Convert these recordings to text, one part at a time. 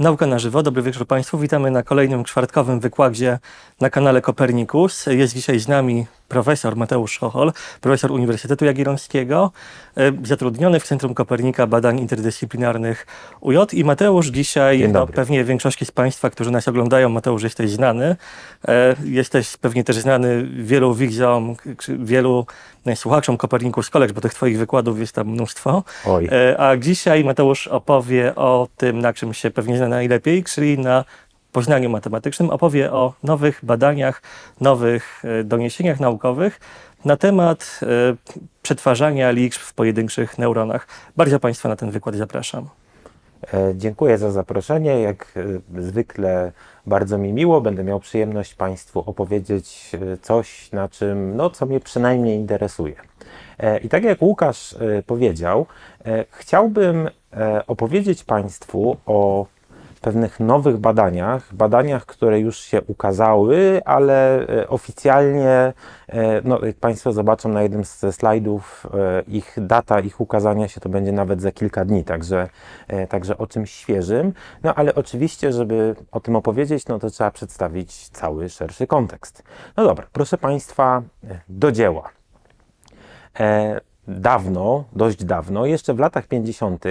Nauka na żywo, dobry wieczór Państwu. Witamy na kolejnym czwartkowym wykładzie na kanale Kopernikus. Jest dzisiaj z nami profesor Mateusz Chochol, profesor Uniwersytetu Jagiellońskiego, e, zatrudniony w Centrum Kopernika Badań Interdyscyplinarnych UJ. I Mateusz dzisiaj, no, pewnie większości z Państwa, którzy nas oglądają, Mateusz, jesteś znany. E, jesteś pewnie też znany wielu widzom, wielu e, słuchaczom Kopernikus College, bo tych Twoich wykładów jest tam mnóstwo. Oj. A dzisiaj Mateusz opowie o tym, na czym się pewnie zna najlepiej, czyli na Poznaniu Matematycznym opowie o nowych badaniach, nowych e, doniesieniach naukowych na temat e, przetwarzania liczb w pojedynczych neuronach. Bardzo Państwa na ten wykład zapraszam. E, dziękuję za zaproszenie. Jak zwykle bardzo mi miło, będę miał przyjemność Państwu opowiedzieć coś, na czym, no, co mnie przynajmniej interesuje. I tak jak Łukasz powiedział, chciałbym opowiedzieć Państwu o pewnych nowych badaniach, badaniach, które już się ukazały, ale e, oficjalnie, e, no, jak Państwo zobaczą na jednym ze slajdów, e, ich data ich ukazania się to będzie nawet za kilka dni, także, także o czymś świeżym. No ale oczywiście, żeby o tym opowiedzieć, no to trzeba przedstawić cały szerszy kontekst. No dobra, proszę Państwa, do dzieła. dawno, dość dawno, jeszcze w latach 50.,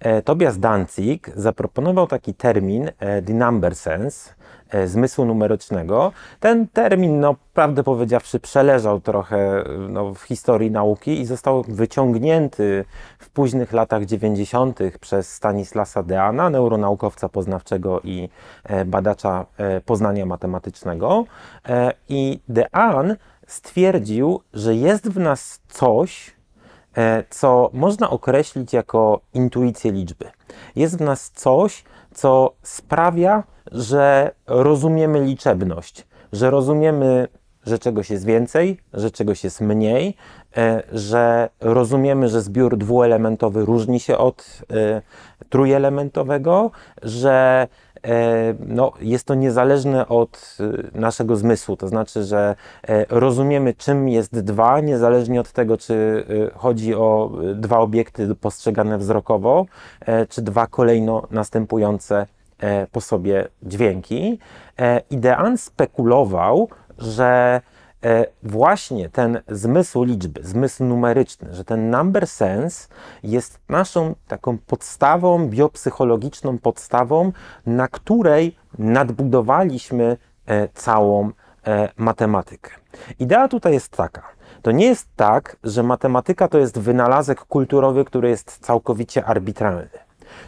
E, Tobias Danzig zaproponował taki termin e, the number sense, e, zmysłu numerycznego. Ten termin, no, prawdę powiedziawszy, przeleżał trochę no, w historii nauki i został wyciągnięty w późnych latach 90. przez Stanislasa Deana, neuronaukowca poznawczego i badacza poznania matematycznego. I Dean stwierdził, że jest w nas coś, E, co można określić jako intuicję liczby. Jest w nas coś, co sprawia, że rozumiemy liczebność, że rozumiemy, że czegoś jest więcej, że czegoś jest mniej, E, że rozumiemy, że zbiór dwuelementowy różni się od e, trójelementowego, że e, no, jest to niezależne od naszego zmysłu, to znaczy, że rozumiemy, czym jest dwa, niezależnie od tego, czy chodzi o dwa obiekty postrzegane wzrokowo, czy dwa kolejno następujące po sobie dźwięki. Idean spekulował, że E, właśnie ten zmysł liczby, zmysł numeryczny, że ten number sense jest naszą taką podstawą, biopsychologiczną podstawą, na której nadbudowaliśmy e, całą e, matematykę. Idea tutaj jest taka. To nie jest tak, że matematyka to jest wynalazek kulturowy, który jest całkowicie arbitralny.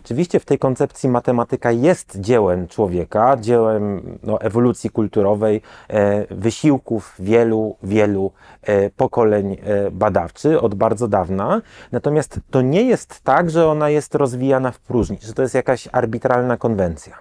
Oczywiście w tej koncepcji matematyka jest dziełem człowieka, dziełem no, ewolucji kulturowej, e, wysiłków wielu, wielu e, pokoleń e, badawczy od bardzo dawna. Natomiast to nie jest tak, że ona jest rozwijana w próżni, że to jest jakaś arbitralna konwencja.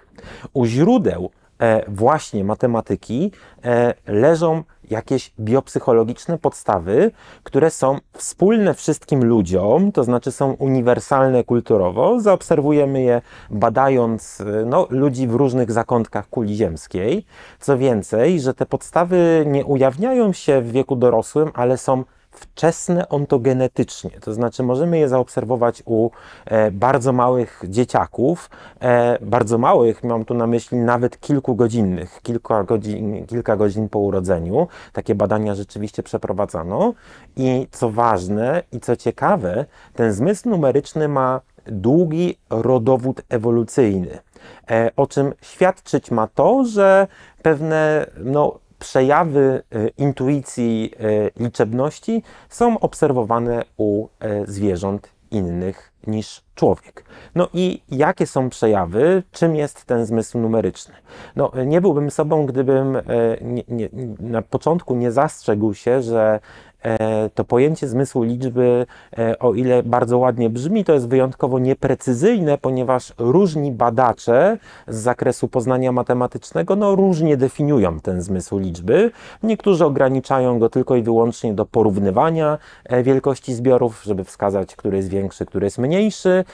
U źródeł E, właśnie matematyki e, leżą jakieś biopsychologiczne podstawy, które są wspólne wszystkim ludziom, to znaczy są uniwersalne kulturowo. Zaobserwujemy je badając e, no, ludzi w różnych zakątkach kuli ziemskiej. Co więcej, że te podstawy nie ujawniają się w wieku dorosłym, ale są wczesne ontogenetycznie, to znaczy możemy je zaobserwować u e, bardzo małych dzieciaków, e, bardzo małych, mam tu na myśli nawet kilkugodzinnych, kilka godzin, kilka godzin po urodzeniu. Takie badania rzeczywiście przeprowadzano i co ważne i co ciekawe, ten zmysł numeryczny ma długi rodowód ewolucyjny. E, o czym świadczyć ma to, że pewne no, przejawy e, intuicji e, liczebności są obserwowane u e, zwierząt innych niż człowiek. No i jakie są przejawy, czym jest ten zmysł numeryczny? No, nie byłbym sobą, gdybym nie, nie, na początku nie zastrzegł się, że E, to pojęcie zmysłu liczby, e, o ile bardzo ładnie brzmi, to jest wyjątkowo nieprecyzyjne, ponieważ różni badacze z zakresu poznania matematycznego no, różnie definiują ten zmysł liczby. Niektórzy ograniczają go tylko i wyłącznie do porównywania e, wielkości zbiorów, żeby wskazać, który jest większy, który jest mniejszy.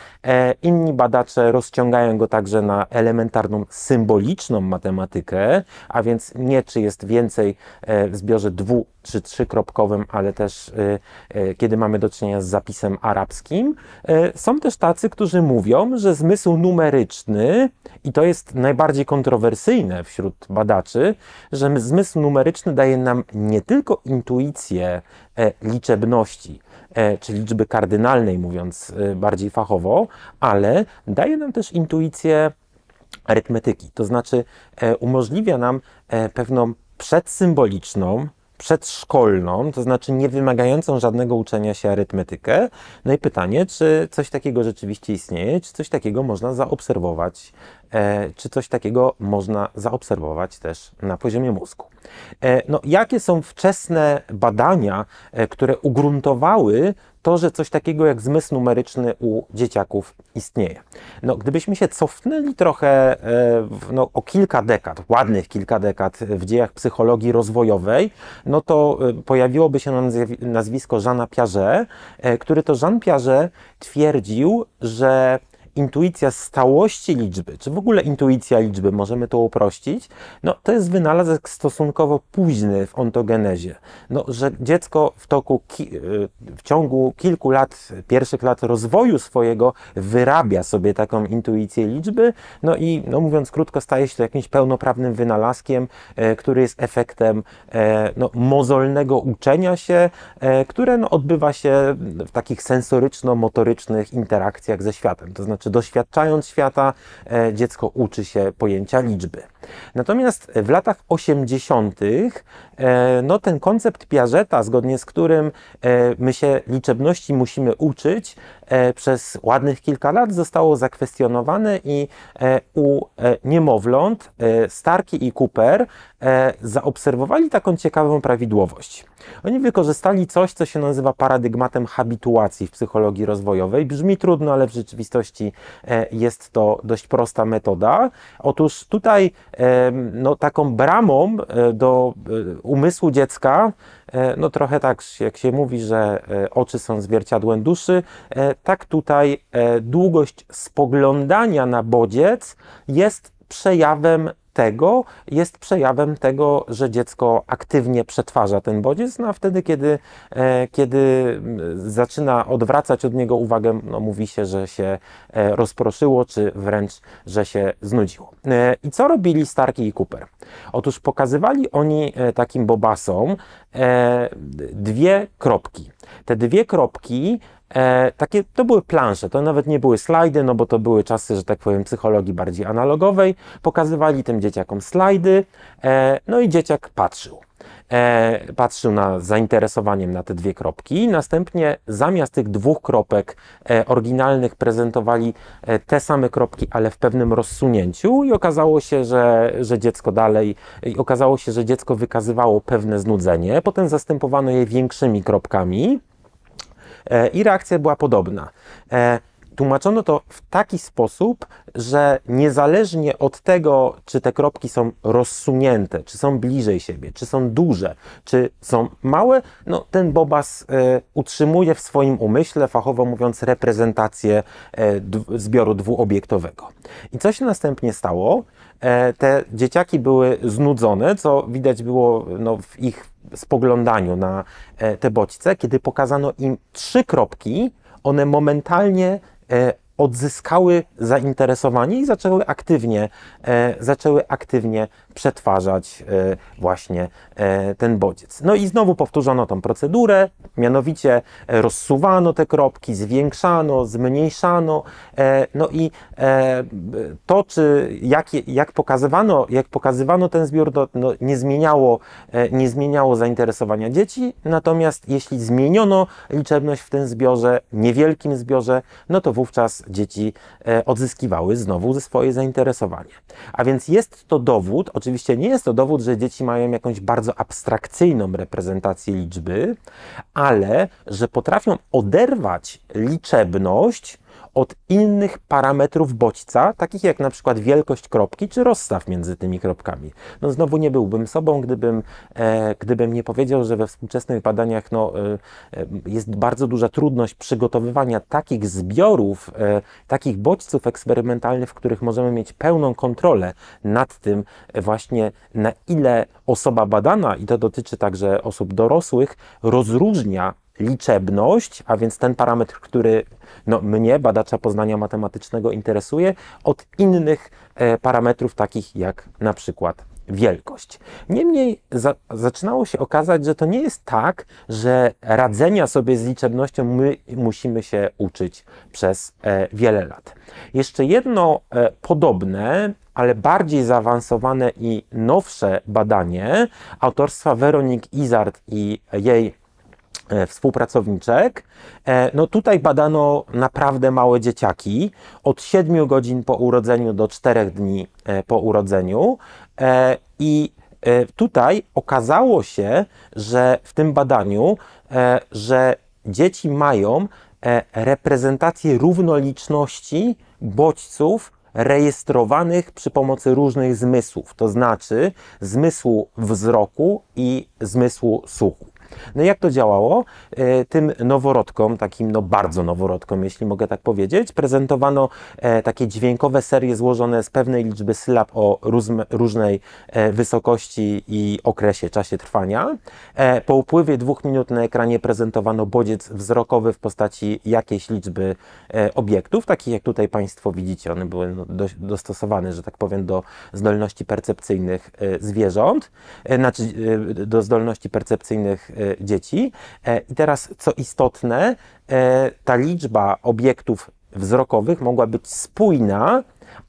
Inni badacze rozciągają go także na elementarną symboliczną matematykę, a więc nie czy jest więcej w zbiorze dwu czy trzykropkowym, ale też y, y, kiedy mamy do czynienia z zapisem arabskim. Y, są też tacy, którzy mówią, że zmysł numeryczny, i to jest najbardziej kontrowersyjne wśród badaczy, że zmysł numeryczny daje nam nie tylko intuicję e, liczebności, e, czy liczby kardynalnej, mówiąc e, bardziej fachowo, ale daje nam też intuicję arytmetyki, to znaczy umożliwia nam pewną przedsymboliczną, przedszkolną, to znaczy nie wymagającą żadnego uczenia się arytmetykę. No i pytanie, czy coś takiego rzeczywiście istnieje, czy coś takiego można zaobserwować, e, czy coś takiego można zaobserwować też na poziomie mózgu. E, no, jakie są wczesne badania, e, które ugruntowały to, że coś takiego jak zmysł numeryczny u dzieciaków istnieje. No, gdybyśmy się cofnęli trochę e, no, o kilka dekad, ładnych kilka dekad w dziejach psychologii rozwojowej, no to e, pojawiłoby się nazwisko Jeana Piaget, e, który to Jean Piaget twierdził, że intuicja stałości liczby, czy w ogóle intuicja liczby, możemy to uprościć, no to jest wynalazek stosunkowo późny w ontogenezie. No, że dziecko w toku, y, w ciągu kilku lat, pierwszych lat rozwoju swojego wyrabia sobie taką intuicję liczby, no i no mówiąc krótko, staje się to jakimś pełnoprawnym wynalazkiem, e, który jest efektem e, no, mozolnego uczenia się, e, które no, odbywa się w takich sensoryczno-motorycznych interakcjach ze światem, to znaczy czy doświadczając świata, e, dziecko uczy się pojęcia liczby. Natomiast w latach 80. E, no, ten koncept Piażeta, zgodnie z którym e, my się liczebności musimy uczyć, e, przez ładnych kilka lat zostało zakwestionowane i u niemowląt Starki i Cooper zaobserwowali taką ciekawą prawidłowość. Oni wykorzystali coś, co się nazywa paradygmatem habituacji w psychologii rozwojowej. Brzmi trudno, ale w rzeczywistości jest to dość prosta metoda. Otóż tutaj no, taką bramą e, do e, umysłu dziecka, e, no trochę tak jak się mówi, że oczy są zwierciadłem duszy, tak tutaj długość spoglądania na bodziec jest przejawem tego jest przejawem tego, że dziecko aktywnie przetwarza ten bodziec, no a wtedy, kiedy, e, kiedy mm, zaczyna odwracać od niego uwagę, no mówi się, że się e, rozproszyło, czy wręcz, że się znudziło. E, I co robili Starki i Cooper? Otóż pokazywali oni takim bobasom dwie kropki. Te dwie kropki E, takie, to były plansze, to nawet nie były slajdy, no bo to były czasy, że tak powiem, psychologii bardziej analogowej. Pokazywali tym dzieciakom slajdy, e, no i dzieciak patrzył. E, patrzył na zainteresowaniem na te dwie kropki. Następnie zamiast tych dwóch kropek e, oryginalnych prezentowali e, te same kropki, ale w pewnym rozsunięciu i okazało się, że, że dziecko dalej, i okazało się, że dziecko wykazywało pewne znudzenie. Potem zastępowano je większymi kropkami. I reakcja była podobna. E, tłumaczono to w taki sposób, że niezależnie od tego, czy te kropki są rozsunięte, czy są bliżej siebie, czy są duże, czy są małe, no, ten Bobas e, utrzymuje w swoim umyśle, fachowo mówiąc, reprezentację e, zbioru dwuobiektowego. I co się następnie stało? te dzieciaki były znudzone, co widać było no, w ich spoglądaniu na e, te bodźce, kiedy pokazano im trzy kropki, one momentalnie e, odzyskały zainteresowanie i zaczęły aktywnie, e, zaczęły aktywnie przetwarzać e, właśnie e, ten bodziec. No i znowu powtórzono tą procedurę, mianowicie e, rozsuwano te kropki, zwiększano, zmniejszano. No i to, czy jak, jak, pokazywano, jak pokazywano ten zbiór, to no, nie, zmieniało, nie zmieniało zainteresowania dzieci, natomiast jeśli zmieniono liczebność w tym zbiorze, niewielkim zbiorze, no to wówczas dzieci odzyskiwały znowu ze swoje zainteresowanie. A więc jest to dowód, Oczywiście nie jest to dowód, że dzieci mają jakąś bardzo abstrakcyjną reprezentację liczby, ale że potrafią oderwać liczebność od innych parametrów bodźca, takich jak na przykład wielkość kropki czy rozstaw między tymi kropkami. No znowu nie byłbym sobą, gdybym, e, gdybym nie powiedział, że we współczesnych badaniach no, e, e jest bardzo duża trudność przygotowywania takich zbiorów, e, takich bodźców eksperymentalnych, w których możemy mieć pełną kontrolę nad tym e, właśnie na ile osoba badana, i to dotyczy także osób dorosłych, rozróżnia liczebność, a więc ten parametr, który no, mnie, badacza poznania matematycznego, interesuje, od innych e, parametrów, takich jak na przykład wielkość. Niemniej za, zaczynało się okazać, że to nie jest tak, że radzenia sobie z liczebnością my musimy się uczyć przez e, wiele lat. Jeszcze jedno e, podobne, ale bardziej zaawansowane i nowsze badanie autorstwa Weronik Izard i jej E, współpracowniczek. E, no tutaj badano naprawdę małe dzieciaki od 7 godzin po urodzeniu do 4 dni e, po urodzeniu i tutaj okazało się, że w tym badaniu, że dzieci mają reprezentację równoliczności bodźców rejestrowanych przy pomocy różnych zmysłów, to znaczy zmysłu wzroku i zmysłu słuchu. No jak to działało? E, tym noworodkom, takim no bardzo noworodkom, jeśli mogę tak powiedzieć, prezentowano e, takie dźwiękowe serie złożone z pewnej liczby sylab o różnej e, wysokości i okresie, czasie trwania. Po upływie dwóch minut na ekranie prezentowano bodziec wzrokowy w postaci jakiejś liczby obiektów, takich jak tutaj Państwo widzicie. One były no, dostosowane, że tak powiem, do zdolności percepcyjnych zwierząt, znaczy do zdolności percepcyjnych Y, dzieci. E, I teraz, co istotne, e, ta liczba obiektów wzrokowych mogła być spójna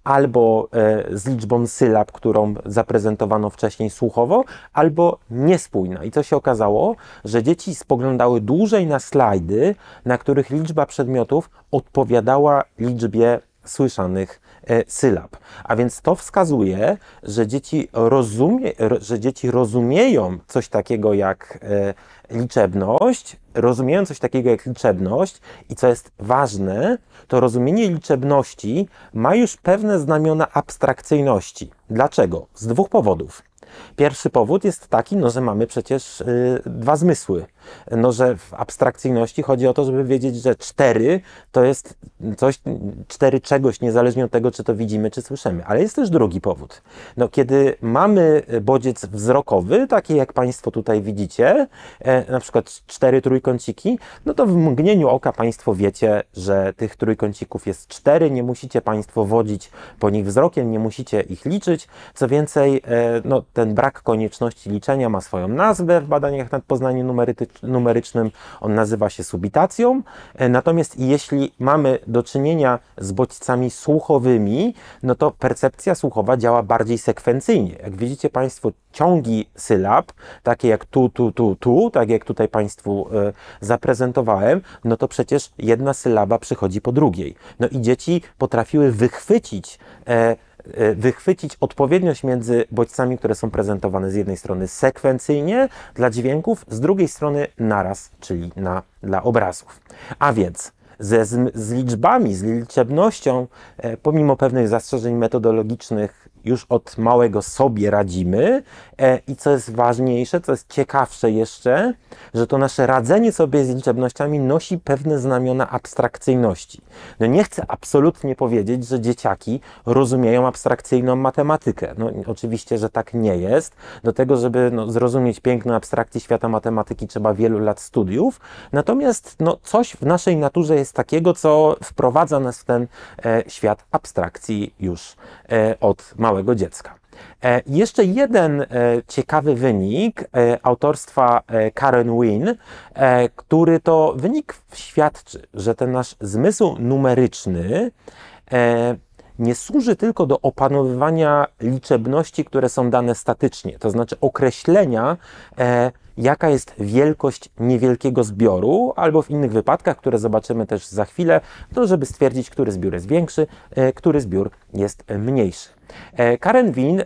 albo e, z liczbą sylab, którą zaprezentowano wcześniej słuchowo, albo niespójna. I co się okazało? Że dzieci spoglądały dłużej na slajdy, na których liczba przedmiotów odpowiadała liczbie słyszanych E, sylab. A więc to wskazuje, że dzieci, rozumie, że dzieci rozumieją coś takiego jak e, liczebność, rozumieją coś takiego jak liczebność i co jest ważne, to rozumienie liczebności ma już pewne znamiona abstrakcyjności. Dlaczego? Z dwóch powodów. Pierwszy powód jest taki, no, że mamy przecież e, dwa zmysły no, że w abstrakcyjności chodzi o to, żeby wiedzieć, że cztery to jest coś, cztery czegoś, niezależnie od tego, czy to widzimy, czy słyszymy. Ale jest też drugi powód. No, kiedy mamy bodziec wzrokowy, taki jak Państwo tutaj widzicie, e, na przykład cztery trójkąciki, no to w mgnieniu oka Państwo wiecie, że tych trójkącików jest cztery, nie musicie Państwo wodzić po nich wzrokiem, nie musicie ich liczyć. Co więcej, e, no, ten brak konieczności liczenia ma swoją nazwę w badaniach nad poznaniem numerytycznym numerycznym, on nazywa się subitacją. E, natomiast jeśli mamy do czynienia z bodźcami słuchowymi, no to percepcja słuchowa działa bardziej sekwencyjnie. Jak widzicie Państwo, ciągi sylab, takie jak tu, tu, tu, tu, tak jak tutaj Państwu e, zaprezentowałem, no to przecież jedna sylaba przychodzi po drugiej. No i dzieci potrafiły wychwycić e, E, wychwycić odpowiedniość między bodźcami, które są prezentowane z jednej strony sekwencyjnie dla dźwięków, z drugiej strony naraz, czyli na, dla obrazów. A więc ze, z, z liczbami, z liczebnością, e, pomimo pewnych zastrzeżeń metodologicznych, już od małego sobie radzimy e, i co jest ważniejsze, co jest ciekawsze jeszcze, że to nasze radzenie sobie z liczebnościami nosi pewne znamiona abstrakcyjności. No nie chcę absolutnie powiedzieć, że dzieciaki rozumieją abstrakcyjną matematykę. No oczywiście, że tak nie jest. Do tego, żeby no, zrozumieć piękną abstrakcję świata matematyki trzeba wielu lat studiów. Natomiast no, coś w naszej naturze jest takiego, co wprowadza nas w ten e, świat abstrakcji już e, od matematyki małego dziecka. E, jeszcze jeden e, ciekawy wynik e, autorstwa Karen Wynne, który to wynik świadczy, że ten nasz zmysł numeryczny nie służy tylko do opanowywania liczebności, które są dane statycznie, to znaczy określenia, jaka jest wielkość niewielkiego zbioru, albo w innych wypadkach, które zobaczymy też za chwilę, to żeby stwierdzić, który zbiór jest większy, który zbiór jest mniejszy. E, Karen Win e,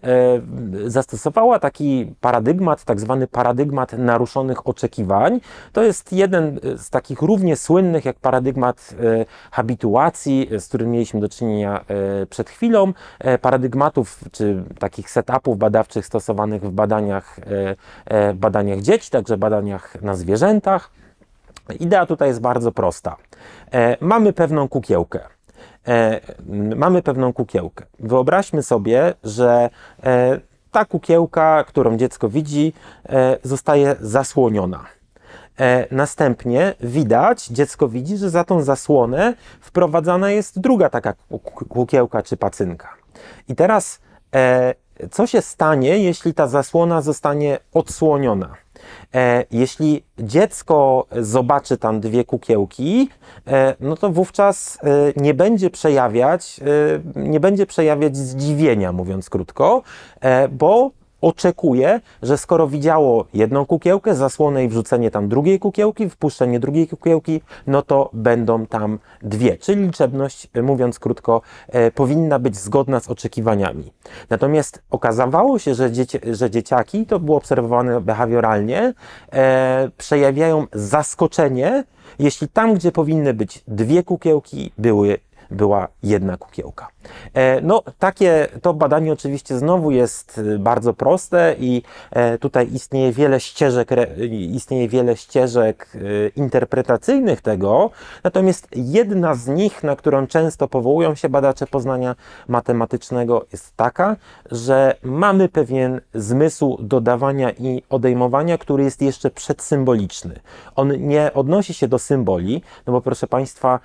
zastosowała taki paradygmat, tak zwany paradygmat naruszonych oczekiwań. To jest jeden z takich równie słynnych jak paradygmat e, habituacji, z którym mieliśmy do czynienia przed chwilą, paradygmatów czy takich setupów badawczych stosowanych w badaniach, badaniach dzieci, także badaniach na zwierzętach. Idea tutaj jest bardzo prosta. Mamy pewną kukiełkę e, mamy pewną kukiełkę. Wyobraźmy sobie, że e, ta kukiełka, którą dziecko widzi, e, zostaje zasłoniona. E, następnie widać, dziecko widzi, że za tą zasłonę wprowadzana jest druga taka kukiełka czy pacynka. I teraz, e, co się stanie, jeśli ta zasłona zostanie odsłoniona? E, jeśli dziecko zobaczy tam dwie kukiełki, e, no to wówczas e, nie będzie przejawiać, nie będzie przejawiać zdziwienia, mówiąc krótko, bo oczekuje, że skoro widziało jedną kukiełkę, zasłonę i wrzucenie tam drugiej kukiełki, wpuszczenie drugiej kukiełki, no to będą tam dwie. Czyli liczebność, e, mówiąc krótko, e, powinna być zgodna z oczekiwaniami. Natomiast okazało się, że, dzieci, że dzieciaki, to było obserwowane behawioralnie, e, przejawiają zaskoczenie, jeśli tam, gdzie powinny być dwie kukiełki, były była jedna kukiełka. E, no, takie to badanie oczywiście znowu jest e, bardzo proste i e, tutaj istnieje wiele ścieżek, istnieje wiele ścieżek interpretacyjnych tego, natomiast jedna z nich, na którą często powołują się badacze poznania matematycznego jest taka, że mamy pewien zmysł dodawania i odejmowania, który jest jeszcze przedsymboliczny. On nie odnosi się do symboli, no bo proszę Państwa,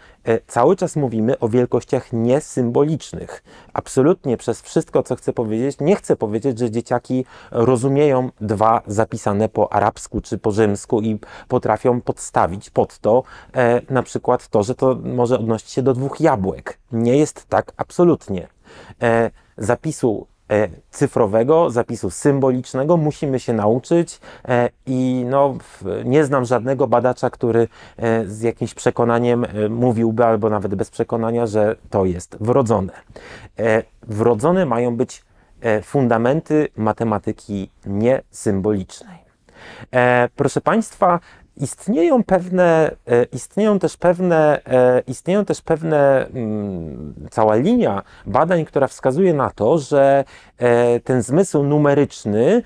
cały czas mówimy o wielkościach niesymbolicznych. Absolutnie przez wszystko, co chcę powiedzieć, nie chcę powiedzieć, że dzieciaki rozumieją dwa zapisane po arabsku czy po rzymsku i potrafią podstawić pod to e, na przykład to, że to może odnosić się do dwóch jabłek. Nie jest tak absolutnie. E, zapisu E, cyfrowego, zapisu symbolicznego musimy się nauczyć e, i no, nie znam żadnego badacza, który e, z jakimś przekonaniem mówiłby, albo nawet bez przekonania, że to jest wrodzone. Wrodzone mają być fundamenty matematyki niesymbolicznej. Proszę Państwa, Istnieją pewne, e, istnieją też pewne, e, istnieją też pewne mm, cała linia badań, która wskazuje na to, że e, ten zmysł numeryczny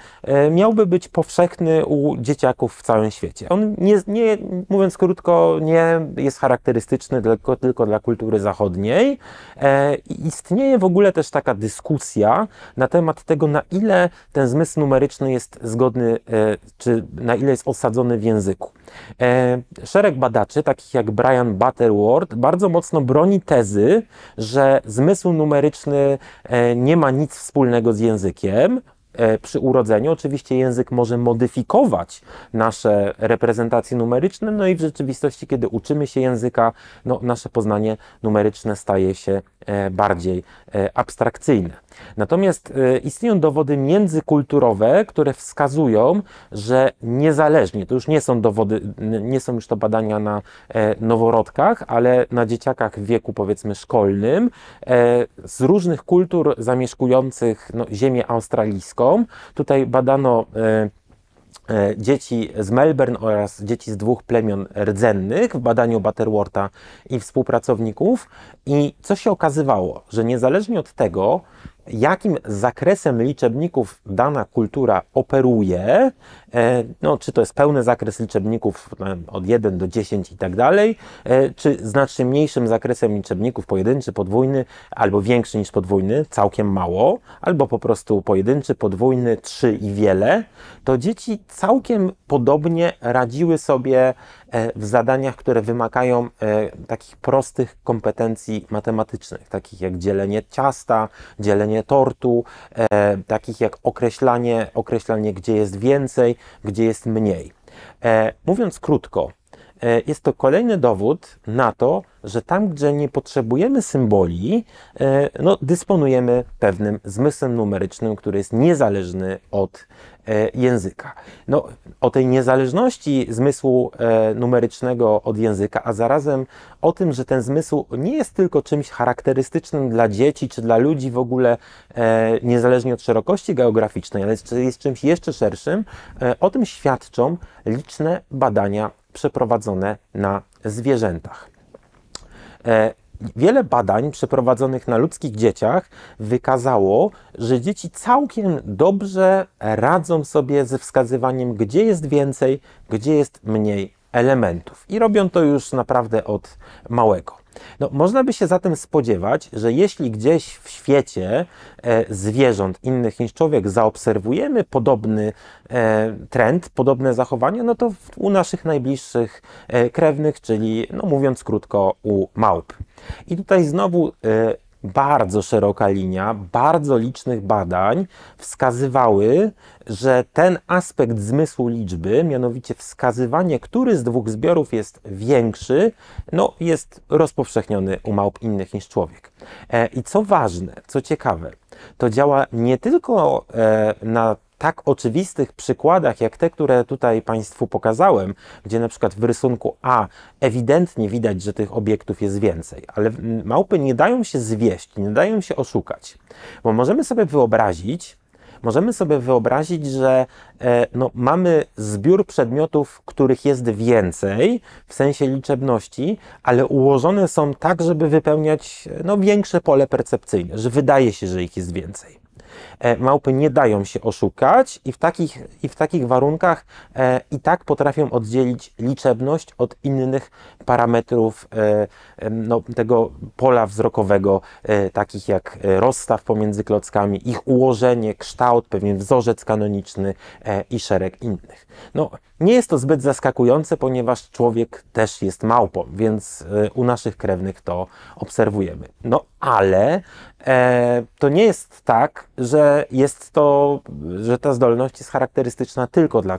miałby być powszechny u dzieciaków w całym świecie. On nie, nie mówiąc krótko, nie jest charakterystyczny tylko, tylko dla kultury zachodniej. Istnieje w ogóle też taka dyskusja na temat tego, na ile ten zmysł numeryczny jest zgodny, czy na ile jest osadzony w języku. E, szereg badaczy, takich jak Brian Butterworth, bardzo mocno broni tezy, że zmysł numeryczny e, nie ma nic wspólnego z językiem, e, przy urodzeniu. Oczywiście język może modyfikować nasze reprezentacje numeryczne, no i w rzeczywistości, kiedy uczymy się języka, no, nasze poznanie numeryczne staje się bardziej abstrakcyjne. Natomiast e, istnieją dowody międzykulturowe, które wskazują, że niezależnie, to już nie są dowody, nie są już to badania na e, noworodkach, ale na dzieciakach w wieku powiedzmy szkolnym e, z różnych kultur zamieszkujących no, ziemię australijską. Tutaj badano dzieci z Melbourne oraz dzieci z dwóch plemion rdzennych w badaniu Butterwortha i współpracowników. I co się okazywało, że niezależnie od tego, jakim zakresem liczebników dana kultura operuje E, no, czy to jest pełny zakres liczebników od 1 do 10 i tak dalej, e, czy znacznie mniejszym zakresem liczebników pojedynczy, podwójny albo większy niż podwójny, całkiem mało, albo po prostu pojedynczy, podwójny, trzy i wiele, to dzieci całkiem podobnie radziły sobie e, w zadaniach, które wymagają takich prostych kompetencji matematycznych, takich jak dzielenie ciasta, dzielenie tortu, takich jak określanie, określanie gdzie jest więcej, gdzie jest mniej. E, mówiąc krótko, E, jest to kolejny dowód na to, że tam, gdzie nie potrzebujemy symboli, e, no, dysponujemy pewnym zmysłem numerycznym, który jest niezależny od e, języka. No, o tej niezależności zmysłu numerycznego od języka, a zarazem o tym, że ten zmysł nie jest tylko czymś charakterystycznym dla dzieci czy dla ludzi w ogóle, niezależnie od szerokości geograficznej, ale jest czymś jeszcze szerszym, o tym świadczą liczne badania przeprowadzone na zwierzętach. E, wiele badań przeprowadzonych na ludzkich dzieciach wykazało, że dzieci całkiem dobrze radzą sobie ze wskazywaniem, gdzie jest więcej, gdzie jest mniej elementów. I robią to już naprawdę od małego. No, można by się zatem spodziewać, że jeśli gdzieś w świecie e, zwierząt innych niż człowiek zaobserwujemy podobny e, trend, podobne zachowanie, no to w, u naszych najbliższych e, krewnych, czyli, no mówiąc krótko, u małp. I tutaj znowu e, bardzo szeroka linia bardzo licznych badań wskazywały, że ten aspekt zmysłu liczby, mianowicie wskazywanie, który z dwóch zbiorów jest większy, no, jest rozpowszechniony u małp innych niż człowiek. E, I co ważne, co ciekawe, to działa nie tylko e, na tak oczywistych przykładach, jak te, które tutaj Państwu pokazałem, gdzie na przykład w rysunku A ewidentnie widać, że tych obiektów jest więcej, ale małpy nie dają się zwieść, nie dają się oszukać, bo możemy sobie wyobrazić, możemy sobie wyobrazić, że e, no, mamy zbiór przedmiotów, których jest więcej w sensie liczebności, ale ułożone są tak, żeby wypełniać e, no, większe pole percepcyjne, że wydaje się, że ich jest więcej. E, małpy nie dają się oszukać i w takich, i w takich warunkach e, i tak potrafią oddzielić liczebność od innych parametrów e, no, tego pola wzrokowego, takich jak rozstaw pomiędzy klockami, ich ułożenie, kształt, pewien wzorzec kanoniczny i szereg innych. No, nie jest to zbyt zaskakujące, ponieważ człowiek też jest małpą, więc y, u naszych krewnych to obserwujemy. No ale e, to nie jest tak, że jest to, że ta zdolność jest charakterystyczna tylko dla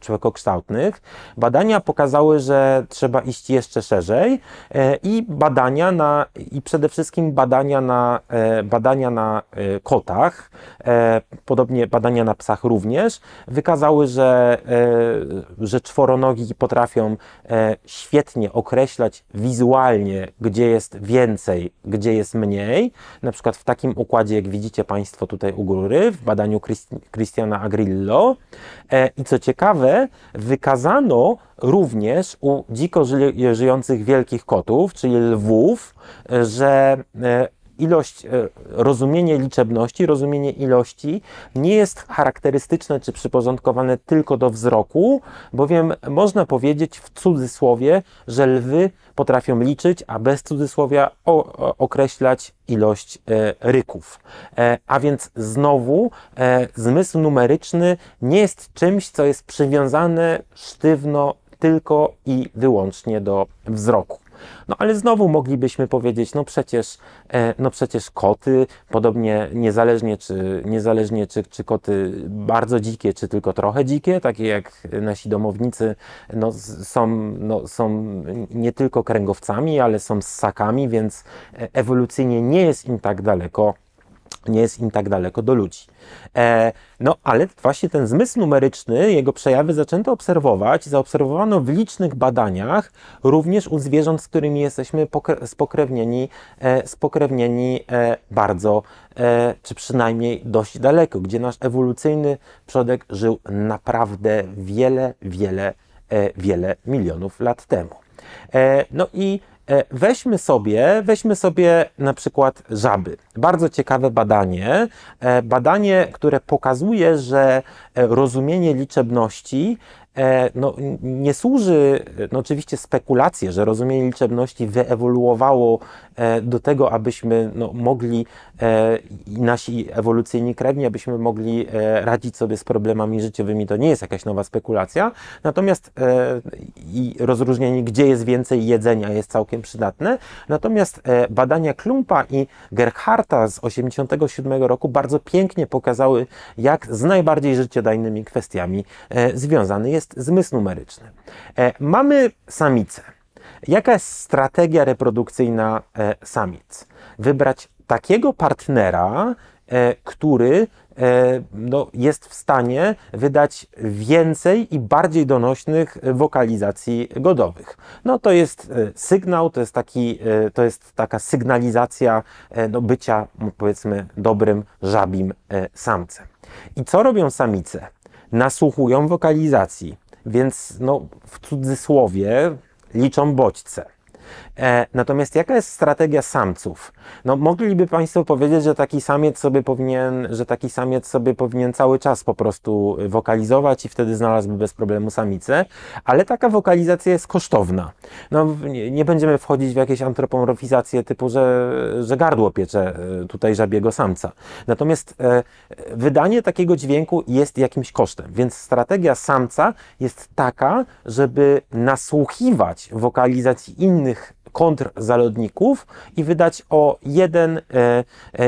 człowiekokształtnych. Badania pokazały, że trzeba iść jeszcze szerzej e, i badania na, i przede wszystkim badania na, e, badania na e, kotach, e, podobnie badania na psach również, wykazały, że e, że czworonogi potrafią e, świetnie określać wizualnie, gdzie jest więcej, gdzie jest mniej. Na przykład w takim układzie, jak widzicie Państwo tutaj u góry, w badaniu Christiana Agrillo. E, I co ciekawe, wykazano również u dziko żyjących wielkich kotów, czyli lwów, e, że ilość, e, rozumienie liczebności, rozumienie ilości nie jest charakterystyczne czy przyporządkowane tylko do wzroku, bowiem można powiedzieć w cudzysłowie, że lwy potrafią liczyć, a bez cudzysłowia określać ilość e, ryków. E, a więc znowu zmysł numeryczny nie jest czymś, co jest przywiązane sztywno tylko i wyłącznie do wzroku. No ale znowu moglibyśmy powiedzieć, no przecież, e, no przecież koty, podobnie niezależnie, czy, niezależnie czy, czy koty bardzo dzikie, czy tylko trochę dzikie, takie jak nasi domownicy, no, są, no, są nie tylko kręgowcami, ale są ssakami, więc e, ewolucyjnie nie jest im tak daleko nie jest im tak daleko do ludzi. E, no ale właśnie ten zmysł numeryczny, jego przejawy zaczęto obserwować, zaobserwowano w licznych badaniach, również u zwierząt, z którymi jesteśmy pokre- spokrewnieni, e, spokrewnieni e, bardzo, e, czy przynajmniej dość daleko, gdzie nasz ewolucyjny przodek żył naprawdę wiele, wiele, e, wiele milionów lat temu. E, no i E, weźmy sobie, weźmy sobie na przykład żaby. Bardzo ciekawe badanie, e, badanie, które pokazuje, że e, rozumienie liczebności no, nie służy, no oczywiście spekulacje, że rozumienie liczebności wyewoluowało do tego, abyśmy no, mogli E, nasi ewolucyjni krewni, abyśmy mogli e, radzić sobie z problemami życiowymi. To nie jest jakaś nowa spekulacja. Natomiast e, i rozróżnienie, gdzie jest więcej jedzenia, jest całkiem przydatne. Natomiast badania Klumpa i Gerharta z 1987 roku bardzo pięknie pokazały, jak z najbardziej życiodajnymi kwestiami związany jest zmysł numeryczny. Mamy samice. Jaka jest strategia reprodukcyjna samic? Wybrać takiego partnera, e, który e, no, jest w stanie wydać więcej i bardziej donośnych wokalizacji godowych. No to jest e, sygnał, to jest, taki, to jest taka sygnalizacja no, bycia, powiedzmy, dobrym żabim samcem. I co robią samice? Nasłuchują wokalizacji, więc no, w cudzysłowie liczą bodźce. E, natomiast jaka jest strategia samców? No, mogliby Państwo powiedzieć, że taki samiec sobie powinien, że taki samiec sobie powinien cały czas po prostu wokalizować i wtedy znalazłby bez problemu samicę, ale taka wokalizacja jest kosztowna. No, nie będziemy wchodzić w jakieś antropomorfizacje typu, że, że gardło piecze e, tutaj żabiego samca. Natomiast e, wydanie takiego dźwięku jest jakimś kosztem, więc strategia samca jest taka, żeby nasłuchiwać wokalizacji innych kontrzalodników i wydać o jeden, e, e,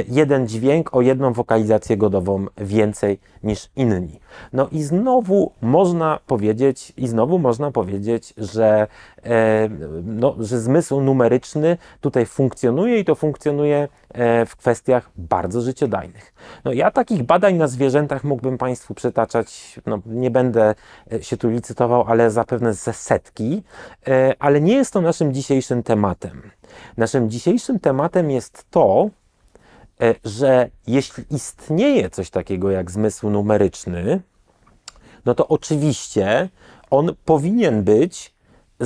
jeden dźwięk, o jedną wokalizację godową więcej niż inni. No i znowu można powiedzieć, i znowu można powiedzieć, że, e, no, że zmysł numeryczny tutaj funkcjonuje i to funkcjonuje E, w kwestiach bardzo życiodajnych. No, ja takich badań na zwierzętach mógłbym Państwu przytaczać, no, nie będę e, się tu licytował, ale zapewne ze setki, e, ale nie jest to naszym dzisiejszym tematem. Naszym dzisiejszym tematem jest to, że jeśli istnieje coś takiego jak zmysł numeryczny, no to oczywiście on powinien być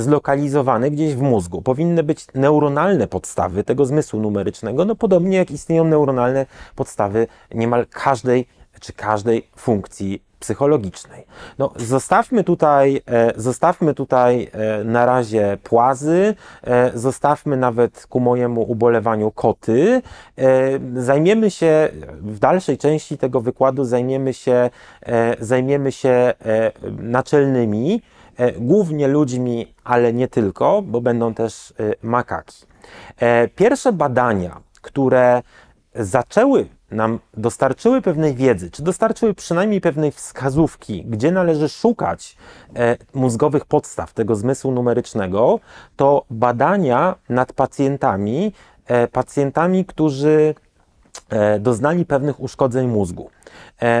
zlokalizowany gdzieś w mózgu. Powinny być neuronalne podstawy tego zmysłu numerycznego, no podobnie jak istnieją neuronalne podstawy niemal każdej czy każdej funkcji psychologicznej. No, zostawmy tutaj, e, zostawmy tutaj e, na razie płazy, e, zostawmy nawet ku mojemu ubolewaniu koty. E, zajmiemy się w dalszej części tego wykładu zajmiemy się, e, zajmiemy się e, naczelnymi E, głównie ludźmi, ale nie tylko, bo będą też e, makaki. E, pierwsze badania, które zaczęły nam dostarczyły pewnej wiedzy, czy dostarczyły przynajmniej pewnej wskazówki, gdzie należy szukać mózgowych podstaw tego zmysłu numerycznego, to badania nad pacjentami, pacjentami, którzy doznali pewnych uszkodzeń mózgu.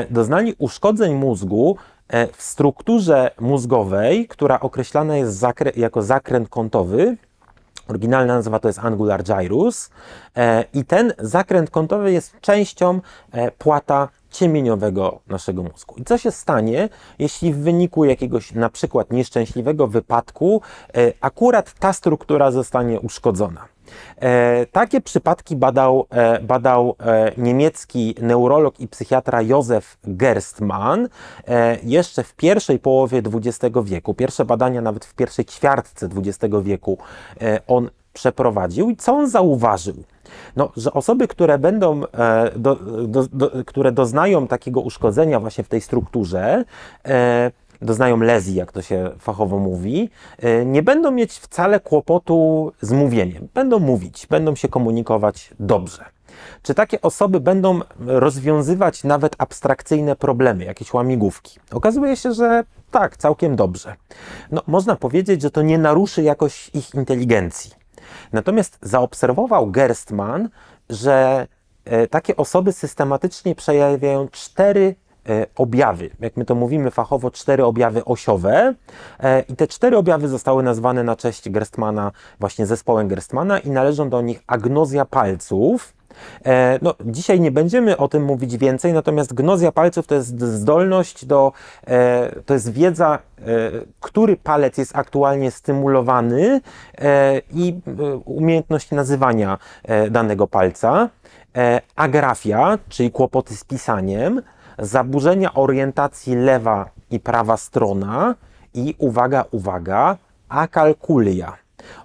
doznali uszkodzeń mózgu E, w strukturze mózgowej, która określana jest zakrę jako zakręt kątowy, Oryginalna nazwa to jest Angular Gyrus e, i ten zakręt kątowy jest częścią e, płata ciemieniowego naszego mózgu. I co się stanie, jeśli w wyniku jakiegoś na przykład nieszczęśliwego wypadku akurat ta struktura zostanie uszkodzona? E, takie przypadki badał, e, badał e, niemiecki neurolog i psychiatra Józef Gerstmann jeszcze w pierwszej połowie XX wieku. Pierwsze badania nawet w pierwszej ćwiartce XX wieku on przeprowadził i co on zauważył? No, że osoby, które będą, do, do, do, które doznają takiego uszkodzenia właśnie w tej strukturze, doznają lezji, jak to się fachowo mówi, y, nie będą mieć wcale kłopotu z mówieniem. Będą mówić, będą się komunikować dobrze. Czy takie osoby będą rozwiązywać nawet abstrakcyjne problemy, jakieś łamigłówki? Okazuje się, że tak, całkiem dobrze. No, można powiedzieć, że to nie naruszy jakoś ich inteligencji. Natomiast zaobserwował Gerstmann, że e, takie osoby systematycznie przejawiają cztery E, objawy. Jak my to mówimy fachowo, cztery objawy osiowe. E, I te cztery objawy zostały nazwane na cześć Gerstmana, właśnie zespołem Gerstmana, i należą do nich agnozja palców. E, no, dzisiaj nie będziemy o tym mówić więcej, natomiast gnozja palców to jest zdolność do, to jest wiedza, który palec jest aktualnie stymulowany i umiejętność nazywania danego palca. Agrafia, czyli kłopoty z pisaniem, zaburzenia orientacji lewa i prawa strona i uwaga, uwaga, akalkulia.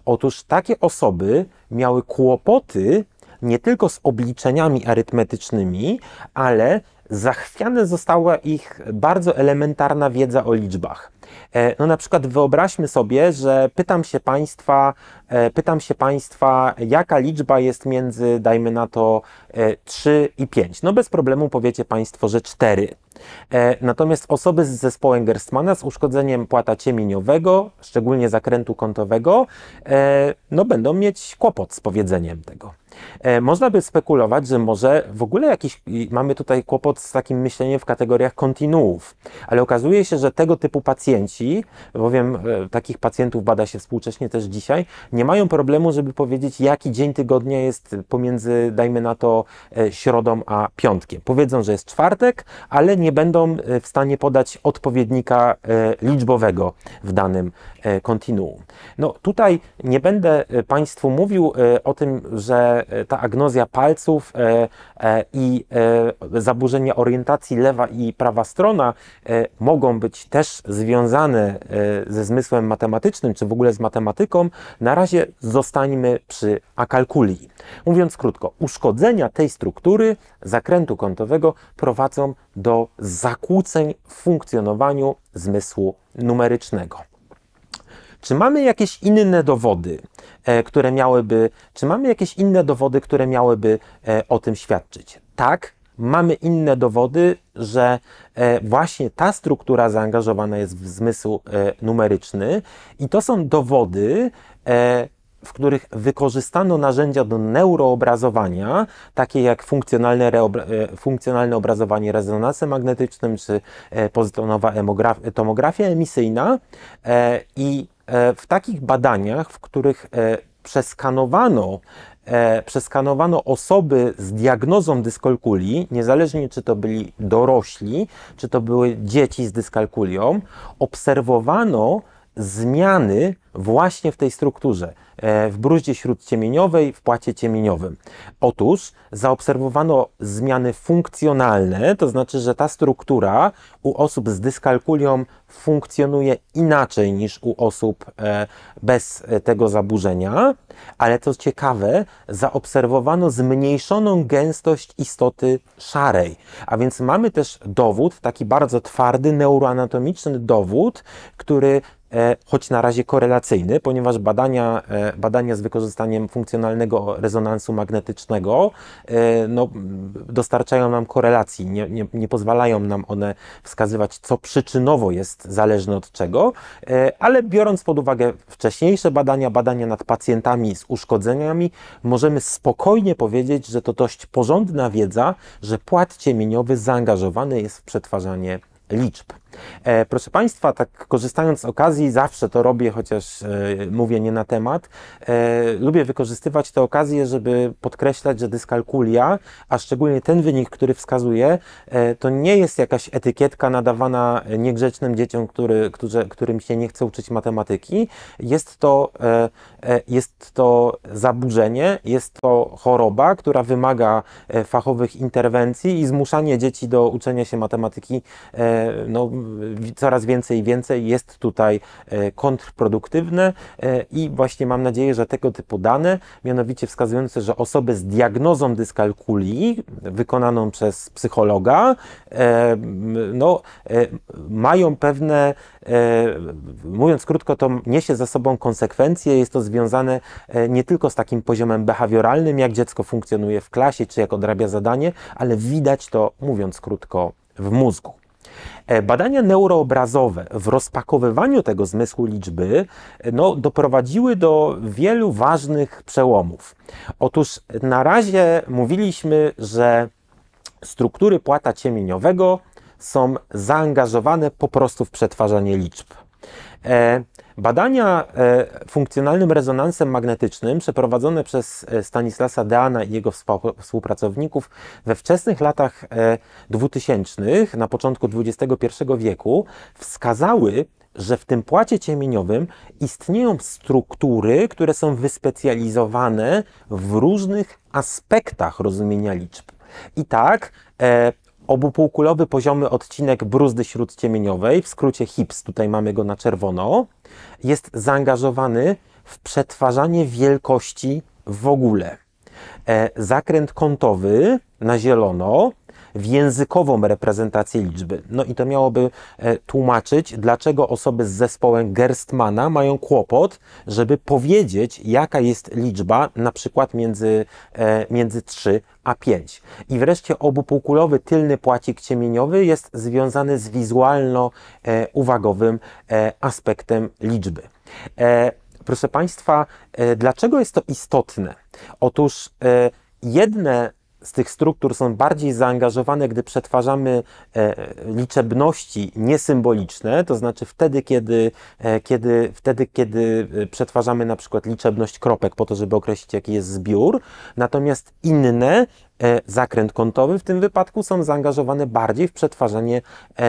Otóż takie osoby miały kłopoty nie tylko z obliczeniami arytmetycznymi, ale zachwiane została ich bardzo elementarna wiedza o liczbach. E, no na przykład wyobraźmy sobie, że pytam się Państwa, e, pytam się Państwa, jaka liczba jest między, dajmy na to, 3 e, i 5. No bez problemu powiecie Państwo, że 4. Natomiast osoby z zespołem Gerstmana z uszkodzeniem płata ciemieniowego, szczególnie zakrętu kątowego, no będą mieć kłopot z powiedzeniem tego. E, można by spekulować, że może w ogóle jakiś, mamy tutaj kłopot z takim myśleniem w kategoriach kontinuów, ale okazuje się, że tego typu pacjenci, bowiem e, takich pacjentów bada się współcześnie też dzisiaj, nie mają problemu, żeby powiedzieć, jaki dzień tygodnia jest pomiędzy, dajmy na to, e, środą a piątkiem. Powiedzą, że jest czwartek, ale nie będą w stanie podać odpowiednika liczbowego w danym kontinuum. No tutaj nie będę Państwu mówił o tym, że E, ta agnozja palców e, e, i zaburzenia orientacji lewa i prawa strona mogą być też związane ze zmysłem matematycznym, czy w ogóle z matematyką, na razie zostańmy przy akalkulii. Mówiąc krótko, uszkodzenia tej struktury zakrętu kątowego prowadzą do zakłóceń w funkcjonowaniu zmysłu numerycznego. Czy mamy jakieś inne dowody, e, które miałyby, czy mamy jakieś inne dowody, które miałyby e, o tym świadczyć? Tak, mamy inne dowody, że e, właśnie ta struktura zaangażowana jest w zmysł numeryczny i to są dowody, w których wykorzystano narzędzia do neuroobrazowania, takie jak funkcjonalne, reobra- funkcjonalne obrazowanie rezonansem magnetycznym czy pozytonowa tomografia emisyjna i E, w takich badaniach, w których e, przeskanowano, e, przeskanowano osoby z diagnozą dyskalkuli, niezależnie czy to byli dorośli, czy to były dzieci z dyskalkulią, obserwowano zmiany właśnie w tej strukturze, e, w bruździe śródciemieniowej, w płacie ciemieniowym. Otóż zaobserwowano zmiany funkcjonalne, to znaczy, że ta struktura u osób z dyskalkulią funkcjonuje inaczej niż u osób e, bez e, tego zaburzenia, ale co ciekawe, zaobserwowano zmniejszoną gęstość istoty szarej. A więc mamy też dowód, taki bardzo twardy, neuroanatomiczny dowód, który E, choć na razie korelacyjny, ponieważ badania, e, badania z wykorzystaniem funkcjonalnego rezonansu magnetycznego e, no, dostarczają nam korelacji, nie, nie, nie, pozwalają nam one wskazywać, co przyczynowo jest zależne od czego, ale biorąc pod uwagę wcześniejsze badania, badania nad pacjentami z uszkodzeniami, możemy spokojnie powiedzieć, że to dość porządna wiedza, że płat ciemieniowy zaangażowany jest w przetwarzanie liczb. E, proszę Państwa, tak korzystając z okazji, zawsze to robię, chociaż e, mówię nie na temat, e, lubię wykorzystywać te okazje, żeby podkreślać, że dyskalkulia, a szczególnie ten wynik, który wskazuję, e, to nie jest jakaś etykietka nadawana niegrzecznym dzieciom, który, którzy, którym się nie chce uczyć matematyki. Jest to e, E, jest to zaburzenie, jest to choroba, która wymaga e, fachowych interwencji i zmuszanie dzieci do uczenia się matematyki e, no, coraz więcej i więcej jest tutaj kontrproduktywne i właśnie mam nadzieję, że tego typu dane, mianowicie wskazujące, że osoby z diagnozą dyskalkulii wykonaną przez psychologa, no, mają pewne, mówiąc krótko, to niesie za sobą konsekwencje, jest to związane związane e, nie tylko z takim poziomem behawioralnym, jak dziecko funkcjonuje w klasie, czy jak odrabia zadanie, ale widać to, mówiąc krótko, w mózgu. E, badania neuroobrazowe w rozpakowywaniu tego zmysłu liczby e, no, doprowadziły do wielu ważnych przełomów. Otóż na razie mówiliśmy, że struktury płata ciemieniowego są zaangażowane po prostu w przetwarzanie liczb. Badania e, funkcjonalnym rezonansem magnetycznym przeprowadzone przez e, Stanislasa Deana i jego współpracowników we wczesnych latach 2000, e, na początku XXI wieku, wskazały, że w tym płacie ciemieniowym istnieją struktury, które są wyspecjalizowane w różnych aspektach rozumienia liczb. I tak, Obupółkulowy poziomy odcinek bruzdy śródciemieniowej, w skrócie HIPS, tutaj mamy go na czerwono, jest zaangażowany w przetwarzanie wielkości w ogóle. E, zakręt kątowy na zielono w językową reprezentację liczby. No i to miałoby e, tłumaczyć, dlaczego osoby z zespołem Gerstmana mają kłopot, żeby powiedzieć, jaka jest liczba, na przykład między, e, między 3 a 5. I wreszcie obupółkulowy tylny płacik ciemieniowy jest związany z wizualno-uwagowym e, aspektem liczby. Proszę Państwa, dlaczego jest to istotne? Otóż jedne z tych struktur są bardziej zaangażowane, gdy przetwarzamy e, liczebności niesymboliczne, to znaczy wtedy, kiedy, e, kiedy, wtedy, kiedy e, przetwarzamy na przykład liczebność kropek po to, żeby określić, jaki jest zbiór, natomiast inne E, zakręt kątowy w tym wypadku są zaangażowane bardziej w przetwarzanie e,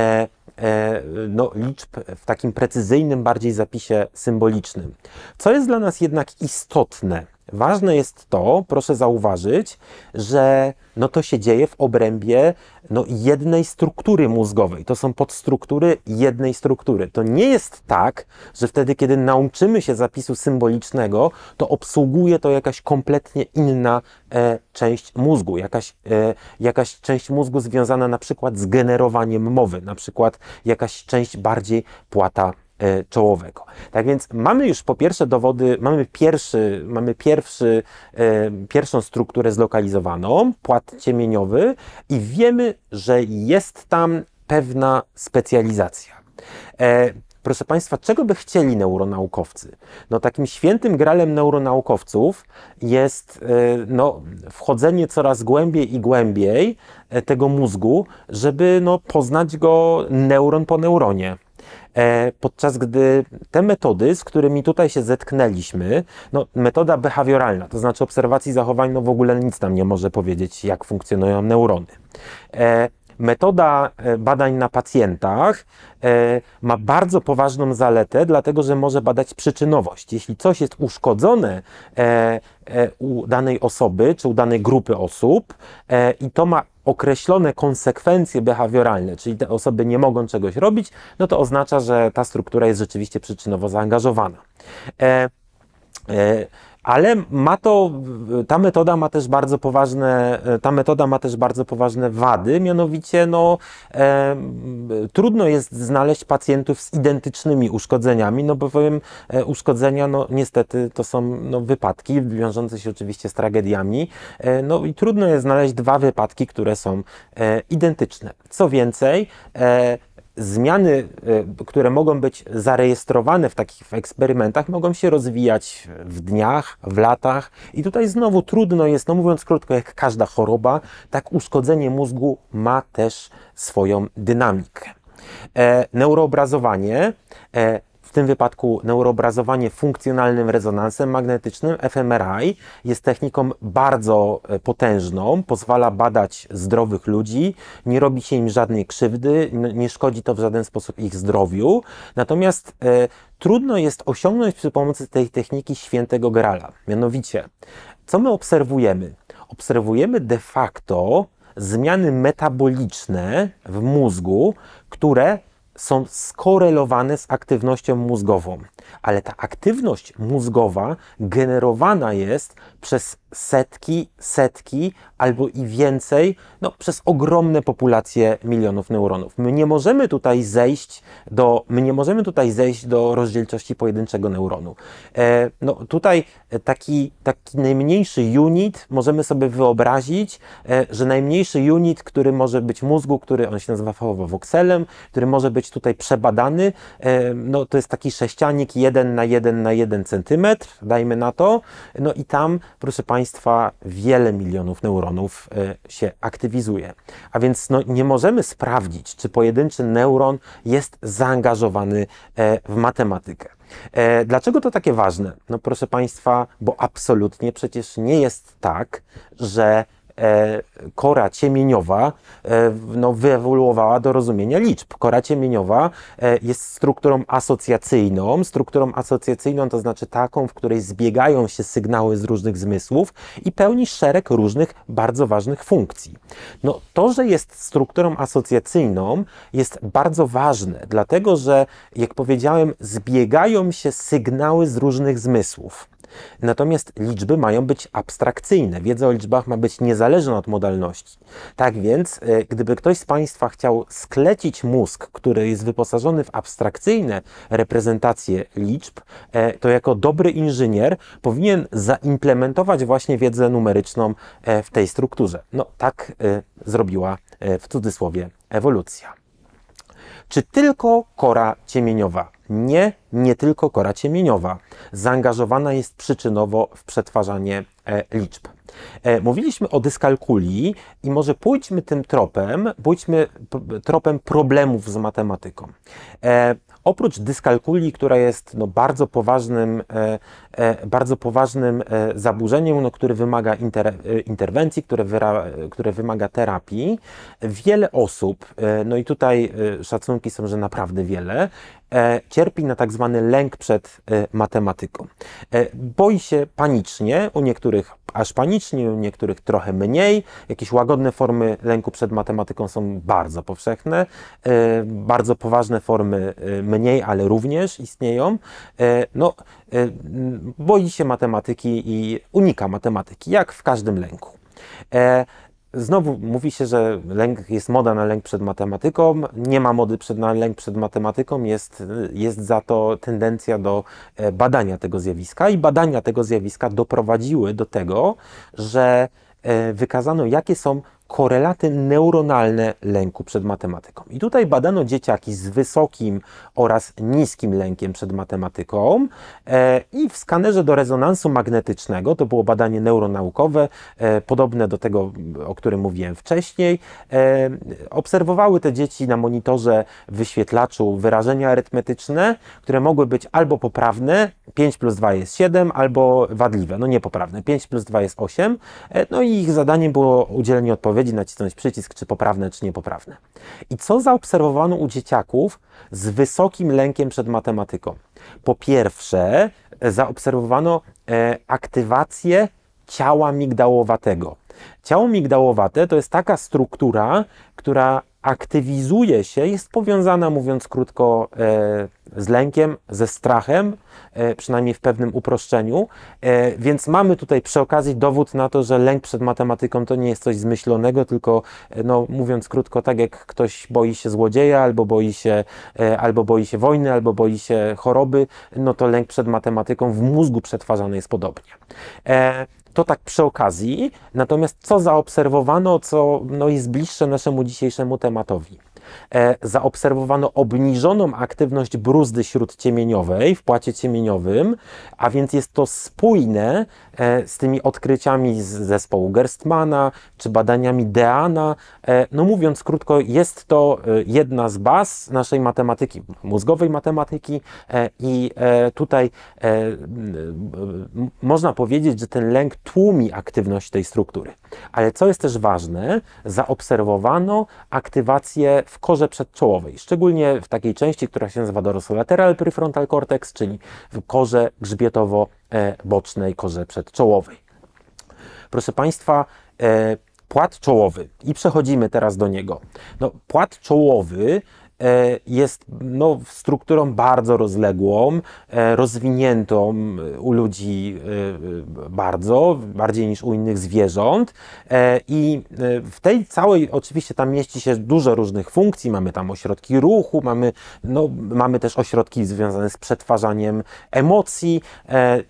e, no, liczb w takim precyzyjnym, bardziej zapisie symbolicznym. Co jest dla nas jednak istotne? Ważne jest to, proszę zauważyć, że no to się dzieje w obrębie no, jednej struktury mózgowej. To są podstruktury jednej struktury. To nie jest tak, że wtedy, kiedy nauczymy się zapisu symbolicznego, to obsługuje to jakaś kompletnie inna e, część mózgu, jakaś, e, jakaś część mózgu związana na przykład z generowaniem mowy, na przykład jakaś część bardziej płata E, czołowego. Tak więc mamy już po pierwsze dowody, mamy, pierwszy, mamy pierwszy, e, pierwszą strukturę zlokalizowaną, płat ciemieniowy i wiemy, że jest tam pewna specjalizacja. E, proszę Państwa, czego by chcieli neuronaukowcy? No, takim świętym gralem neuronaukowców jest no, wchodzenie coraz głębiej i głębiej tego mózgu, żeby no, poznać go neuron po neuronie. E, podczas gdy te metody, z którymi tutaj się zetknęliśmy, no, metoda behawioralna, to znaczy obserwacji zachowań, no w ogóle nic nam nie może powiedzieć, jak funkcjonują neurony. E, metoda e, badań na pacjentach ma bardzo poważną zaletę, dlatego że może badać przyczynowość. Jeśli coś jest uszkodzone u danej osoby czy u danej grupy osób i to ma określone konsekwencje behawioralne, czyli te osoby nie mogą czegoś robić, no to oznacza, że ta struktura jest rzeczywiście przyczynowo zaangażowana. E, e, ale ma to, ta metoda ma też bardzo poważne, ta metoda ma też bardzo poważne wady, mianowicie no, e, trudno jest znaleźć pacjentów z identycznymi uszkodzeniami, no bowiem e, uszkodzenia no, niestety to są no, wypadki wiążące się oczywiście z tragediami, e, no i trudno jest znaleźć dwa wypadki, które są e, identyczne. Co więcej, e, zmiany, e, które mogą być zarejestrowane w takich eksperymentach, mogą się rozwijać w dniach, w latach. I tutaj znowu trudno jest, no mówiąc krótko, jak każda choroba, tak uszkodzenie mózgu ma też swoją dynamikę. E, neuroobrazowanie e, tym wypadku neuroobrazowanie funkcjonalnym rezonansem magnetycznym, fMRI, jest techniką bardzo e, potężną, pozwala badać zdrowych ludzi, nie robi się im żadnej krzywdy, nie szkodzi to w żaden sposób ich zdrowiu. Natomiast e, trudno jest osiągnąć przy pomocy tej techniki świętego grala. Mianowicie, co my obserwujemy? Obserwujemy de facto zmiany metaboliczne w mózgu, które są skorelowane z aktywnością mózgową ale ta aktywność mózgowa generowana jest przez setki, setki albo i więcej, no, przez ogromne populacje milionów neuronów. My nie możemy tutaj zejść do, my nie możemy tutaj zejść do rozdzielczości pojedynczego neuronu. E, no, tutaj taki, taki najmniejszy unit możemy sobie wyobrazić, e, że najmniejszy unit, który może być mózgu, który on się nazywa fachowo wokselem, który może być tutaj przebadany, e, no, to jest taki sześcianik kawałek 1 na 1 na 1 cm, dajmy na to, no i tam, proszę Państwa, wiele milionów neuronów e, się aktywizuje. A więc no, nie możemy sprawdzić, czy pojedynczy neuron jest zaangażowany e, w matematykę. E, dlaczego to takie ważne? No proszę Państwa, bo absolutnie przecież nie jest tak, że E, kora ciemieniowa e, no, wyewoluowała do rozumienia liczb. Kora ciemieniowa e, jest strukturą asocjacyjną. Strukturą asocjacyjną to znaczy taką, w której zbiegają się sygnały z różnych zmysłów i pełni szereg różnych bardzo ważnych funkcji. No, to, że jest strukturą asocjacyjną jest bardzo ważne, dlatego że, jak powiedziałem, zbiegają się sygnały z różnych zmysłów. Natomiast liczby mają być abstrakcyjne. Wiedza o liczbach ma być niezależna od modalności. Tak więc, e, gdyby ktoś z Państwa chciał sklecić mózg, który jest wyposażony w abstrakcyjne reprezentacje liczb, e, to jako dobry inżynier powinien zaimplementować właśnie wiedzę numeryczną e, w tej strukturze. No tak zrobiła w cudzysłowie ewolucja. Czy tylko kora ciemieniowa nie, nie tylko kora ciemieniowa. Zaangażowana jest przyczynowo w przetwarzanie e, liczb. E, mówiliśmy o dyskalkuli i może pójdźmy tym tropem, pójdźmy tropem problemów z matematyką. E, Oprócz dyskalkuli, która jest no, bardzo poważnym, e, e, bardzo poważnym e, zaburzeniem, no, które wymaga inter, e, interwencji, które, wyra, e, które, wymaga terapii, wiele osób, e, no i tutaj szacunki są, że naprawdę wiele, cierpi na tak zwany lęk przed matematyką. Boi się panicznie, u niektórych aż panicznie, u niektórych trochę mniej. Jakieś łagodne formy lęku przed matematyką są bardzo powszechne, e, bardzo poważne formy e, mniej, ale również istnieją. E, no, boi się matematyki i unika matematyki, jak w każdym lęku. Znowu mówi się, że lęk, jest moda na lęk przed matematyką. Nie ma mody przed, na lęk przed matematyką, jest, jest za to tendencja do e, badania tego zjawiska. I badania tego zjawiska doprowadziły do tego, że e, wykazano, jakie są korelaty neuronalne lęku przed matematyką. I tutaj badano dzieciaki z wysokim oraz niskim lękiem przed matematyką e, i w skanerze do rezonansu magnetycznego, to było badanie neuronaukowe, e, podobne do tego, o którym mówiłem wcześniej, e, obserwowały te dzieci na monitorze wyświetlaczu wyrażenia arytmetyczne, które mogły być albo poprawne, 5 plus 2 jest 7, albo wadliwe, no niepoprawne, 5 plus 2 jest 8, no i ich zadaniem było udzielenie odpowiedzi odpowiedzi nacisnąć przycisk, czy poprawne, czy niepoprawne. I co zaobserwowano u dzieciaków z wysokim lękiem przed matematyką? Po pierwsze, e, zaobserwowano e, aktywację ciała migdałowatego. Ciało migdałowate to jest taka struktura, która aktywizuje się, jest powiązana, mówiąc krótko, e, z lękiem, ze strachem, e, przynajmniej w pewnym uproszczeniu. E, więc mamy tutaj przy okazji dowód na to, że lęk przed matematyką to nie jest coś zmyślonego, tylko, no, mówiąc krótko, tak jak ktoś boi się złodzieja, albo boi się, albo boi się wojny, albo boi się choroby, no to lęk przed matematyką w mózgu przetwarzany jest podobnie. To tak przy okazji. Natomiast co zaobserwowano, co no, jest bliższe naszemu dzisiejszemu tematowi? E, zaobserwowano obniżoną aktywność bruzdy śródciemieniowej w płacie ciemieniowym, a więc jest to spójne e, z tymi odkryciami z zespołu Gerstmana czy badaniami Deana. E, no mówiąc krótko, jest to jedna z baz naszej matematyki, mózgowej matematyki i tutaj można powiedzieć, że ten lęk tłumi aktywność tej struktury. Ale co jest też ważne, zaobserwowano aktywację w korze przedczołowej, szczególnie w takiej części, która się nazywa dorsolateral prefrontal cortex, czyli w korze grzbietowo-bocznej, korze przedczołowej. Proszę Państwa, e, płat czołowy i przechodzimy teraz do niego. No, płat czołowy E, jest no, strukturą bardzo rozległą, e, rozwiniętą e, u ludzi bardzo, bardziej niż u innych zwierząt. I w tej całej, oczywiście tam mieści się dużo różnych funkcji, mamy tam ośrodki ruchu, mamy, no, mamy też ośrodki związane z przetwarzaniem emocji,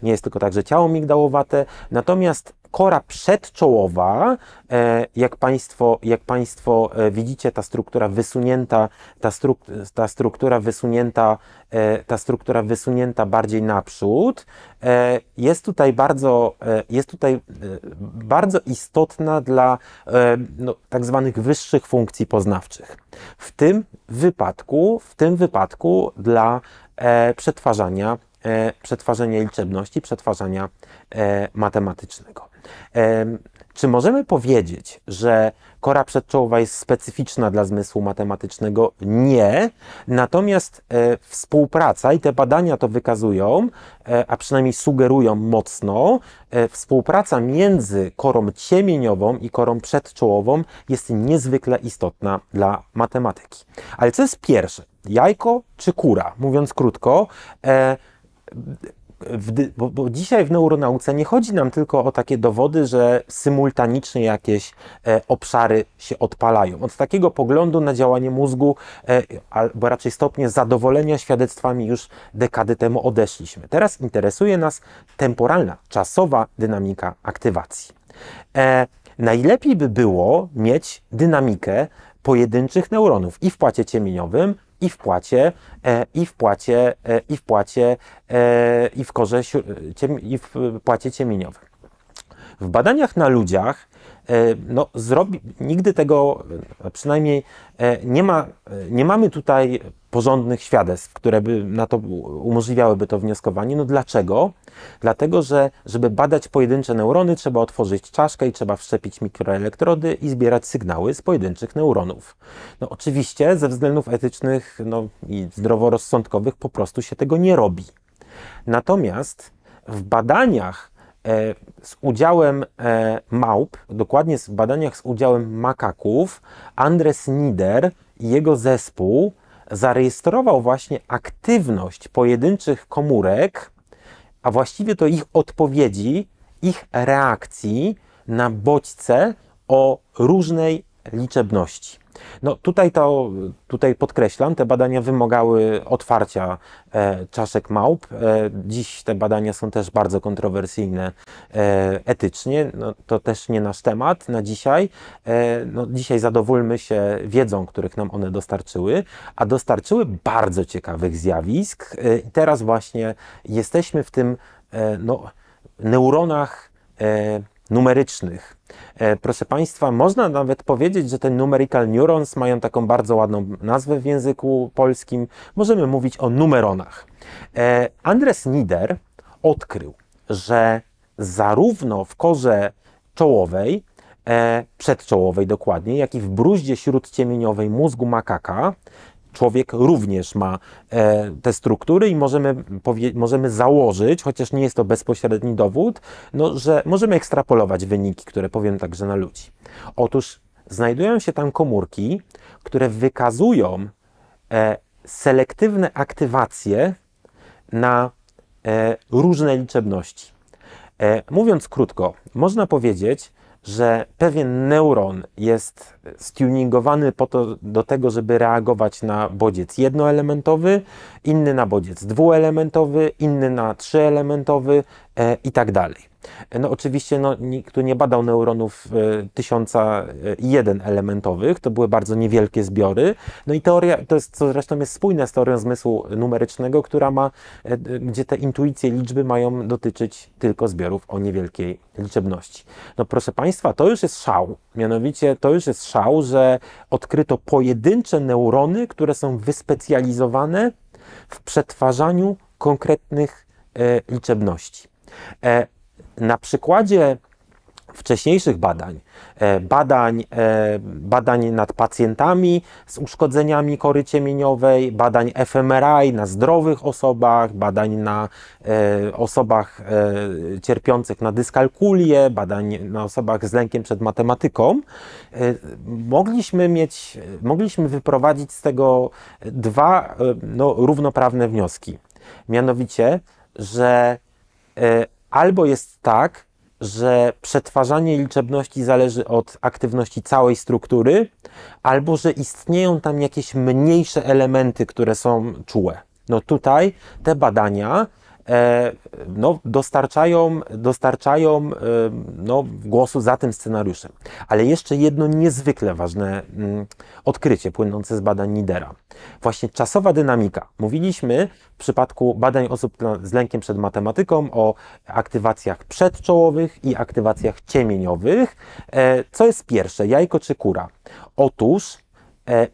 nie jest tylko tak, że ciało migdałowate, natomiast kora przedczołowa, e, jak Państwo, jak państwo e, widzicie, ta struktura wysunięta, ta, stru, ta struktura wysunięta, e, ta struktura wysunięta bardziej naprzód, jest tutaj bardzo, jest tutaj bardzo istotna dla no, tak zwanych wyższych funkcji poznawczych. W tym wypadku, w tym wypadku dla przetwarzania przetwarzania liczebności, przetwarzania matematycznego. Czy możemy powiedzieć, że kora przedczołowa jest specyficzna dla zmysłu matematycznego? Nie. Natomiast e, współpraca, i te badania to wykazują, e, a przynajmniej sugerują mocno, e, współpraca między korą ciemieniową i korą przedczołową jest niezwykle istotna dla matematyki. Ale co jest pierwsze? Jajko czy kura? Mówiąc krótko, e, w, bo, bo, dzisiaj w neuronauce nie chodzi nam tylko o takie dowody, że symultanicznie jakieś e, obszary się odpalają. Od takiego poglądu na działanie mózgu, e, albo raczej stopnie zadowolenia świadectwami już dekady temu odeszliśmy. Teraz interesuje nas temporalna, czasowa dynamika aktywacji. E, najlepiej by było mieć dynamikę pojedynczych neuronów i w płacie ciemieniowym, i w płacie, e, i w płacie, e, i w płacie, e, i w korze, i w płacie ciemieniowej. W badaniach na ludziach E, no, zrobi, nigdy tego, przynajmniej e, nie, ma, e, nie mamy tutaj porządnych świadectw, które by na to umożliwiałyby to wnioskowanie. No dlaczego? Dlatego, że żeby badać pojedyncze neurony, trzeba otworzyć czaszkę i trzeba wszczepić mikroelektrody i zbierać sygnały z pojedynczych neuronów. No oczywiście ze względów etycznych no, i zdroworozsądkowych po prostu się tego nie robi. Natomiast w badaniach E, z udziałem e, małp, dokładnie w badaniach z udziałem makaków, Andres Nieder i jego zespół zarejestrował właśnie aktywność pojedynczych komórek, a właściwie to ich odpowiedzi, ich reakcji na bodźce o różnej liczebności. No tutaj to, tutaj podkreślam, te badania wymagały otwarcia e, czaszek małp. E, dziś te badania są też bardzo kontrowersyjne e, etycznie. No, to też nie nasz temat na dzisiaj. E, no, dzisiaj zadowólmy się wiedzą, których nam one dostarczyły, a dostarczyły bardzo ciekawych zjawisk. E, teraz właśnie jesteśmy w tym e, no, neuronach e, numerycznych. E, proszę Państwa, można nawet powiedzieć, że te numerical neurons mają taką bardzo ładną nazwę w języku polskim. Możemy mówić o numeronach. E, Andres Nieder odkrył, że zarówno w korze czołowej, e, przedczołowej dokładnie, jak i w bruździe śródciemieniowej mózgu makaka człowiek również ma e, te struktury i możemy, możemy założyć, chociaż nie jest to bezpośredni dowód, no, że możemy ekstrapolować wyniki, które powiem także na ludzi. Otóż znajdują się tam komórki, które wykazują e, selektywne aktywacje na e, różne liczebności. E, mówiąc krótko, można powiedzieć, że pewien neuron jest stuningowany po to, do tego, żeby reagować na bodziec jednoelementowy, inny na bodziec dwuelementowy, inny na trzyelementowy e, i tak dalej. No oczywiście no, nikt tu nie badał neuronów e, tysiąca e, i jeden elementowych, to były bardzo niewielkie zbiory. No i teoria, to jest, co zresztą jest spójne z teorią zmysłu numerycznego, która ma, e, gdzie te intuicje liczby mają dotyczyć tylko zbiorów o niewielkiej liczebności. No proszę Państwa, to już jest szał. Mianowicie to już jest szał, że odkryto pojedyncze neurony, które są wyspecjalizowane w przetwarzaniu konkretnych e, liczebności. E, na przykładzie wcześniejszych badań, e, badań, e, badań nad pacjentami z uszkodzeniami kory ciemieniowej, badań fMRI na zdrowych osobach, badań na e, osobach cierpiących na dyskalkulię, badań na osobach z lękiem przed matematyką, mogliśmy mieć, mogliśmy wyprowadzić z tego dwa no, równoprawne wnioski. Mianowicie, że Albo jest tak, że przetwarzanie liczebności zależy od aktywności całej struktury, albo że istnieją tam jakieś mniejsze elementy, które są czułe. No tutaj te badania E, no, dostarczają, dostarczają e, no, głosu za tym scenariuszem. Ale jeszcze jedno niezwykle ważne mm, odkrycie płynące z badań Nidera. Właśnie czasowa dynamika. Mówiliśmy w przypadku badań osób z lękiem przed matematyką o aktywacjach przedczołowych i aktywacjach ciemieniowych. E, co jest pierwsze, jajko czy kura? Otóż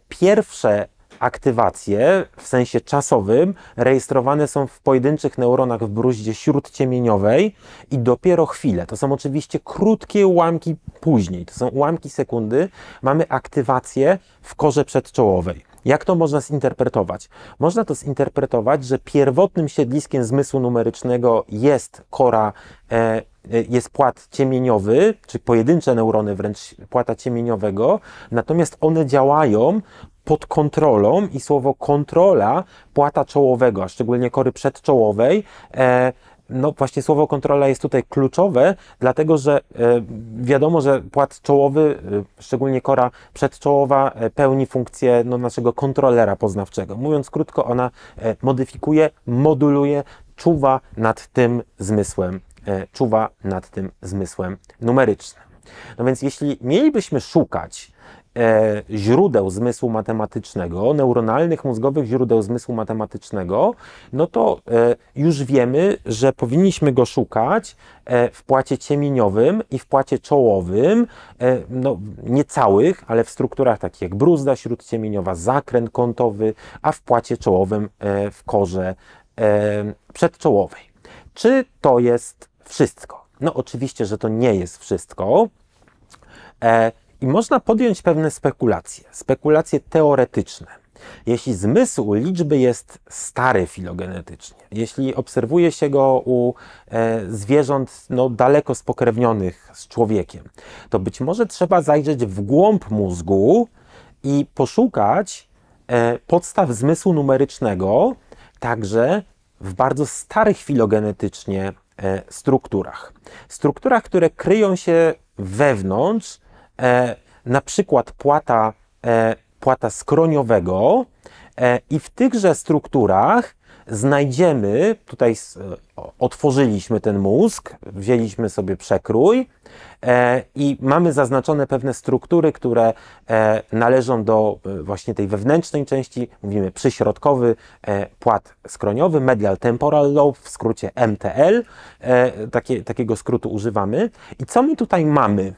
pierwsze aktywacje w sensie czasowym rejestrowane są w pojedynczych neuronach w bruździe śródciemieniowej i dopiero chwilę. To są oczywiście krótkie ułamki później, to są ułamki sekundy. Mamy aktywację w korze przedczołowej. Jak to można zinterpretować? Można to zinterpretować, że pierwotnym siedliskiem zmysłu numerycznego jest kora, e, e jest płat ciemieniowy, czy pojedyncze neurony wręcz płata ciemieniowego, natomiast one działają pod kontrolą i słowo kontrola płata czołowego, a szczególnie kory przedczołowej, e, no właśnie słowo kontrola jest tutaj kluczowe, dlatego że e, wiadomo, że płat czołowy, e, szczególnie kora przedczołowa, e, pełni funkcję no, naszego kontrolera poznawczego. Mówiąc krótko, ona modyfikuje, moduluje, czuwa nad tym zmysłem, czuwa nad tym zmysłem numerycznym. No więc jeśli mielibyśmy szukać E, źródeł zmysłu matematycznego, neuronalnych, mózgowych źródeł zmysłu matematycznego, no to e, już wiemy, że powinniśmy go szukać e, w płacie ciemieniowym i w płacie czołowym, no nie całych, ale w strukturach takich jak bruzda śródciemieniowa, zakręt kątowy, a w płacie czołowym w korze przedczołowej. Czy to jest wszystko? No oczywiście, że to nie jest wszystko. I można podjąć pewne spekulacje, spekulacje teoretyczne. Jeśli zmysł liczby jest stary filogenetycznie, jeśli obserwuje się go u e, zwierząt no, daleko spokrewnionych z człowiekiem, to być może trzeba zajrzeć w głąb mózgu i poszukać e, podstaw zmysłu numerycznego także w bardzo starych filogenetycznie e, strukturach. Strukturach, które kryją się wewnątrz e, na przykład płata, e, płata skroniowego e, i w tychże strukturach znajdziemy, tutaj otworzyliśmy ten mózg, wzięliśmy sobie przekrój e, i mamy zaznaczone pewne struktury, które e, należą do e, właśnie tej wewnętrznej części, mówimy przyśrodkowy e, płat skroniowy, medial temporal lobe, w skrócie MTL, e, takie, takiego skrótu używamy. I co my tutaj mamy?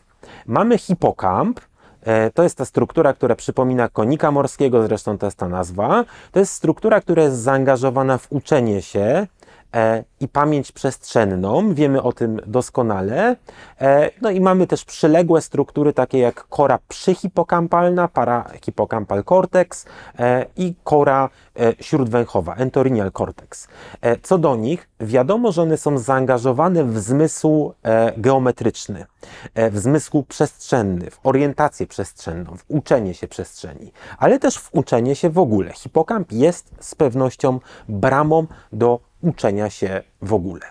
Mamy hipokamp, e, to jest ta struktura, która przypomina konika morskiego, zresztą to jest ta nazwa. To jest struktura, która jest zaangażowana w uczenie się E, i pamięć przestrzenną, wiemy o tym doskonale. E, no i mamy też przyległe struktury takie jak kora przyhipokampalna, parahipokampal cortex e, i kora śródwęchowa, entorinial cortex. Co do nich, wiadomo, że one są zaangażowane w zmysł geometryczny, w zmysł przestrzenny, w orientację przestrzenną, w uczenie się przestrzeni, ale też w uczenie się w ogóle. Hipokamp jest z pewnością bramą do uczenia się w ogóle.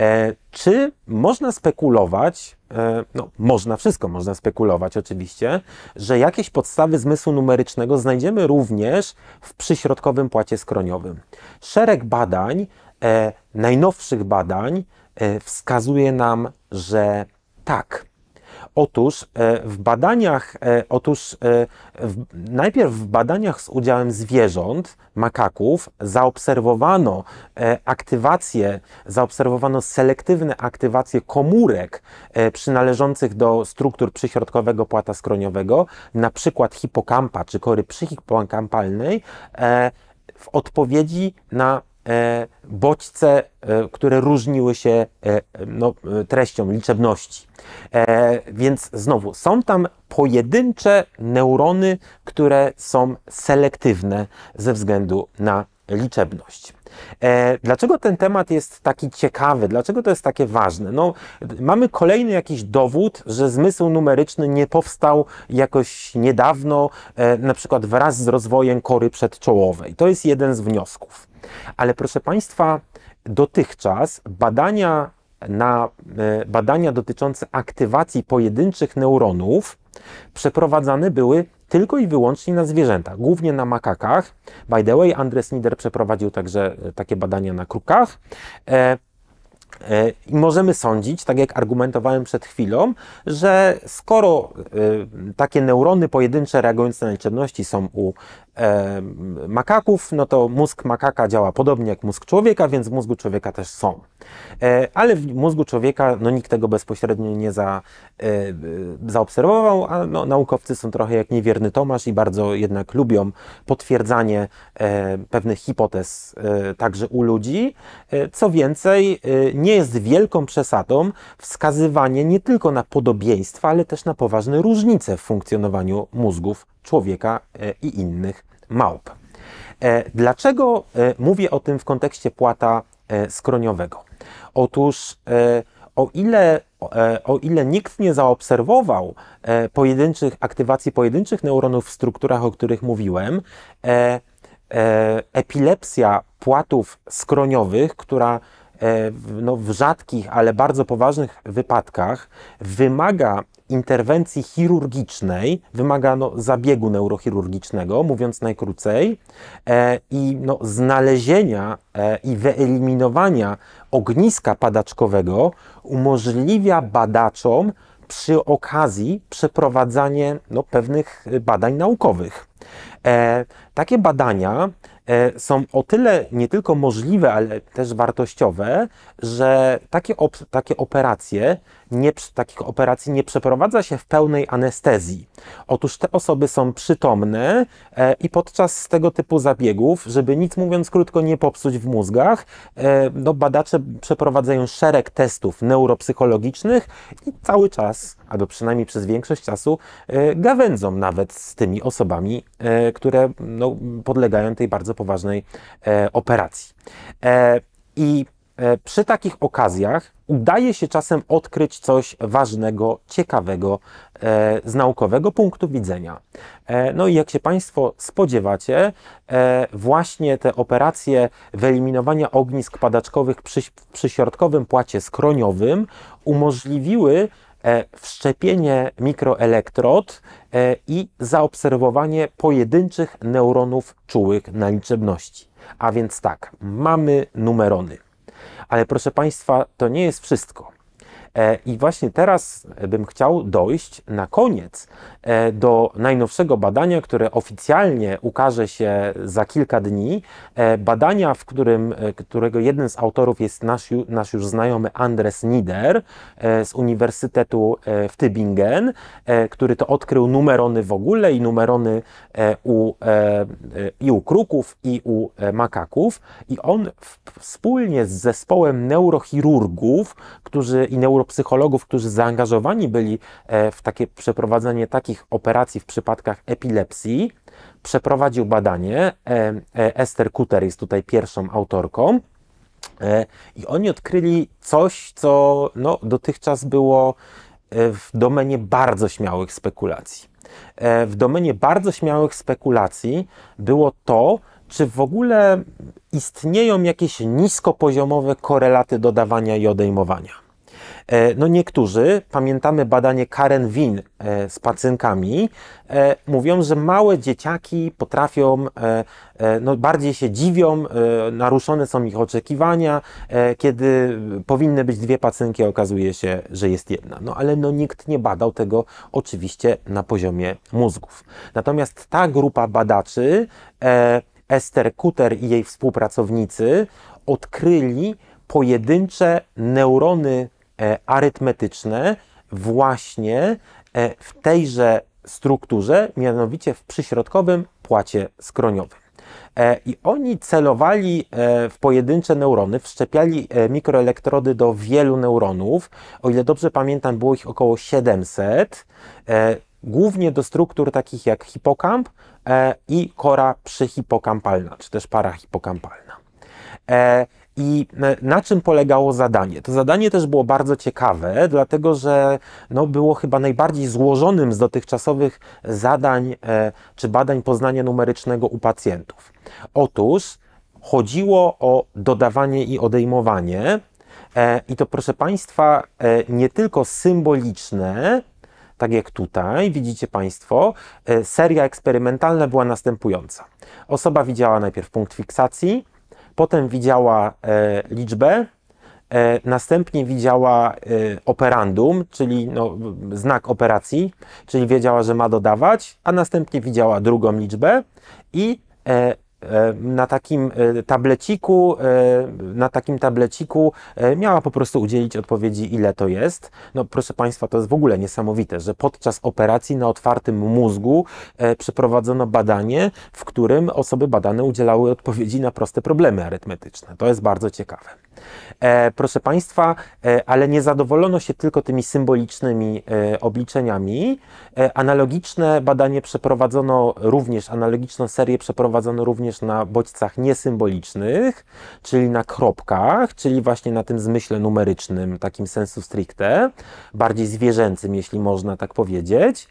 E, czy można spekulować, e, no można wszystko, można spekulować oczywiście, że jakieś podstawy zmysłu numerycznego znajdziemy również w przyśrodkowym płacie skroniowym. Szereg badań, e, najnowszych badań e, wskazuje nam, że tak, Otóż e, w badaniach, e, otóż e, w, najpierw w badaniach z udziałem zwierząt, makaków, zaobserwowano aktywację, zaobserwowano selektywne aktywacje komórek przynależących do struktur przyśrodkowego płata skroniowego, na przykład hipokampa czy kory przyhipokampalnej, w odpowiedzi na E, bodźce, e, które różniły się e, no, treścią liczebności. Więc znowu, są tam pojedyncze neurony, które są selektywne ze względu na liczebność. E, dlaczego ten temat jest taki ciekawy? Dlaczego to jest takie ważne? No, mamy kolejny jakiś dowód, że zmysł numeryczny nie powstał jakoś niedawno, e, na przykład wraz z rozwojem kory przedczołowej. To jest jeden z wniosków. Ale proszę Państwa, dotychczas badania na e, badania dotyczące aktywacji pojedynczych neuronów przeprowadzane były tylko i wyłącznie na zwierzętach, głównie na makakach. By the way, Andres Nieder przeprowadził także e, takie badania na krukach. E, e, i możemy sądzić, tak jak argumentowałem przed chwilą, że skoro e, takie neurony pojedyncze reagujące na liczebności są u e, makaków, no to mózg makaka działa podobnie jak mózg człowieka, więc w mózgu człowieka też są. E, ale w mózgu człowieka no, nikt tego bezpośrednio nie za, e, zaobserwował, a no, naukowcy są trochę jak niewierny Tomasz i bardzo jednak lubią potwierdzanie e, pewnych hipotez e, także u ludzi. E, co więcej, nie jest wielką przesadą wskazywanie nie tylko na podobieństwa, ale też na poważne różnice w funkcjonowaniu mózgów człowieka e, i innych małp. E, dlaczego e, mówię o tym w kontekście płata skroniowego? Otóż o ile, o ile nikt nie zaobserwował pojedynczych, aktywacji pojedynczych neuronów w strukturach, o których mówiłem, epilepsja płatów skroniowych, która no, w rzadkich, ale bardzo poważnych wypadkach wymaga interwencji chirurgicznej, wymagano zabiegu neurochirurgicznego, mówiąc najkrócej, e, i no, znalezienia e, i wyeliminowania ogniska padaczkowego umożliwia badaczom przy okazji przeprowadzanie no, pewnych badań naukowych. E, takie badania E, są o tyle nie tylko możliwe, ale też wartościowe, że takie, op takie operacje, nie, takich operacji nie przeprowadza się w pełnej anestezji. Otóż te osoby są przytomne e, i podczas tego typu zabiegów, żeby nic mówiąc krótko nie popsuć w mózgach, e, no badacze przeprowadzają szereg testów neuropsychologicznych i cały czas, albo przynajmniej przez większość czasu, gawędzą nawet z tymi osobami, które no, podlegają tej bardzo poważnej e, operacji. E, I e, przy takich okazjach udaje się czasem odkryć coś ważnego, ciekawego z naukowego punktu widzenia. No i jak się Państwo spodziewacie, właśnie te operacje wyeliminowania ognisk padaczkowych przy, przy środkowym płacie skroniowym umożliwiły E, wszczepienie mikroelektrod e, i zaobserwowanie pojedynczych neuronów czułych na liczebności. A więc tak, mamy numerony. Ale proszę Państwa, to nie jest wszystko. E, I właśnie teraz bym chciał dojść na koniec e, do najnowszego badania, które oficjalnie ukaże się za kilka dni. E, badania, w którym, którego jednym z autorów jest nasz, nasz już znajomy Andres Nieder z Uniwersytetu w Tübingen, który to odkrył numerony w ogóle i numerony u, i u kruków, i u makaków. I on wspólnie z zespołem neurochirurgów, którzy i neuro psychologów, którzy zaangażowani byli e, w takie przeprowadzenie takich operacji w przypadkach epilepsji, przeprowadził badanie. E, e, Esther Kuter jest tutaj pierwszą autorką. I oni odkryli coś, co no, dotychczas było w domenie bardzo śmiałych spekulacji. W domenie bardzo śmiałych spekulacji było to, czy w ogóle istnieją jakieś niskopoziomowe korelaty dodawania i odejmowania. E, no niektórzy, pamiętamy badanie Karen Win e, z pacynkami, e, mówią, że małe dzieciaki potrafią, no bardziej się dziwią, naruszone są ich oczekiwania, kiedy powinny być dwie pacynki, okazuje się, że jest jedna. No ale no nikt nie badał tego oczywiście na poziomie mózgów. Natomiast ta grupa badaczy, Ester Kuter i jej współpracownicy odkryli pojedyncze neurony E, arytmetyczne właśnie e, w tejże strukturze, mianowicie w przyśrodkowym płacie skroniowym. E, I oni celowali w pojedyncze neurony, wszczepiali mikroelektrody do wielu neuronów. O ile dobrze pamiętam, było ich około 700, głównie do struktur takich jak hipokamp i kora przyhipokampalna, czy też parahipokampalna. I na czym polegało zadanie? To zadanie też było bardzo ciekawe, dlatego że no, było chyba najbardziej złożonym z dotychczasowych zadań e, czy badań poznania numerycznego u pacjentów. Otóż chodziło o dodawanie i odejmowanie. E, I to, proszę Państwa, e, nie tylko symboliczne, tak jak tutaj, widzicie Państwo, seria eksperymentalna była następująca. Osoba widziała najpierw punkt fiksacji, potem widziała e, liczbę, e, następnie widziała e, operandum, czyli no, znak operacji, czyli wiedziała, że ma dodawać, a następnie widziała drugą liczbę i e, E, e, e, na takim tableciku, na takim tableciku miała po prostu udzielić odpowiedzi, ile to jest. No proszę Państwa, to jest w ogóle niesamowite, że podczas operacji na otwartym mózgu przeprowadzono badanie, w którym osoby badane udzielały odpowiedzi na proste problemy arytmetyczne. To jest bardzo ciekawe. E, proszę Państwa, e, ale nie zadowolono się tylko tymi symbolicznymi e, obliczeniami. E, analogiczne badanie przeprowadzono również, analogiczną serię przeprowadzono również na bodźcach niesymbolicznych, czyli na kropkach, czyli właśnie na tym zmyśle numerycznym, takim sensu stricte, bardziej zwierzęcym, jeśli można tak powiedzieć.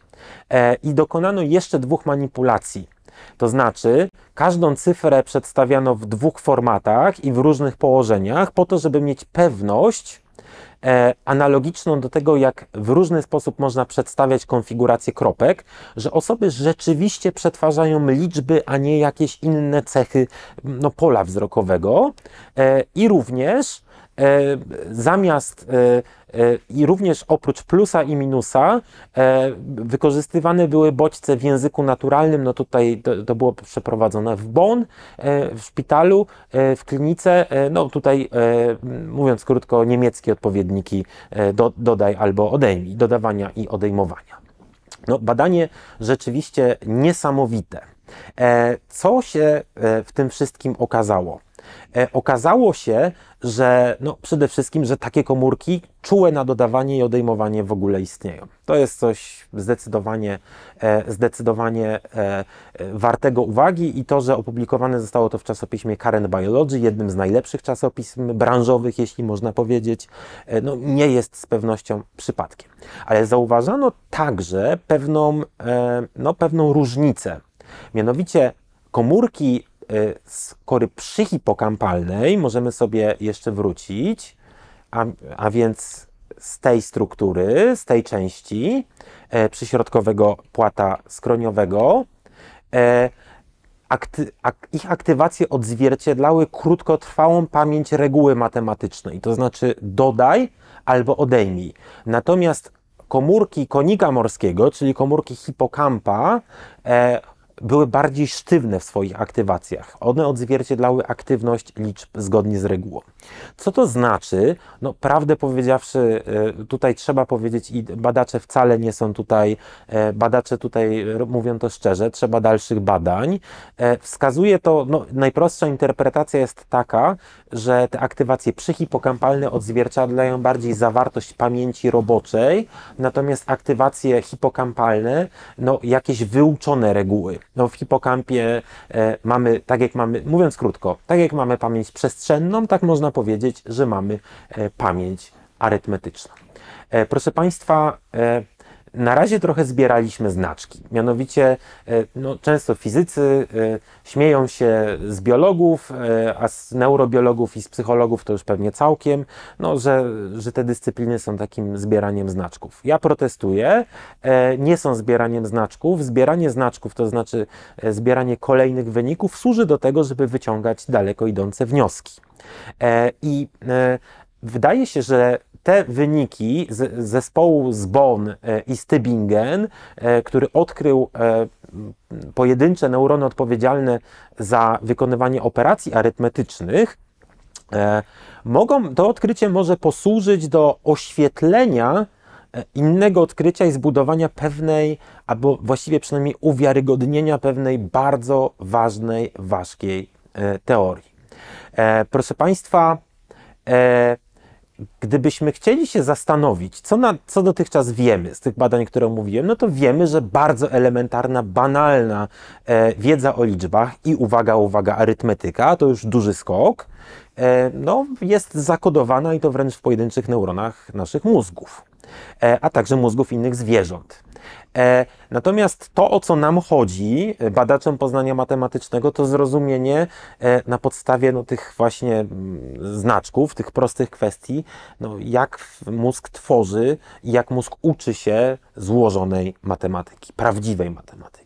E, I dokonano jeszcze dwóch manipulacji to znaczy, każdą cyfrę przedstawiano w dwóch formatach i w różnych położeniach, po to, żeby mieć pewność e, analogiczną do tego, jak w różny sposób można przedstawiać konfigurację kropek, że osoby rzeczywiście przetwarzają liczby, a nie jakieś inne cechy no, pola wzrokowego. E, I również E, zamiast e, e, i również oprócz plusa i minusa wykorzystywane były bodźce w języku naturalnym, no tutaj to, to było przeprowadzone w Bonn, w szpitalu, w klinice, no tutaj mówiąc krótko niemieckie odpowiedniki do, dodaj albo odejmij, dodawania i odejmowania. No, badanie rzeczywiście niesamowite. Co się w tym wszystkim okazało? E, okazało się, że no, przede wszystkim, że takie komórki czułe na dodawanie i odejmowanie w ogóle istnieją. To jest coś zdecydowanie, e, zdecydowanie e, wartego uwagi i to, że opublikowane zostało to w czasopiśmie Current Biology, jednym z najlepszych czasopism branżowych, jeśli można powiedzieć, no, nie jest z pewnością przypadkiem. Ale zauważano także pewną, no, pewną różnicę. Mianowicie komórki Y, z kory przyhipokampalnej możemy sobie jeszcze wrócić, a, a więc z tej struktury, z tej części e, przyśrodkowego płata skroniowego. E, akty, ak, ich aktywacje odzwierciedlały krótkotrwałą pamięć reguły matematycznej, to znaczy dodaj albo odejmij. Natomiast komórki konika morskiego, czyli komórki hipokampa, e, były bardziej sztywne w swoich aktywacjach. One odzwierciedlały aktywność liczb zgodnie z regułą. Co to znaczy? No, prawdę powiedziawszy, e, tutaj trzeba powiedzieć, i badacze wcale nie są tutaj, e, badacze tutaj mówią to szczerze, trzeba dalszych badań. E, wskazuje to, no, najprostsza interpretacja jest taka, że te aktywacje przyhipokampalne odzwierciedlają bardziej zawartość pamięci roboczej, natomiast aktywacje hipokampalne, no jakieś wyuczone reguły. No w hipokampie e, mamy, tak jak mamy, mówiąc krótko, tak jak mamy pamięć przestrzenną, tak można powiedzieć, że mamy e, pamięć arytmetyczną. E, proszę Państwa, e, na razie trochę zbieraliśmy znaczki. Mianowicie, e, no, często fizycy e, śmieją się z biologów, e, a z neurobiologów i z psychologów to już pewnie całkiem, no, że, że te dyscypliny są takim zbieraniem znaczków. Ja protestuję, nie są zbieraniem znaczków. Zbieranie znaczków, to znaczy zbieranie kolejnych wyników, służy do tego, żeby wyciągać daleko idące wnioski. I wydaje się, że te wyniki z, zespołu z Bonn e, i Stybingen, e, który odkrył e, pojedyncze neurony odpowiedzialne za wykonywanie operacji arytmetycznych, mogą, to odkrycie może posłużyć do oświetlenia innego odkrycia i zbudowania pewnej, albo właściwie przynajmniej uwiarygodnienia pewnej bardzo ważnej, ważkiej teorii. Proszę Państwa, gdybyśmy chcieli się zastanowić, co, na, co dotychczas wiemy z tych badań, które mówiłem, no to wiemy, że bardzo elementarna, banalna e, wiedza o liczbach i uwaga, uwaga, arytmetyka, to już duży skok, e, no, jest zakodowana i to wręcz w pojedynczych neuronach naszych mózgów. E, a także mózgów innych zwierząt. E, natomiast to, o co nam chodzi, e, badaczom poznania matematycznego, to zrozumienie na podstawie no, tych właśnie mm, znaczków, tych prostych kwestii, no, jak mózg tworzy i jak mózg uczy się złożonej matematyki, prawdziwej matematyki.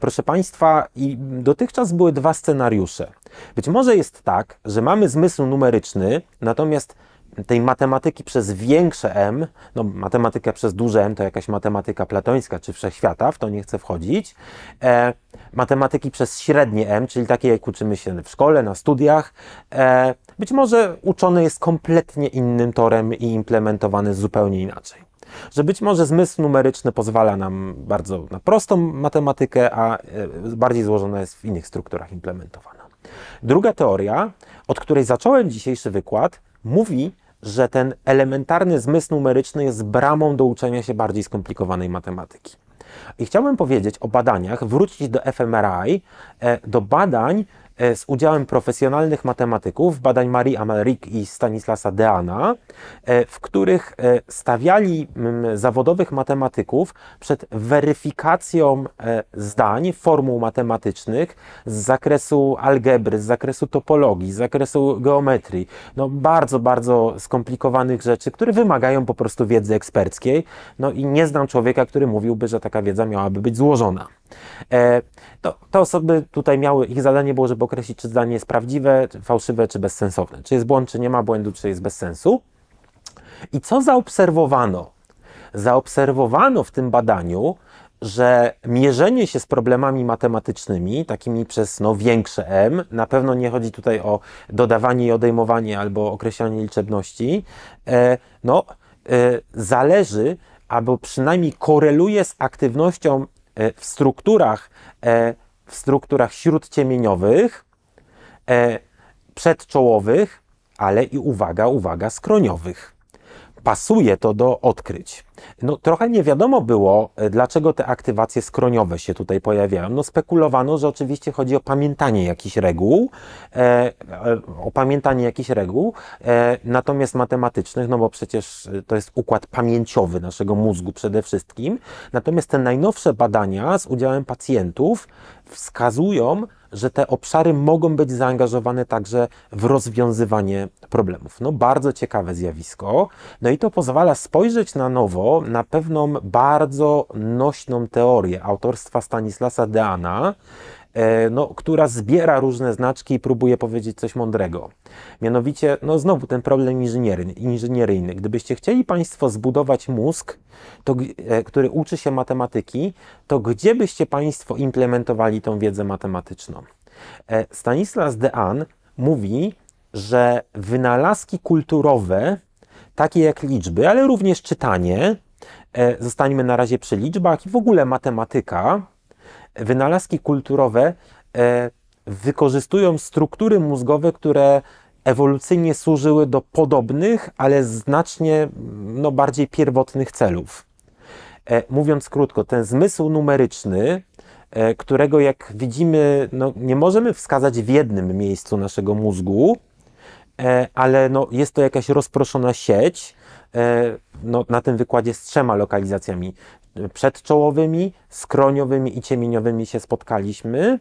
proszę Państwa, i dotychczas były dwa scenariusze. Być może jest tak, że mamy zmysł numeryczny, natomiast tej matematyki przez większe M, no matematyka przez duże M to jakaś matematyka platońska czy wszechświata, w to nie chcę wchodzić, e, matematyki przez średnie M, czyli takie jak uczymy się w szkole, na studiach, e, być może uczony jest kompletnie innym torem i implementowany zupełnie inaczej. Że być może zmysł numeryczny pozwala nam bardzo na prostą matematykę, a e, bardziej złożona jest w innych strukturach implementowana. Druga teoria, od której zacząłem dzisiejszy wykład, mówi, że ten elementarny zmysł numeryczny jest bramą do uczenia się bardziej skomplikowanej matematyki. I chciałbym powiedzieć o badaniach, wrócić do fMRI, e, do badań, E, z udziałem profesjonalnych matematyków badań Marii Amalric i Stanislasa Deana, e, w których e, stawiali zawodowych matematyków przed weryfikacją zdań, formuł matematycznych z zakresu algebry, z zakresu topologii, z zakresu geometrii. No bardzo, bardzo skomplikowanych rzeczy, które wymagają po prostu wiedzy eksperckiej. No i nie znam człowieka, który mówiłby, że taka wiedza miałaby być złożona. E, to, te osoby tutaj miały, ich zadanie było, żeby określić, czy zdanie jest prawdziwe, czy fałszywe, czy bezsensowne. Czy jest błąd, czy nie ma błędu, czy jest bez sensu. I co zaobserwowano? Zaobserwowano w tym badaniu, że mierzenie się z problemami matematycznymi, takimi przez no, większe m, na pewno nie chodzi tutaj o dodawanie i odejmowanie albo określanie liczebności, e, no, e, zależy albo przynajmniej koreluje z aktywnością E, w strukturach, e, w strukturach śródciemieniowych, e, przedczołowych, ale i uwaga, uwaga, skroniowych. Pasuje to do odkryć. No, trochę nie wiadomo było, e, dlaczego te aktywacje skroniowe się tutaj pojawiają. No, spekulowano, że oczywiście chodzi o pamiętanie jakichś reguł, e, e o pamiętanie jakichś reguł, e, natomiast matematycznych, no bo przecież e, to jest układ pamięciowy naszego mózgu przede wszystkim. Natomiast te najnowsze badania z udziałem pacjentów wskazują, że te obszary mogą być zaangażowane także w rozwiązywanie problemów. No, bardzo ciekawe zjawisko. No i to pozwala spojrzeć na nowo na pewną bardzo nośną teorię autorstwa Stanislasa Deana, e, no, która zbiera różne znaczki i próbuje powiedzieć coś mądrego. Mianowicie, no znowu ten problem inżynieryjny. Gdybyście chcieli Państwo zbudować mózg, to, e, który uczy się matematyki, to gdzie byście Państwo implementowali tą wiedzę matematyczną? E, Stanislas Dean mówi, że wynalazki kulturowe takie jak liczby, ale również czytanie. E, zostańmy na razie przy liczbach i w ogóle matematyka. Wynalazki kulturowe e, wykorzystują struktury mózgowe, które ewolucyjnie służyły do podobnych, ale znacznie no, bardziej pierwotnych celów. E, mówiąc krótko, ten zmysł numeryczny którego jak widzimy, no, nie możemy wskazać w jednym miejscu naszego mózgu, E, ale no, jest to jakaś rozproszona sieć. E, no, na tym wykładzie z trzema lokalizacjami przedczołowymi, skroniowymi i ciemieniowymi się spotkaliśmy.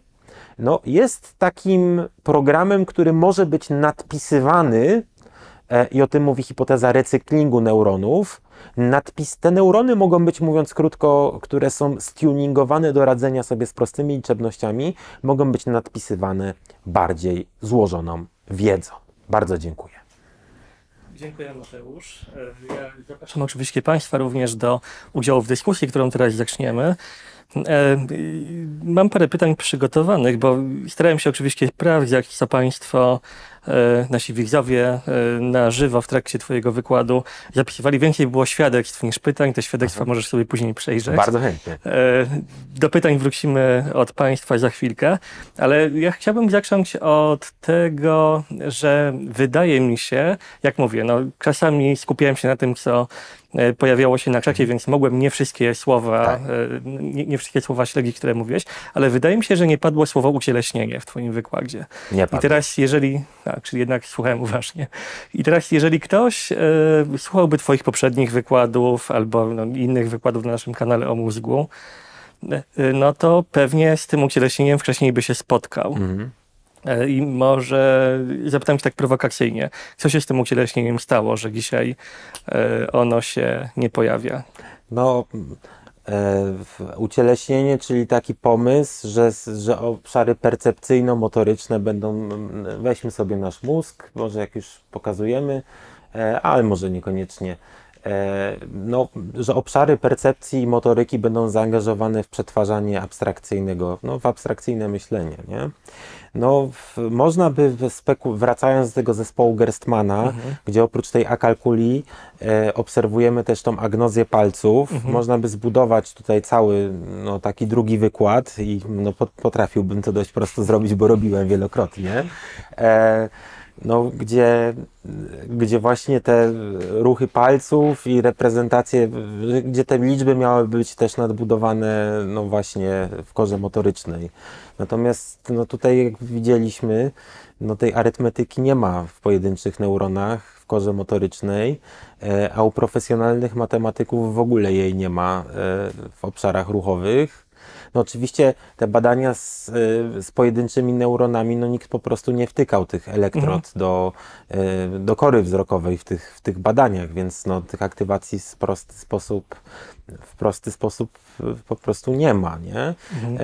No, jest takim programem, który może być nadpisywany, e, i o tym mówi hipoteza recyklingu neuronów. Nadpis, te neurony mogą być, mówiąc krótko, które są stuningowane do radzenia sobie z prostymi liczebnościami, mogą być nadpisywane bardziej złożoną wiedzą. Bardzo dziękuję. Dziękuję Mateusz. E, ja zapraszam oczywiście Państwa również do udziału w dyskusji, którą teraz zaczniemy. E, mam parę pytań przygotowanych, bo starałem się oczywiście sprawdzać, co Państwo, e, nasi widzowie e, na żywo w trakcie Twojego wykładu zapisywali. Więcej było świadectw niż pytań. Te świadectwa możesz sobie później przejrzeć. Bardzo chętnie. Do pytań wrócimy od Państwa za chwilkę, ale ja chciałbym zacząć od tego, że wydaje mi się, jak mówię, no, czasami skupiałem się na tym, co E, pojawiało się na czacie, mhm. więc mogłem nie wszystkie słowa, tak. E, nie, nie, wszystkie słowa śledzić, które mówiłeś, ale wydaje mi się, że nie padło słowo ucieleśnienie w twoim wykładzie. Nie padło. I teraz jeżeli, tak, czyli jednak słuchałem uważnie. I teraz jeżeli ktoś e, słuchałby twoich poprzednich wykładów albo no, innych wykładów na naszym kanale o mózgu, e, no to pewnie z tym ucieleśnieniem wcześniej by się spotkał. Mhm. E, I może zapytam cię tak prowokacyjnie, co się z tym ucieleśnieniem stało, że dzisiaj e, ono się nie pojawia? No, e, ucieleśnienie, czyli taki pomysł, że, że obszary percepcyjno-motoryczne będą, weźmy sobie nasz mózg, może jak już pokazujemy, ale może niekoniecznie, no, że obszary percepcji i motoryki będą zaangażowane w przetwarzanie abstrakcyjnego, no, w abstrakcyjne myślenie, nie? no w, można by, speku- wracając do tego zespołu Gerstmana, mhm. gdzie oprócz tej akalkuli e, obserwujemy też tą agnozję palców, mhm. można by zbudować tutaj cały no, taki drugi wykład i no, potrafiłbym to dość prosto zrobić, bo robiłem wielokrotnie. E, no, gdzie, gdzie właśnie te ruchy palców i reprezentacje, gdzie te liczby miały być też nadbudowane no właśnie w korze motorycznej. Natomiast no tutaj jak widzieliśmy, no tej arytmetyki nie ma w pojedynczych neuronach w korze motorycznej, e, a u profesjonalnych matematyków w ogóle jej nie ma e, w obszarach ruchowych. No oczywiście te badania z, z pojedynczymi neuronami, no nikt po prostu nie wtykał tych elektrod mhm. do, e, do kory wzrokowej w tych, w tych badaniach, więc no tych aktywacji w prosty sposób, w prosty sposób po prostu nie ma, nie? Mhm.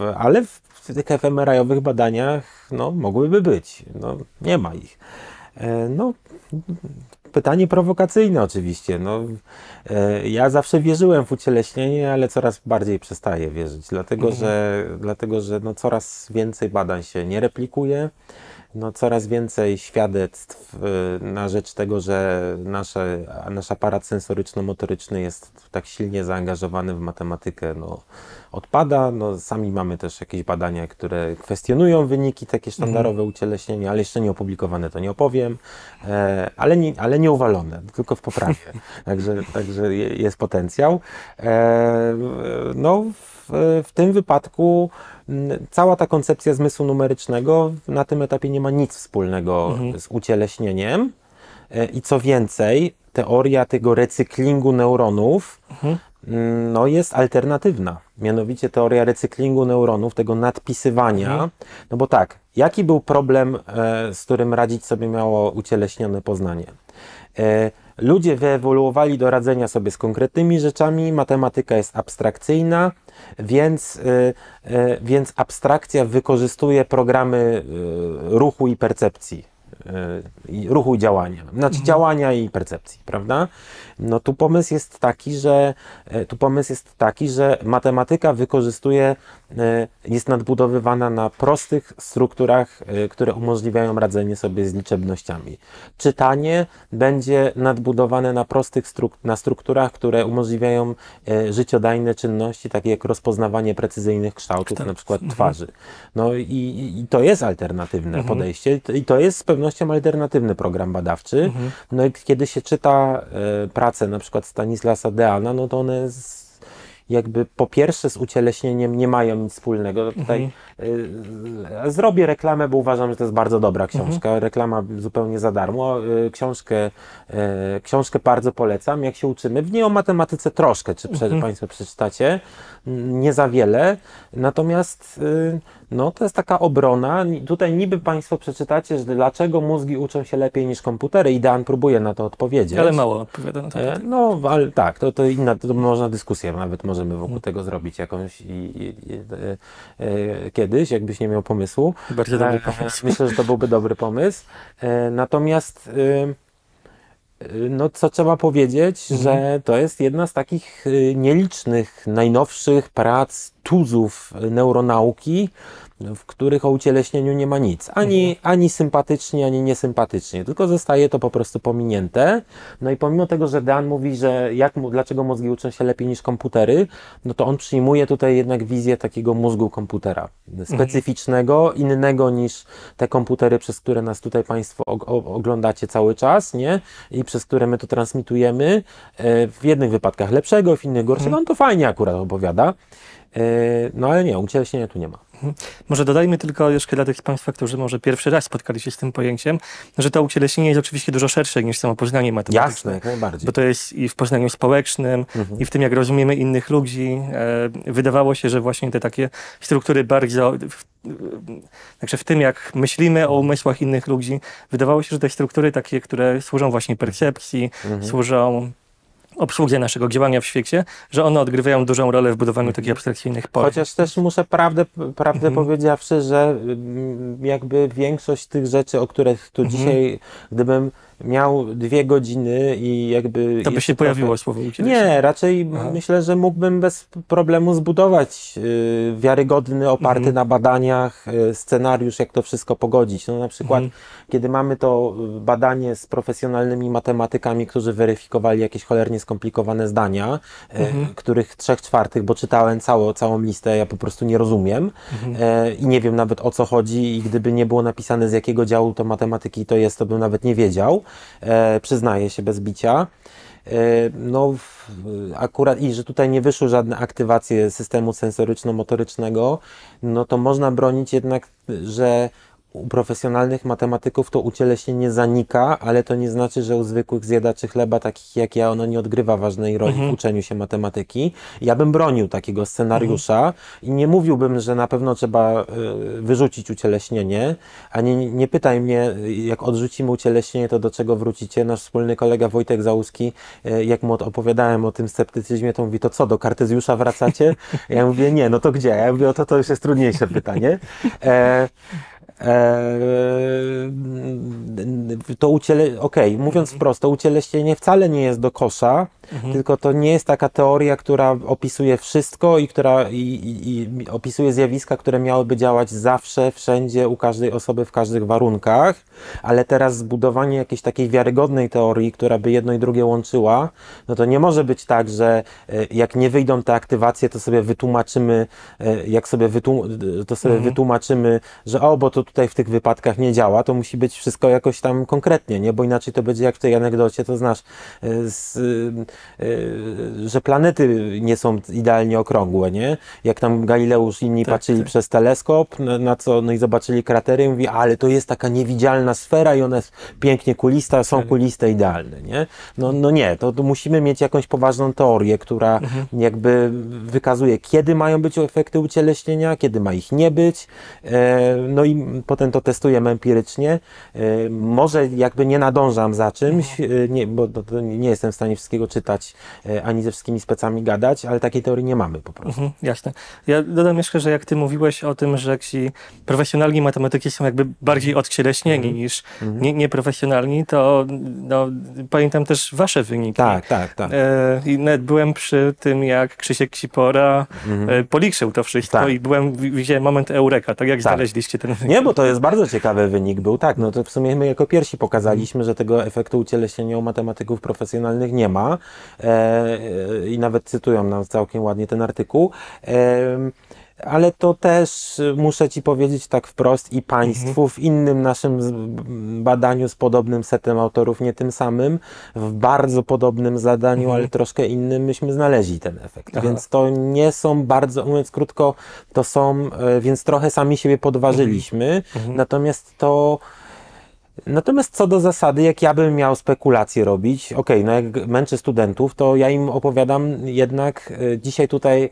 E, ale w, w tych efemerajowych badaniach, no mogłyby być, no nie ma ich. E, no pytanie prowokacyjne oczywiście. No, e, ja zawsze wierzyłem w ucieleśnienie, ale coraz bardziej przestaję wierzyć, dlatego mhm. że, dlatego, że no, coraz więcej badań się nie replikuje no, coraz więcej świadectw y, na rzecz tego, że nasze, nasz aparat sensoryczno-motoryczny jest tak silnie zaangażowany w matematykę, no, odpada. No, sami mamy też jakieś badania, które kwestionują wyniki takie mhm. sztandarowe mhm. ucieleśnienia, ale jeszcze nie opublikowane, to nie opowiem, e, ale, nie, ale nie uwalone, tylko w poprawie. także, także jest potencjał. E, no, w, tym wypadku cała ta koncepcja zmysłu numerycznego na tym etapie nie ma nic wspólnego mhm. z ucieleśnieniem. E, I co więcej, teoria tego recyklingu neuronów mhm. Mm, no, jest alternatywna. Mianowicie teoria recyklingu neuronów, tego nadpisywania. Mhm. No bo tak, jaki był problem, e, z którym radzić sobie miało ucieleśnione poznanie? E, Ludzie wyewoluowali do radzenia sobie z konkretnymi rzeczami, matematyka jest abstrakcyjna, więc, y, y, więc abstrakcja wykorzystuje programy y, ruchu i percepcji, ruchu i działania, znaczy mhm. działania i percepcji, prawda? No tu pomysł jest taki, że e, tu pomysł jest taki, że matematyka wykorzystuje, e, jest nadbudowywana na prostych strukturach, e, które umożliwiają radzenie sobie z liczebnościami. Czytanie będzie nadbudowane na prostych struk na strukturach, które umożliwiają życiodajne czynności, takie jak rozpoznawanie precyzyjnych kształtów, Kształt. na przykład mhm. twarzy. No i, i to jest alternatywne mhm. podejście i to jest z pewnością alternatywny program badawczy. Mhm. No i kiedy się czyta e, prace na przykład Stanislasa Deana, no to one z, jakby po pierwsze z ucieleśnieniem nie mają nic wspólnego. No tutaj mhm. y, zrobię reklamę, bo uważam, że to jest bardzo dobra książka. Mhm. Reklama zupełnie za darmo. Y, książkę, y, książkę bardzo polecam. Jak się uczymy, w niej o matematyce troszkę, czy prze, mhm. Państwo przeczytacie, nie za wiele. Natomiast y, no to jest taka obrona. Tutaj niby Państwo przeczytacie, że dlaczego mózgi uczą się lepiej niż komputery i Dan próbuje na to odpowiedzieć. Ale mało odpowiada na to. E, no, ale tak, to, to inna, to można dyskusję nawet możemy wokół mm. tego zrobić jakąś i, i, i, e, e kiedyś, jakbyś nie miał pomysłu. Bardzo e, dobry pomysł. Myślę, że to byłby dobry pomysł. E, natomiast... E, Y, no co trzeba powiedzieć, mhm. że to jest jedna z takich y, nielicznych, najnowszych prac tuzów y, neuronauki, no, w których o ucieleśnieniu nie ma nic, ani, mhm. ani sympatycznie, ani niesympatycznie, tylko zostaje to po prostu pominięte. No i pomimo tego, że Dan mówi, że jak dlaczego mózgi uczą się lepiej niż komputery, no to on przyjmuje tutaj jednak wizję takiego mózgu komputera, mhm. specyficznego, mhm. innego niż te komputery, przez które nas tutaj Państwo oglądacie cały czas, nie? I przez które my to transmitujemy, e, w jednych wypadkach lepszego, w innych gorszego, mhm. on to fajnie akurat opowiada. E, no ale nie, ucieleśnienia tu nie ma. Może dodajmy tylko jeszcze dla tych z Państwa, którzy może pierwszy raz spotkali się z tym pojęciem, że to ucieleśnienie jest oczywiście dużo szersze niż samo poznanie matematyczne. Jasne, najbardziej. Bo to jest i w poznaniu społecznym, mhm. i w tym, jak rozumiemy innych ludzi. E, wydawało się, że właśnie te takie struktury bardzo... Także znaczy w tym, jak myślimy o umysłach innych ludzi, wydawało się, że te struktury takie, które służą właśnie percepcji, mhm. służą obsługę naszego działania w świecie, że one odgrywają dużą rolę w budowaniu mhm. takich abstrakcyjnych pól. Chociaż też muszę prawdę, prawdę mhm. powiedziawszy, że mm, jakby większość tych rzeczy, o których tu mhm. dzisiaj, gdybym miał dwie godziny i jakby... To by się pojawiło słowo ucieleśnienie. Nie, raczej Aha. myślę, że mógłbym bez problemu zbudować y, wiarygodny, oparty mhm. na badaniach y, scenariusz, jak to wszystko pogodzić. No na przykład, mhm. kiedy mamy to y, badanie z profesjonalnymi matematykami, którzy weryfikowali jakieś cholernie skomplikowane zdania, y, mhm. których trzech czwartych, bo czytałem cało, całą listę, ja po prostu nie rozumiem mhm. e, i nie wiem nawet o co chodzi i gdyby nie było napisane z jakiego działu to matematyki to jest, to bym nawet nie wiedział e, przyznaje się bez bicia. E, no, akurat i że tutaj nie wyszły żadne aktywacje systemu sensoryczno-motorycznego, no to można bronić jednak, że u profesjonalnych matematyków to ucieleśnienie zanika, ale to nie znaczy, że u zwykłych zjadaczy chleba, takich jak ja, ono nie odgrywa ważnej roli mhm. w uczeniu się matematyki. Ja bym bronił takiego scenariusza mhm. i nie mówiłbym, że na pewno trzeba e, wyrzucić ucieleśnienie, a nie, nie pytaj mnie, jak odrzucimy ucieleśnienie, to do czego wrócicie. Nasz wspólny kolega Wojtek Załuski, e, jak mu opowiadałem o tym sceptycyzmie, to mówi, to co, do Kartezjusza wracacie? Ja mówię, nie, no to gdzie? Ja mówię, o to, to już jest trudniejsze pytanie. E, Eee, to uciele... okej, okay, mówiąc wprost, to ucieleśnienie wcale nie jest do kosza, Mhm. Tylko to nie jest taka teoria, która opisuje wszystko i która i, i, i opisuje zjawiska, które miałyby działać zawsze, wszędzie, u każdej osoby, w każdych warunkach, ale teraz zbudowanie jakiejś takiej wiarygodnej teorii, która by jedno i drugie łączyła, no to nie może być tak, że e, jak nie wyjdą te aktywacje, to sobie wytłumaczymy, e, jak sobie wytłum e, to sobie mhm. wytłumaczymy, że o, bo to tutaj w tych wypadkach nie działa, to musi być wszystko jakoś tam konkretnie, nie? Bo inaczej to będzie jak w tej anegdocie, to znasz, z, Y, że planety nie są idealnie okrągłe, nie? Jak tam Galileusz i inni tak, patrzyli tak. przez teleskop, na, co, no i zobaczyli kratery i mówi, ale to jest taka niewidzialna sfera i ona jest pięknie kulista, są tak. kuliste idealne, nie? No, no nie, to, to musimy mieć jakąś poważną teorię, która mhm. jakby wykazuje, kiedy mają być efekty ucieleśnienia, kiedy ma ich nie być, e, no i potem to testujemy empirycznie. E, może jakby nie nadążam za czymś, mhm. e, nie, bo to, to nie jestem w stanie wszystkiego czytać, czytać, e, ani ze wszystkimi specami gadać, ale takiej teorii nie mamy po prostu. Mhm, jasne. Ja dodam jeszcze, że jak ty mówiłeś o tym, że ci profesjonalni matematyki są jakby bardziej odcieleśnieni mhm. niż mhm. nieprofesjonalni, to no, pamiętam też wasze wyniki. Tak, tak, tak. E, I nawet byłem przy tym, jak Krzysiek Cipora mhm. e, policzył to wszystko tak. i byłem, widziałem moment eureka, tak jak tak. znaleźliście ten wynik. Nie, bo to jest bardzo ciekawy wynik był, tak, no to w sumie my jako pierwsi pokazaliśmy, że tego efektu ucieleśnienia u matematyków profesjonalnych nie ma, E, e, i nawet cytują nam całkiem ładnie ten artykuł ale to też y, muszę Ci powiedzieć tak wprost i Państwu mhm. w innym naszym badaniu z podobnym setem autorów, nie tym samym, w bardzo podobnym zadaniu, mhm. ale troszkę innym, myśmy znaleźli ten efekt. Aha. Więc to nie są bardzo, mówiąc krótko, to są, e, więc trochę sami siebie podważyliśmy, mhm. natomiast to Natomiast co do zasady, jak ja bym miał spekulacje robić, ok, no jak męczy studentów, to ja im opowiadam jednak, y, dzisiaj tutaj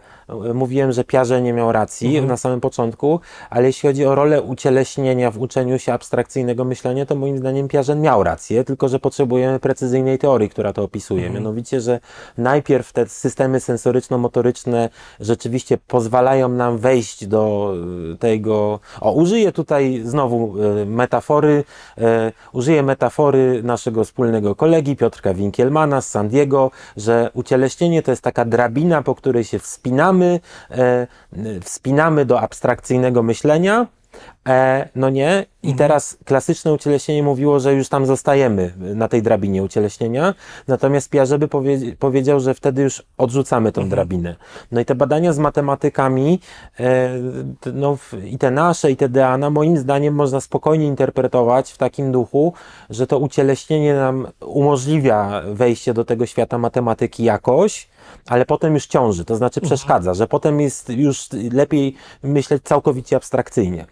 mówiłem, że Piaże nie miał racji mhm. na samym początku, ale jeśli chodzi o rolę ucieleśnienia w uczeniu się abstrakcyjnego myślenia, to moim zdaniem Piaże miał rację, tylko że potrzebujemy precyzyjnej teorii, która to opisuje. Mhm. Mianowicie, że najpierw te systemy sensoryczno-motoryczne rzeczywiście pozwalają nam wejść do e, tego. O, użyję tutaj znowu e, metafory, e, użyję metafory naszego wspólnego kolegi Piotrka Winkielmana z San Diego, że ucieleśnienie to jest taka drabina, po której się wspinamy wspinamy, e, wspinamy do abstrakcyjnego myślenia, E, no nie, i mhm. teraz klasyczne ucieleśnienie mówiło, że już tam zostajemy na tej drabinie ucieleśnienia, natomiast Piażeby powie powiedział, że wtedy już odrzucamy tą mhm. drabinę. No i te badania z matematykami, e, no, i te nasze, i te Deana, moim zdaniem można spokojnie interpretować w takim duchu, że to ucieleśnienie nam umożliwia wejście do tego świata matematyki jakoś, ale potem już ciąży, to znaczy mhm. przeszkadza, że potem jest już lepiej myśleć całkowicie abstrakcyjnie.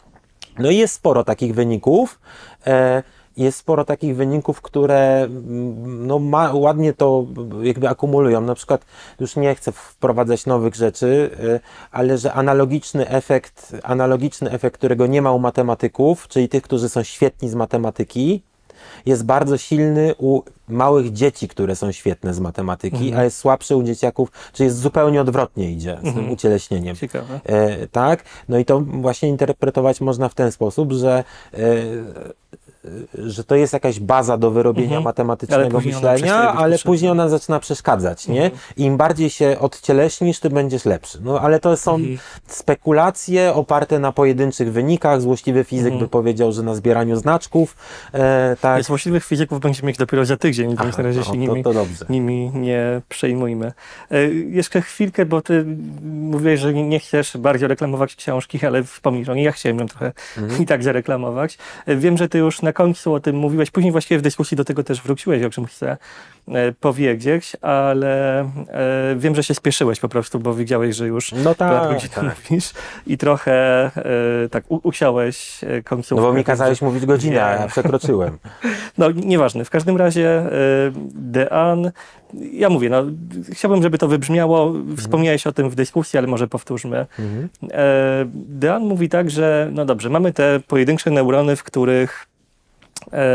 No i jest sporo takich wyników. E, jest sporo takich wyników, które mm, no, ma, ładnie to jakby akumulują. Na przykład, już nie chcę wprowadzać nowych rzeczy, e, ale że analogiczny efekt, analogiczny efekt, którego nie ma u matematyków, czyli tych, którzy są świetni z matematyki, jest bardzo silny u małych dzieci, które są świetne z matematyki, mhm. a jest słabszy u dzieciaków, czyli jest zupełnie odwrotnie idzie z tym mhm. ucieleśnieniem. Ciekawe. E, tak, no i to właśnie interpretować można w ten sposób, że e, że to jest jakaś baza do wyrobienia mhm. matematycznego ale myślenia, ale później ona zaczyna przeszkadzać, nie? Mhm. Im bardziej się odcieleśnisz, tym będziesz lepszy. No ale to są mhm. spekulacje oparte na pojedynczych wynikach. Złośliwy fizyk mhm. by powiedział, że na zbieraniu znaczków, e, tak. Nie, złośliwych fizyków będziemy mieć dopiero za tydzień, Aha, więc na razie no się nimi, to, to nimi nie przejmujmy. E, jeszcze chwilkę, bo ty mówiłeś, że nie chcesz bardziej reklamować książki, ale wspomnisz o niej. Ja chciałem ją trochę mhm. i tak zareklamować. E, wiem, że ty już na na końcu o tym mówiłeś, później właściwie w dyskusji do tego też wróciłeś, o czym chcę powiedzieć, ale e, wiem, że się spieszyłeś po prostu, bo widziałeś, że już no tak, godzin tak. mówisz i trochę e, tak usiałeś e, końcówkę. No bo mi kazałeś mówić godzinę, a ja przekroczyłem. no nieważne, w każdym razie Dean ja mówię, no, chciałbym, żeby to wybrzmiało. Mhm. Wspomniałeś mhm. o tym w dyskusji, ale może powtórzmy. Mhm. Dean mówi tak, że no dobrze, mamy te pojedyncze neurony, w których E,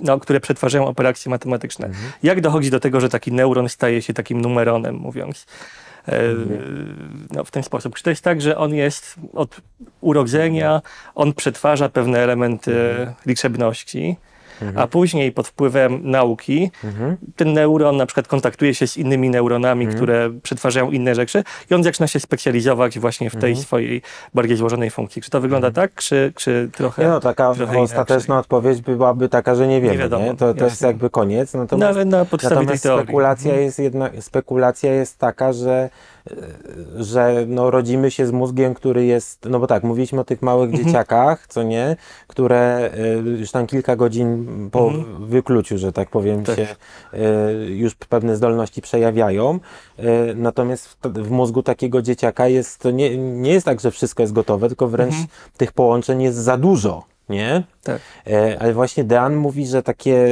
no, które przetwarzają operacje matematyczne. Mhm. Jak dochodzi do tego, że taki neuron staje się takim numeronem, mówiąc? E, mhm. no, w ten sposób. Czy to jest tak, że on jest od urodzenia, mhm. on przetwarza pewne elementy mhm. liczebności, mhm. a później pod wpływem nauki mhm. ten neuron na przykład kontaktuje się z innymi neuronami, mhm. które przetwarzają inne rzeczy i on zaczyna się specjalizować właśnie w tej mhm. swojej bardziej złożonej funkcji. Czy to wygląda mhm. tak, czy, czy trochę Nie no, taka ostateczna inaczej. odpowiedź byłaby taka, że nie wiemy. Nie wiadomo, nie? To, to jest jakby koniec. Natomiast, no, ale na podstawie natomiast spekulacja, mhm. jest jedna, spekulacja jest taka, że że no, rodzimy się z mózgiem, który jest, no bo tak, mówiliśmy o tych małych mhm. dzieciakach, co nie, które y, już tam kilka godzin po mhm. wykluciu, że tak powiem, tak. się y, już pewne zdolności przejawiają. Y, natomiast w, mózgu takiego dzieciaka jest, to nie, nie jest tak, że wszystko jest gotowe, tylko wręcz mhm. tych połączeń jest za dużo nie? Tak. E, ale właśnie Dean mówi, że takie,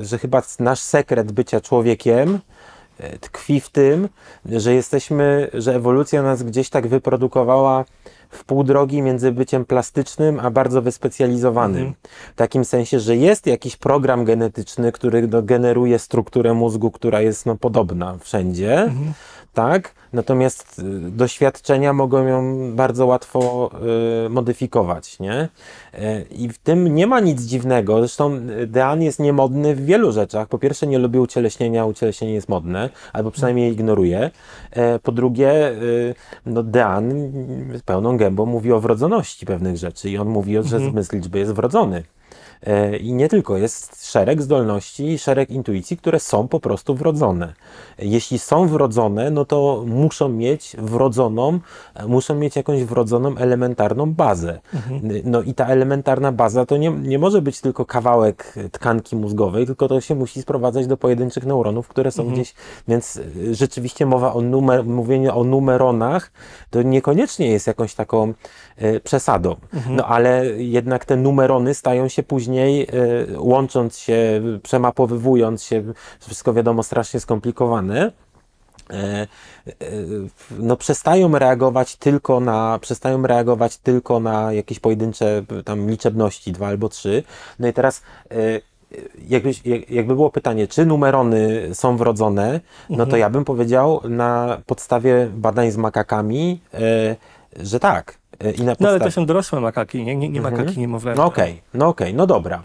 że chyba nasz sekret bycia człowiekiem E, tkwi w tym, że jesteśmy, że ewolucja nas gdzieś tak wyprodukowała w pół drogi między byciem plastycznym a bardzo wyspecjalizowanym. Mhm. W takim sensie, że jest jakiś program genetyczny, który generuje strukturę mózgu, która jest no, podobna wszędzie, mhm. tak? Natomiast y, doświadczenia mogą ją bardzo łatwo y, modyfikować, nie? E, I w tym nie ma nic dziwnego. Zresztą y, Dean jest niemodny w wielu rzeczach. Po pierwsze, nie lubi ucieleśnienia, ucieleśnienie jest modne, albo przynajmniej ignoruje. E, po drugie, no Dean pełną gębą mówi o wrodzoności pewnych rzeczy i on mówi, że mhm. zmysł liczby jest wrodzony. E, I nie tylko, jest szereg zdolności, szereg intuicji, które są po prostu wrodzone. Jeśli są wrodzone, no to muszą mieć wrodzoną, e, muszą mieć jakąś wrodzoną elementarną bazę. Mhm. No i ta elementarna baza to nie, nie może być tylko kawałek tkanki mózgowej, tylko to się musi sprowadzać do pojedynczych neuronów, które są mhm. gdzieś, więc e, rzeczywiście mowa o numer, mówienie o numeronach, to niekoniecznie jest jakąś taką Y, przesadą. Mhm. No ale jednak te numerony stają się później, y, łącząc się, przemapowywując się, wszystko wiadomo strasznie skomplikowane y, no przestają reagować tylko na, przestają reagować tylko na jakieś pojedyncze tam liczebności, dwa albo trzy. No i teraz jakby, jakby było pytanie, czy numerony są wrodzone, no to mhm. ja bym powiedział na podstawie badań z makakami, że tak. Podstaw... E, no ale to są dorosłe makaki, nie, nie, nie mhm. makaki niemowlęta. Okej, okay. no okej, no okay. no dobra.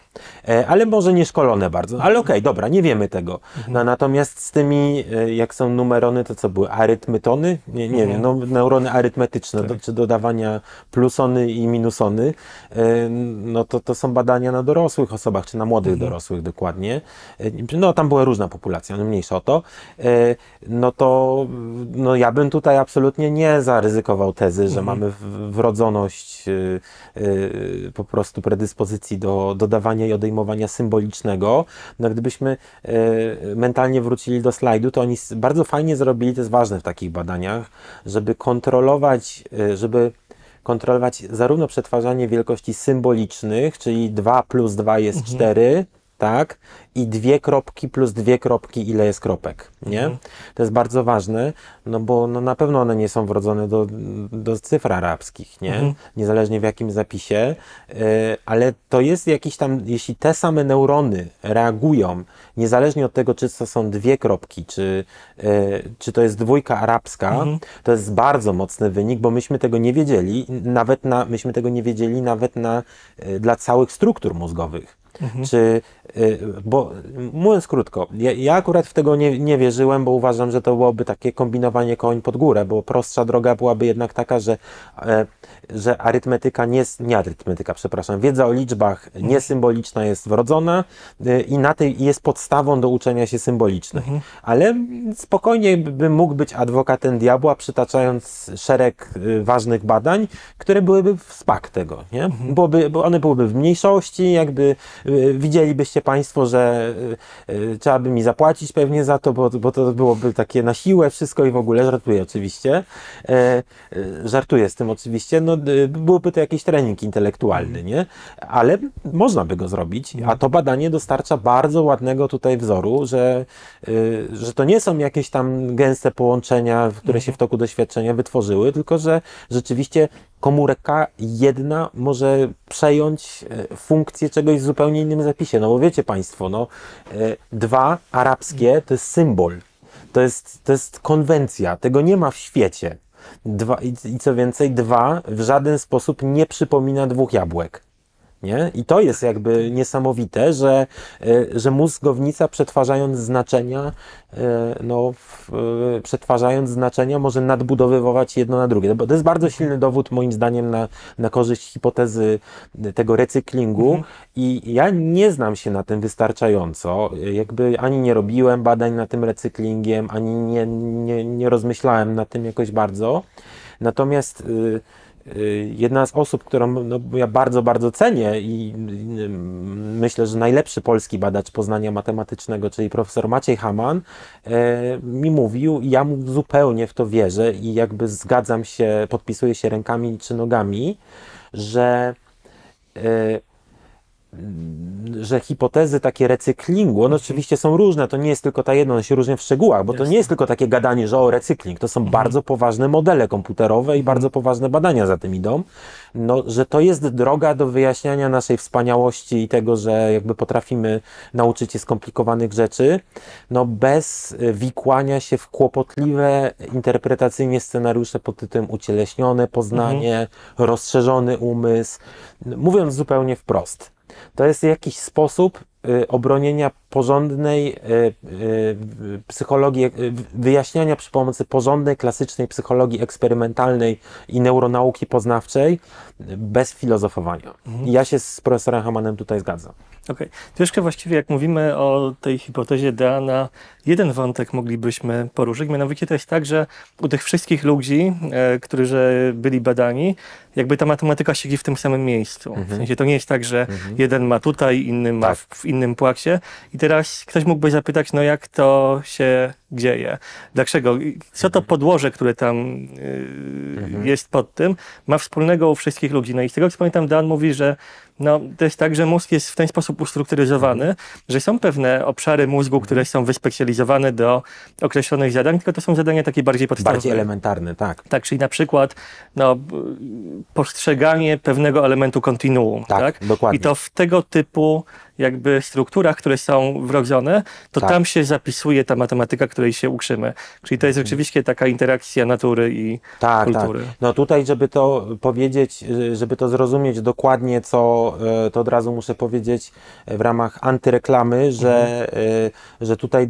E, ale może nieszkolone bardzo, ale okej, okay, dobra, nie wiemy tego. No, mhm. No, natomiast z tymi, e, jak są numerony, to co były, arytmytony? Nie, nie mhm. wiem, no, neurony arytmetyczne, tak. do, czy dodawania plusony i minusony, e, no to, to są badania na dorosłych osobach, czy na młodych mhm. dorosłych dokładnie. E, no tam była różna populacja, no mniejsza o to. E, no to no, ja bym tutaj absolutnie nie zaryzykował tezy, że mhm. mamy w, w wrodzoność y, y, po prostu predyspozycji do dodawania i odejmowania symbolicznego. No gdybyśmy y, mentalnie wrócili do slajdu, to oni bardzo fajnie zrobili, to jest ważne w takich badaniach, żeby kontrolować, żeby kontrolować zarówno przetwarzanie wielkości symbolicznych, czyli 2 plus 2 jest mhm. 4, tak? I dwie kropki plus dwie kropki, ile jest kropek, nie? Mhm. To jest bardzo ważne, no bo no, na pewno one nie są wrodzone do, do cyfr arabskich, nie? Mhm. Niezależnie w jakim zapisie, yy, ale to jest jakiś tam, jeśli te same neurony reagują, niezależnie od tego, czy to są dwie kropki, czy, yy, czy to jest dwójka arabska, mhm. to jest bardzo mocny wynik, bo myśmy tego nie wiedzieli, nawet na, myśmy tego nie wiedzieli nawet na, yy, dla całych struktur mózgowych. Mhm. Czy, y, bo mówiąc krótko, ja, ja, akurat w tego nie, nie wierzyłem, bo uważam, że to byłoby takie kombinowanie koń pod górę, bo prostsza droga byłaby jednak taka, że, e, że arytmetyka nie, nie arytmetyka, przepraszam, wiedza o liczbach mhm. niesymboliczna jest wrodzona y, i na tej jest podstawą do uczenia się symbolicznych. Mhm. Ale spokojnie bym mógł być adwokatem diabła, przytaczając szereg y, ważnych badań, które byłyby w spak tego, nie? Mhm. Byłoby, one byłyby w mniejszości, jakby Y, widzielibyście Państwo, że y, y, trzeba by mi zapłacić pewnie za to, bo, bo to byłoby takie na siłę wszystko i w ogóle, żartuję oczywiście, e, żartuję z tym oczywiście, no byłoby to jakiś trening intelektualny, nie? Ale można by go zrobić, a to badanie dostarcza bardzo ładnego tutaj wzoru, że, że to nie są jakieś tam gęste połączenia, które się w toku doświadczenia wytworzyły, tylko że rzeczywiście komórka jedna może przejąć e, funkcję czegoś w zupełnie innym zapisie. No bo wiecie Państwo, no, e, dwa arabskie to jest symbol, to jest, to jest konwencja, tego nie ma w świecie. Dwa, i, I co więcej, dwa w żaden sposób nie przypomina dwóch jabłek. Nie? I to jest jakby niesamowite, że, e, że mózgownica przetwarzając znaczenia, e, no, e, przetwarzając znaczenia może nadbudowywać jedno na drugie. No, to jest bardzo silny dowód moim zdaniem na, na korzyść hipotezy tego recyklingu mhm. i ja nie znam się na tym wystarczająco. Jakby ani nie robiłem badań na tym recyklingiem, ani nie, nie, nie rozmyślałem na tym jakoś bardzo. Natomiast y, Y, jedna z osób, którą no, ja bardzo, bardzo cenię i y, myślę, że najlepszy polski badacz poznania matematycznego, czyli profesor Maciej Haman, y, mi mówił, ja mu zupełnie w to wierzę i jakby zgadzam się, podpisuję się rękami czy nogami, że że hipotezy takie recyklingu, one mhm. oczywiście są różne, to nie jest tylko ta jedna, one się różnią w szczegółach, bo to nie jest tylko takie gadanie, że o recykling, to są mhm. bardzo poważne modele komputerowe i mhm. bardzo poważne badania za tym idą, no, że to jest droga do wyjaśniania naszej wspaniałości i tego, że jakby potrafimy nauczyć się skomplikowanych rzeczy, no bez y, wikłania się w kłopotliwe interpretacyjnie scenariusze pod tytułem ucieleśnione poznanie, mhm. rozszerzony umysł, mówiąc zupełnie wprost to jest jakiś sposób y, obronienia porządnej e, e, psychologii, e, wyjaśniania przy pomocy porządnej, klasycznej psychologii eksperymentalnej i neuronauki poznawczej bez filozofowania. Mhm. Ja się z profesorem Hamanem tutaj zgadzam. Okej. Okay. Troszkę właściwie jak mówimy o tej hipotezie Deana, jeden wątek moglibyśmy poruszyć, mianowicie to jest tak, że u tych wszystkich ludzi, którzy byli badani, jakby ta matematyka siedzi w tym samym miejscu. Mhm. W sensie to nie jest tak, że mhm. jeden ma tutaj, inny ma tak. w, w innym płaksie i teraz ktoś mógłby zapytać, no jak to się dzieje? Dlaczego? Co to mhm. podłoże, które tam yy, jest pod tym, ma wspólnego u wszystkich ludzi? No i z tego co pamiętam, Dan mówi, że no, to jest tak, że mózg jest w ten sposób ustrukturyzowany, mhm. że są pewne obszary mózgu, które są wyspecjalizowane do określonych zadań, tylko to są zadania takie bardziej podstawowe. Bardziej elementarne, tak. Tak, czyli na przykład no, postrzeganie pewnego elementu kontinuum. Tak, tak? dokładnie. I to w tego typu jakby strukturach, które są wrodzone, to tak. tam się zapisuje ta matematyka, której się uczymy. Czyli to jest rzeczywiście mhm. taka interakcja natury i tak, tak. kultury. Tak. No tutaj, żeby to powiedzieć, y, żeby to zrozumieć dokładnie, co y, to od razu muszę powiedzieć w ramach antyreklamy, że, mhm. że tutaj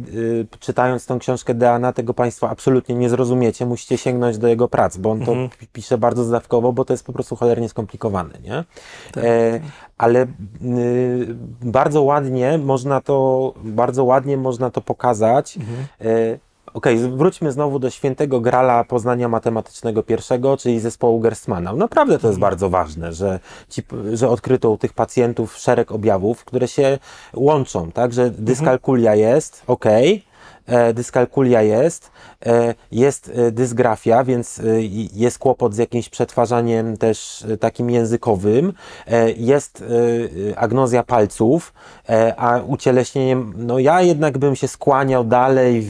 czytając tą książkę Deana, tego Państwo absolutnie nie zrozumiecie, musicie sięgnąć do jego prac, bo on to mhm. pisze bardzo zdawkowo, bo to jest po prostu cholernie skomplikowane, nie? Tak. E, ale y, bardzo ładnie można to, bardzo ładnie można to pokazać. Mhm. E, okej, okay, wróćmy znowu do świętego grala poznania matematycznego pierwszego, czyli zespołu Gerstmana. Naprawdę to jest mhm. bardzo ważne, że, ci, że odkryto u tych pacjentów szereg objawów, które się łączą, tak? Że mhm. dyskalkulia jest, OK, e, dyskalkulia jest, E, jest e, dysgrafia, więc e, jest kłopot z jakimś przetwarzaniem też takim językowym, jest agnozja palców, a ucieleśnieniem, no ja jednak bym się skłaniał dalej,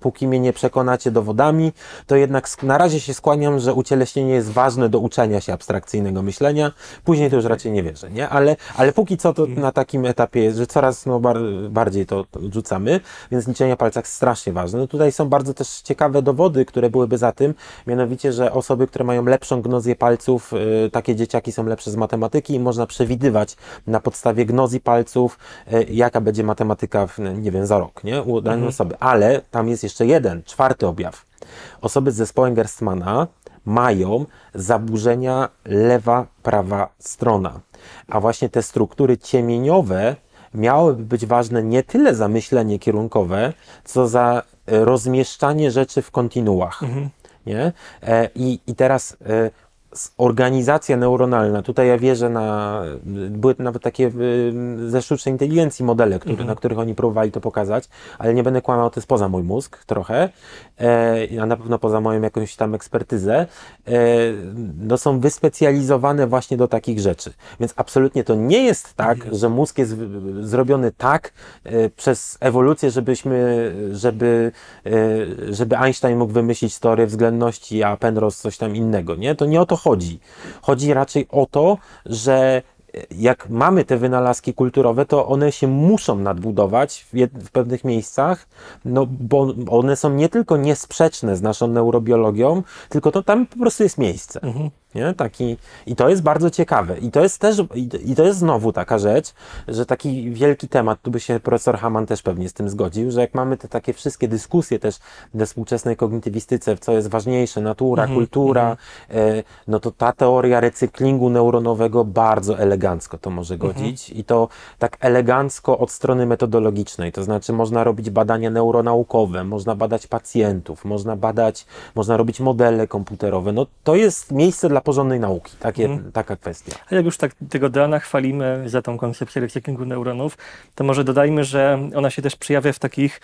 póki mnie nie przekonacie dowodami, to jednak na razie się skłaniam, że ucieleśnienie jest ważne do uczenia się abstrakcyjnego myślenia, później to już raczej nie wierzę, nie? Ale, ale póki co to na takim etapie jest, że coraz no, bardziej to, to rzucamy, więc liczenie palcach strasznie ważne. No tutaj są bardzo też ciekawe ciekawe dowody, które byłyby za tym, mianowicie, że osoby, które mają lepszą gnozję palców, y, takie dzieciaki są lepsze z matematyki i można przewidywać na podstawie gnozji palców, y, jaka będzie matematyka, w, nie wiem, za rok, nie? U danej mhm. osoby. Ale tam jest jeszcze jeden, czwarty objaw. Osoby z zespołem Gerstmana mają zaburzenia lewa, prawa strona. A właśnie te struktury ciemieniowe miałyby być ważne nie tyle za myślenie kierunkowe, co za rozmieszczanie rzeczy w kontinuach. Mhm. Nie? E, i, I teraz e, organizacja neuronalna, tutaj ja wierzę na, były nawet takie y, ze sztucznej inteligencji modele, który, mhm. na których oni próbowali to pokazać, ale nie będę kłamał, to jest poza mój mózg trochę, e, a na pewno poza moją jakąś tam ekspertyzę, e, no są wyspecjalizowane właśnie do takich rzeczy. Więc absolutnie to nie jest tak, mhm. że mózg jest zrobiony tak e, przez ewolucję, żebyśmy, żeby, e, żeby Einstein mógł wymyślić teorię względności, a Penrose coś tam innego, nie? To nie o to chodzi. Chodzi raczej o to, że jak mamy te wynalazki kulturowe, to one się muszą nadbudować w, jed- w pewnych miejscach, no bo one są nie tylko niesprzeczne z naszą neurobiologią, tylko to tam po prostu jest miejsce. Mhm. Nie? Taki, I to jest bardzo ciekawe. I to jest też, i to jest znowu taka rzecz, że taki wielki temat, tu by się profesor Haman też pewnie z tym zgodził, że jak mamy te takie wszystkie dyskusje też we współczesnej kognitywistyce, co jest ważniejsze, natura, mhm, kultura, mhm. E, no to ta teoria recyklingu neuronowego bardzo elegancka elegancko to może mhm. godzić mhm. i to tak elegancko od strony metodologicznej, to znaczy można robić badania neuronaukowe, można badać pacjentów, można badać, można robić modele komputerowe, no to jest miejsce dla porządnej nauki, Takie, mhm. taka kwestia. A jak już tak tego Dana chwalimy za tą koncepcję recyklingu neuronów, to może dodajmy, że ona się też przejawia w takich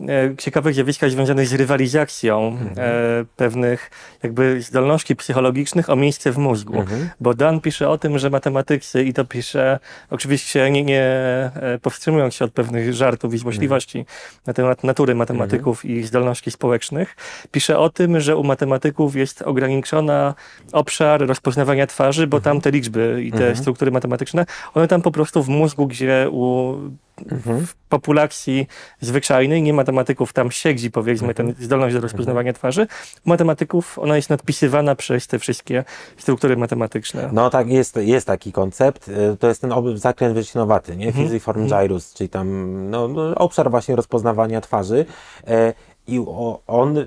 E, ciekawych zjawiskach związanych z rywalizacją mhm. e, pewnych jakby zdolności psychologicznych o miejsce w mózgu. Mhm. Bo Dan pisze o tym, że matematycy i to pisze oczywiście nie, nie e, powstrzymując się od pewnych żartów i złośliwości mhm. na temat natury matematyków mhm. i zdolności społecznych, pisze o tym, że u matematyków jest ograniczona obszar rozpoznawania twarzy, bo tam mhm. te liczby i te mhm. struktury matematyczne, one tam po prostu w mózgu, gdzie u Mhm. w populacji zwyczajnej nie matematyków tam siedzi, powiedzmy, mhm. ten zdolność do rozpoznawania mhm. twarzy. U matematyków ona jest nadpisywana przez te wszystkie struktury matematyczne. No tak, jest, jest taki koncept. Y, to jest ten zakręt wyczynowaty, nie? form gyrus, czyli tam no, no, obszar właśnie rozpoznawania twarzy. E, I on, y,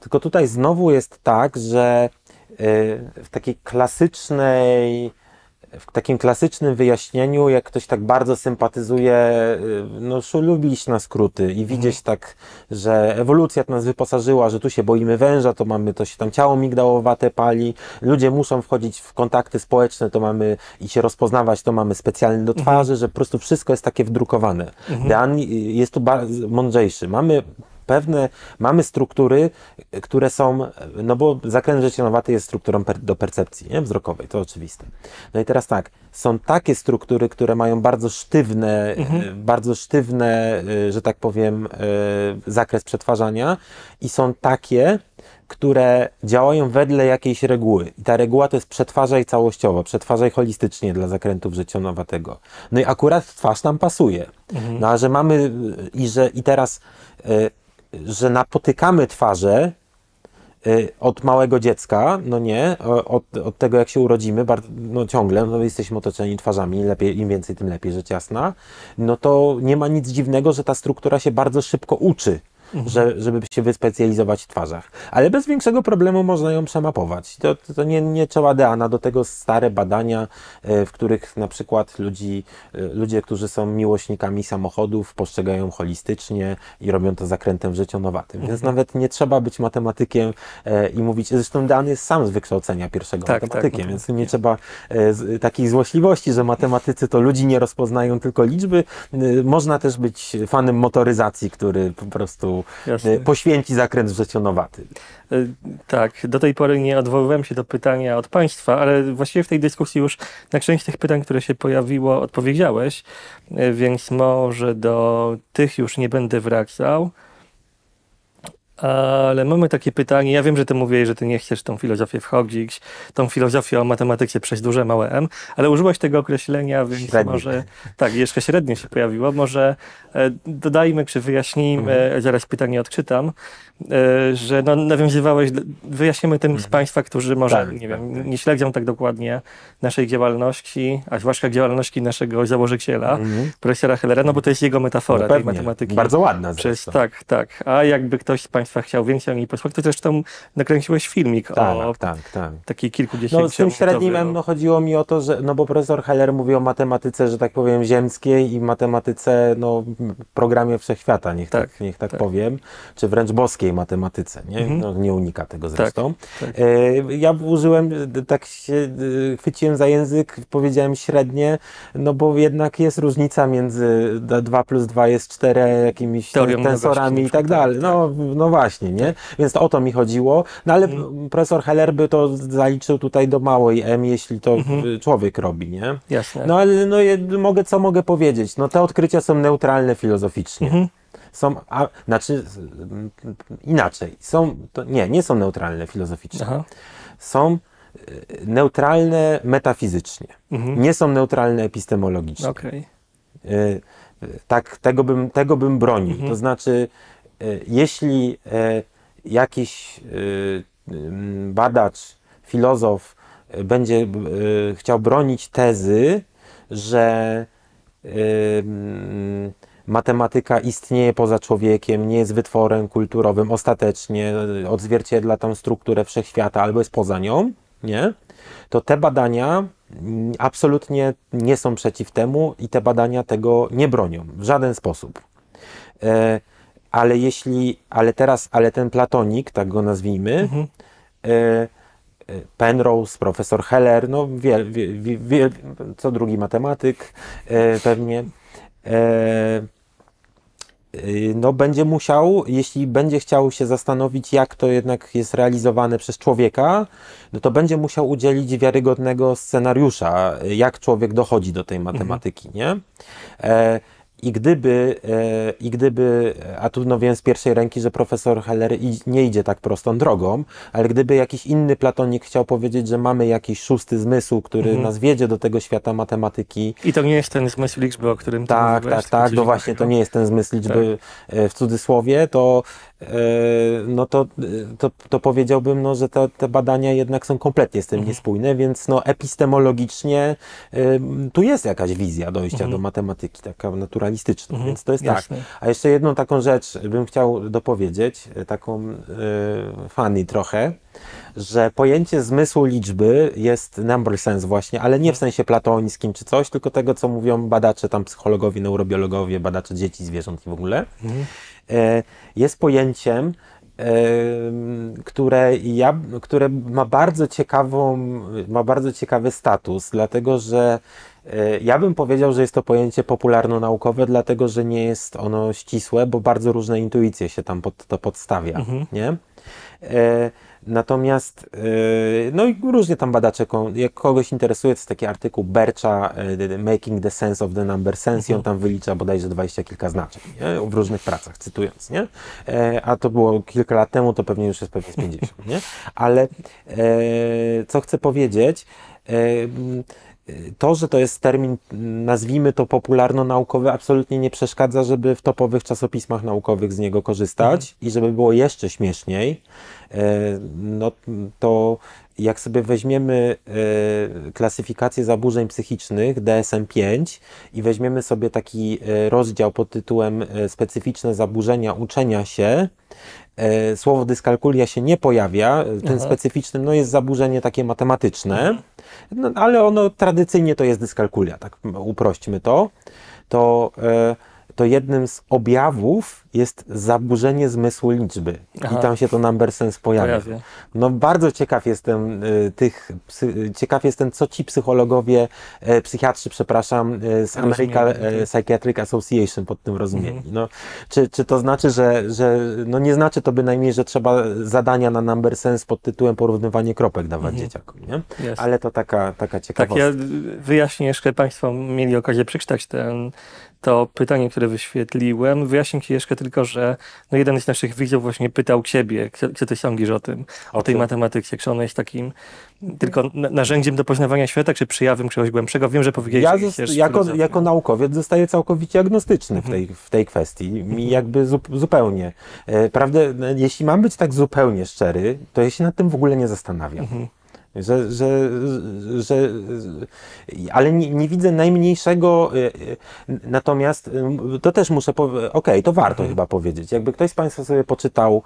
tylko tutaj znowu jest tak, że y, w takiej klasycznej w takim klasycznym wyjaśnieniu, jak ktoś tak bardzo sympatyzuje, y, no lubi iść na skróty i mhm. widzieć tak, że ewolucja nas wyposażyła, że tu się boimy węża, to mamy, to się tam ciało migdałowate pali, ludzie muszą wchodzić w kontakty społeczne, to mamy i się rozpoznawać, to mamy specjalne do twarzy, mhm. że po prostu wszystko jest takie wdrukowane. Mhm. Dan jest tu mądrzejszy. Mamy pewne, mamy struktury, które są, no bo zakręt życionowaty jest strukturą per, do percepcji nie? wzrokowej, to oczywiste. No i teraz tak, są takie struktury, które mają bardzo sztywne, mhm. E, bardzo sztywne, e, że tak powiem, e, zakres przetwarzania i są takie, które działają wedle jakiejś reguły. I ta reguła to jest przetwarzaj całościowo, przetwarzaj holistycznie dla zakrętów życionowatego. No i akurat twarz nam pasuje. Mhm. No a że mamy i że i teraz y, że napotykamy twarze y, od małego dziecka, no nie, od, od tego jak się urodzimy, bardzo, no ciągle, no jesteśmy otoczeni twarzami, lepiej, im więcej, tym lepiej, rzecz jasna, no to nie ma nic dziwnego, że ta struktura się bardzo szybko uczy. Mhm. że, żeby się wyspecjalizować w twarzach. Ale bez większego problemu można ją przemapować. To, to nie, nie trzeba DNA, do tego stare badania, e, w których na przykład ludzi, e, ludzie, którzy są miłośnikami samochodów, postrzegają holistycznie i robią to zakrętem życionowatym. Więc mhm. nawet nie trzeba być matematykiem e, i mówić, zresztą Dean jest sam z wykształcenia pierwszego tak, tak matematykiem, tak, więc nie trzeba takiej złośliwości, że matematycy to ludzi nie rozpoznają, tylko liczby. Można też być fanem motoryzacji, który po prostu Jasne. Y, poświęci zakręt wrzecionowaty. Y, tak, do tej pory nie odwoływałem się do pytania od Państwa, ale właściwie w tej dyskusji już na część tych pytań, które się pojawiło, odpowiedziałeś, y, więc może do tych już nie będę wracał. Ale mamy takie pytanie. Ja wiem, że ty mówiłeś, że ty nie chcesz tą filozofię wchodzić, tą filozofię o matematyce przejść duże, małe M, ale użyłaś tego określenia, więc średnie. może. Tak, jeszcze średnio się pojawiło. Może e, dodajmy czy wyjaśnijmy, mhm. zaraz pytanie odczytam, E, że no, nawiązywałeś, wyjaśnimy tym z mhm. Państwa, którzy może tak, nie, tak, wiem, tak. nie śledzą tak dokładnie naszej działalności, a zwłaszcza działalności naszego założyciela, mhm. profesora Hellera, no bo to jest jego metafora no tej matematyki. Bardzo ładna Przez, Tak, tak. A jakby ktoś z Państwa chciał więcej o niej posłuchać, to zresztą nakręciłeś filmik tak, o tak, tak. takiej kilkudziesięciu. No z tym średnim no, chodziło mi o to, że no bo profesor Heller mówi o matematyce, że tak powiem, ziemskiej i matematyce, no programie wszechświata, niech tak, tak niech tak, tak powiem, czy wręcz boskiej niskiej matematyce. Nie, mhm. no, nie unika tego tak, zresztą. Tak, tak. Ja użyłem, tak się e, chwyciłem za język, powiedziałem średnie, no bo jednak jest różnica między 2 plus 2 jest 4, jakimiś e, Teorią tensorami i tak, tak dalej. Tak. No, no właśnie, nie? Więc o to mi chodziło. No ale mhm. profesor Heller by to zaliczył tutaj do małej m, jeśli to mhm. człowiek robi, nie? Jasne. No ale no, mogę, co mogę powiedzieć? No te odkrycia są neutralne filozoficznie. Mhm są, a, znaczy mm, inaczej, są, to, nie, nie są neutralne filozoficznie. Aha. Są e, neutralne metafizycznie, mhm. nie są neutralne epistemologicznie. Okay. E, e, tak, tego bym, tego bym bronił. Mhm. To znaczy, jeśli jakiś badacz, filozof będzie chciał bronić tezy, że matematyka istnieje poza człowiekiem, nie jest wytworem kulturowym, ostatecznie e, odzwierciedla tam strukturę wszechświata albo jest poza nią, nie? To te badania mm, absolutnie nie są przeciw temu i te badania tego nie bronią w żaden sposób. E, ale jeśli, ale teraz, ale ten platonik, tak go nazwijmy, mhm. e, e Penrose, profesor Heller, no wie, wie, wie, co drugi matematyk e, pewnie, e, Y, no, będzie musiał, jeśli będzie chciał się zastanowić, jak to jednak jest realizowane przez człowieka, no to będzie musiał udzielić wiarygodnego scenariusza, jak człowiek dochodzi do tej mhm. matematyki, mhm. nie? E, i gdyby, e, I gdyby, a trudno wiem z pierwszej ręki, że profesor Heller nie idzie tak prostą drogą, ale gdyby jakiś inny platonik chciał powiedzieć, że mamy jakiś szósty zmysł, który mhm. nas wiedzie do tego świata matematyki. I to nie jest ten zmysł liczby, o którym tak, ty mówiłeś, Tak, tak, tak, właśnie, to nie jest ten zmysł liczby tak. E, w cudzysłowie, to E, no to, e, to, to powiedziałbym, no, że te, te badania jednak są kompletnie z tym mhm. niespójne, więc no, epistemologicznie e, tu jest jakaś wizja dojścia mhm. do matematyki, taka naturalistyczna, mhm. więc to jest tak. Jasne. tak. A jeszcze jedną taką rzecz bym chciał dopowiedzieć, taką y, funny trochę, że pojęcie zmysłu liczby jest number sense właśnie, ale nie w mhm. sensie platońskim czy coś, tylko tego, co mówią badacze, tam psychologowie, neurobiologowie, badacze dzieci, zwierząt i w ogóle. Mhm E, jest pojęciem, e, które, ja, które ma, bardzo ciekawą, ma bardzo ciekawy status, dlatego że e, ja bym powiedział, że jest to pojęcie popularno-naukowe, dlatego że nie jest ono ścisłe, bo bardzo różne intuicje się tam pod to podstawia. Mhm. Nie? Natomiast, y, no i różnie tam badacze, jak kogoś interesuje, to jest taki artykuł Bercza y, Making the Sense of the Number Sense i on mhm. tam wylicza bodajże dwadzieścia kilka znaczeń nie? w różnych pracach, cytując, nie? E, a to było kilka lat temu, to pewnie już jest pewnie z 50, nie? Ale e, co chcę powiedzieć, e, to, że to jest termin, nazwijmy to popularno-naukowy, absolutnie nie przeszkadza, żeby w topowych czasopismach naukowych z niego korzystać mhm. i żeby było jeszcze śmieszniej, e, no to jak sobie weźmiemy e, klasyfikację zaburzeń psychicznych DSM-5 i weźmiemy sobie taki e, rozdział pod tytułem Specyficzne zaburzenia uczenia się, słowo dyskalkulia się nie pojawia. Ten Aha. Mhm. no, jest zaburzenie takie matematyczne. Mhm no, ale ono tradycyjnie to jest dyskalkulia, tak uprośćmy to, to e, to jednym z objawów jest zaburzenie zmysłu liczby. Aha. I tam się to number sense pojawia. pojawia. No bardzo ciekaw jestem y, tych, psy, ciekaw jestem, co ci psychologowie, e, psychiatrzy, przepraszam, e, z American e, Psychiatric Association pod tym rozumieli. Mhm. No, czy, czy to znaczy, że, że no nie znaczy to bynajmniej, że trzeba zadania na number sense pod tytułem porównywanie kropek dawać mhm. dzieciakom, nie? Yes. Ale to taka, taka ciekawostka. Tak, ja wyjaśnię, jeszcze Państwo mieli okazję przeczytać ten to pytanie, które wyświetliłem. Wyjaśnię Ci jeszcze tylko, że no jeden z naszych widzów właśnie pytał Ciebie, co, Ty sądzisz o tym, o, o tej matematyce, czy ona jest takim tylko narzędziem do poznawania świata, czy przejawem czegoś głębszego. Wiem, że powiedziałeś... Ja zos- też, jako, jako, jako naukowiec zostaję całkowicie agnostyczny w tej, mhm. w tej kwestii. Mi mhm. jakby zu- zupełnie. E, Prawdę, no, jeśli mam być tak zupełnie szczery, to ja się nad tym w ogóle nie zastanawiam. Mhm. Że, że, że, ale nie, nie, widzę najmniejszego, e, e, natomiast e, to też muszę powiedzieć, okej, okay, to warto mhm. chyba powiedzieć. Jakby ktoś z Państwa sobie poczytał